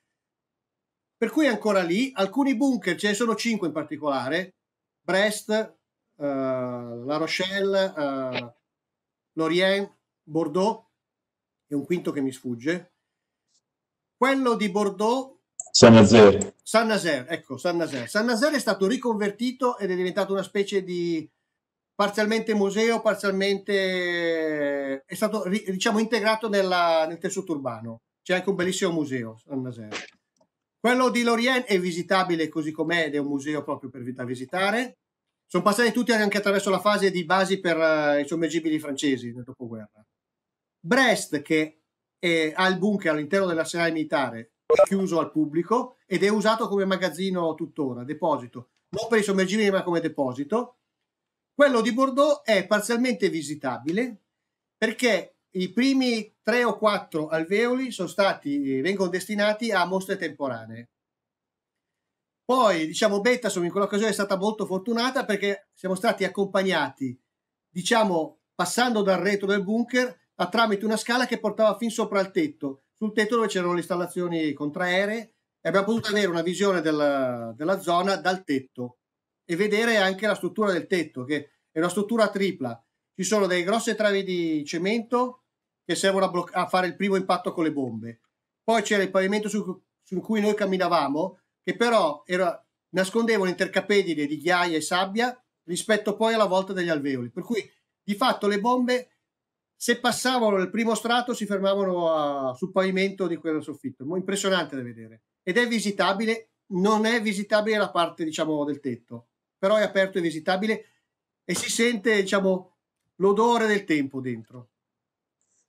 per cui ancora lì, alcuni bunker, ce ne sono cinque in particolare, Brest, eh, La Rochelle, eh, Lorient, Bordeaux, e un quinto che mi sfugge. Quello di Bordeaux San Nazer. San Nazer, ecco, San Nazer. San Nazer è stato riconvertito ed è diventato una specie di parzialmente museo, parzialmente eh, è stato diciamo integrato nella, nel tessuto urbano. C'è anche un bellissimo museo, San Nazer. Quello di Lorient è visitabile così com'è ed è un museo proprio per, da visitare. Sono passati tutti anche attraverso la fase di basi per uh, i sommergibili francesi nel dopoguerra. Brest, che ha il bunker all'interno dell'arsenale militare, chiuso al pubblico ed è usato come magazzino tuttora, deposito, non per i sommergibili ma come deposito. Quello di Bordeaux è parzialmente visitabile perché i primi tre o quattro alveoli sono stati, eh, vengono destinati a mostre temporanee. Poi, diciamo, Bettasum in quell'occasione è stata molto fortunata perché siamo stati accompagnati, diciamo, passando dal retro del bunker a, tramite una scala che portava fin sopra il tetto sul tetto dove c'erano le installazioni contraeree e abbiamo potuto avere una visione della, della zona dal tetto e vedere anche la struttura del tetto, che è una struttura tripla. Ci sono delle grosse travi di cemento che servono a, bloc- a fare il primo impatto con le bombe. Poi c'era il pavimento su, su cui noi camminavamo, che però era, nascondeva un intercapedine di ghiaia e sabbia rispetto poi alla volta degli alveoli. Per cui di fatto le bombe se passavano il primo strato si fermavano a, sul pavimento di quello soffitto. Impressionante da vedere. Ed è visitabile, non è visitabile la parte diciamo del tetto, però è aperto e visitabile e si sente diciamo l'odore del tempo dentro.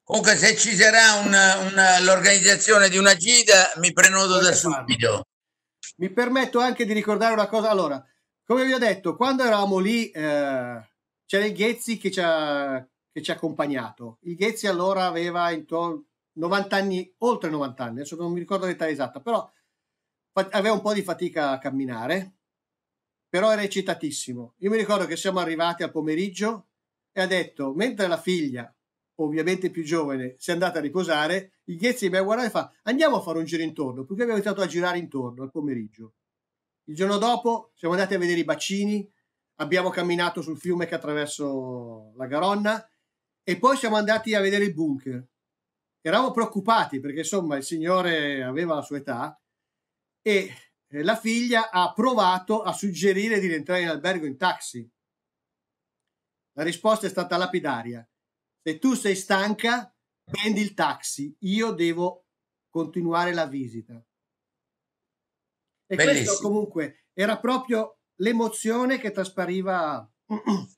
Comunque se ci sarà una, una, l'organizzazione di una gita mi prenoto da subito. Mi permetto anche di ricordare una cosa. Allora, come vi ho detto, quando eravamo lì eh, c'era il Ghezzi che ci ha che ci ha accompagnato. Il Ghezzi allora aveva intorno 90 anni, oltre 90 anni, adesso non mi ricordo l'età esatta, però aveva un po' di fatica a camminare, però era eccitatissimo. Io mi ricordo che siamo arrivati al pomeriggio e ha detto, mentre la figlia, ovviamente più giovane, si è andata a riposare, il Ghezzi mi ha guardato e fa, andiamo a fare un giro intorno, perché abbiamo iniziato a girare intorno al pomeriggio. Il giorno dopo siamo andati a vedere i bacini, abbiamo camminato sul fiume che attraverso la Garonna, e poi siamo andati a vedere il bunker. Eravamo preoccupati perché insomma il signore aveva la sua età e eh, la figlia ha provato a suggerire di rientrare in albergo in taxi. La risposta è stata lapidaria. Se tu sei stanca, prendi il taxi, io devo continuare la visita. E Bellissimo. questo comunque era proprio l'emozione che traspariva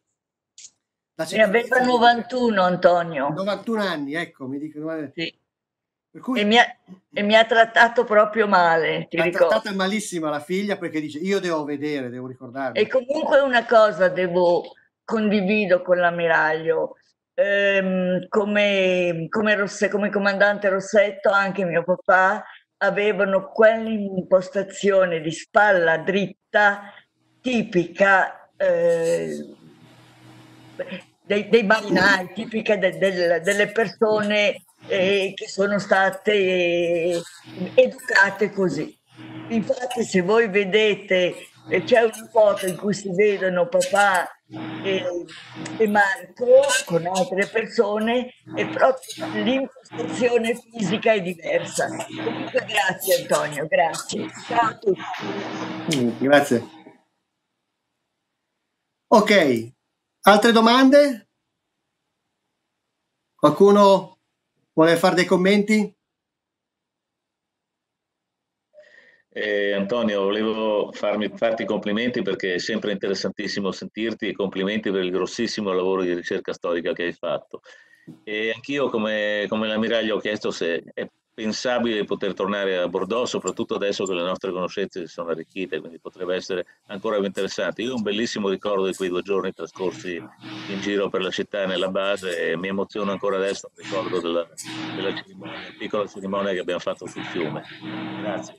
Ne aveva 91 Antonio. 91 anni, ecco, mi dicono. Eh. Sì. Cui... E, mi ha, e, mi ha, trattato proprio male. Ti mi ha trattato malissimo la figlia perché dice io devo vedere, devo ricordarmi. E comunque una cosa devo condivido con l'ammiraglio. Ehm, come, come, Rosse, come comandante Rossetto, anche mio papà avevano quell'impostazione di spalla dritta tipica eh, dei, dei marinai, tipica de, de, delle persone eh, che sono state eh, educate così. Infatti se voi vedete eh, c'è una foto in cui si vedono papà e, e Marco con altre persone e proprio l'impostazione fisica è diversa. Comunque grazie Antonio, grazie. Ciao a tutti. Mm, grazie. Ok, Altre domande? Qualcuno vuole fare dei commenti? Eh, Antonio, volevo farmi, farti i complimenti perché è sempre interessantissimo sentirti e complimenti per il grossissimo lavoro di ricerca storica che hai fatto. E anch'io, come, come l'ammiraglio, ho chiesto se è pensabile poter tornare a Bordeaux, soprattutto adesso che le nostre conoscenze si sono arricchite, quindi potrebbe essere ancora più interessante. Io ho un bellissimo ricordo di quei due giorni trascorsi in giro per la città e nella base e mi emoziono ancora adesso al ricordo della, della cerimonia, piccola cerimonia che abbiamo fatto sul fiume. Grazie.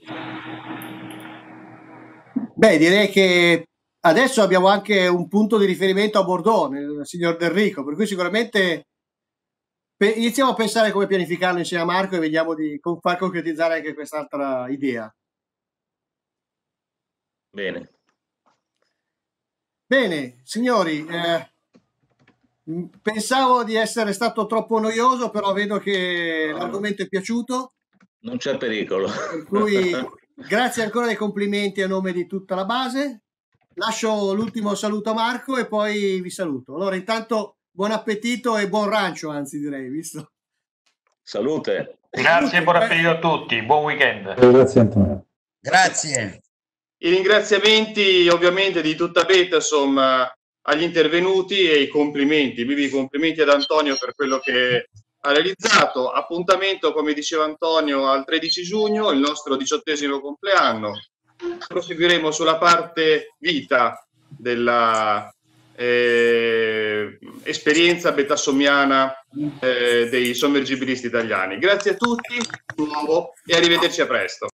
Beh, direi che adesso abbiamo anche un punto di riferimento a Bordeaux, nel signor Del Rico, per cui sicuramente iniziamo a pensare come pianificarlo insieme a Marco e vediamo di far concretizzare anche quest'altra idea. Bene. Bene, signori, eh, pensavo di essere stato troppo noioso, però vedo che l'argomento è piaciuto. Non c'è pericolo. Per cui grazie ancora dei complimenti a nome di tutta la base. Lascio l'ultimo saluto a Marco e poi vi saluto. Allora, intanto buon appetito e buon rancio, anzi direi, visto? Salute. Grazie e buon appetito a tutti, buon weekend. Grazie Antonio. Grazie. I ringraziamenti ovviamente di tutta Beta, insomma, agli intervenuti e i complimenti. Vivi i complimenti ad Antonio per quello che ha realizzato. Appuntamento, come diceva Antonio, al 13 giugno, il nostro diciottesimo compleanno. Proseguiremo sulla parte vita della, eh, esperienza betassomiana eh, dei sommergibilisti italiani. Grazie a tutti di nuovo e arrivederci a presto.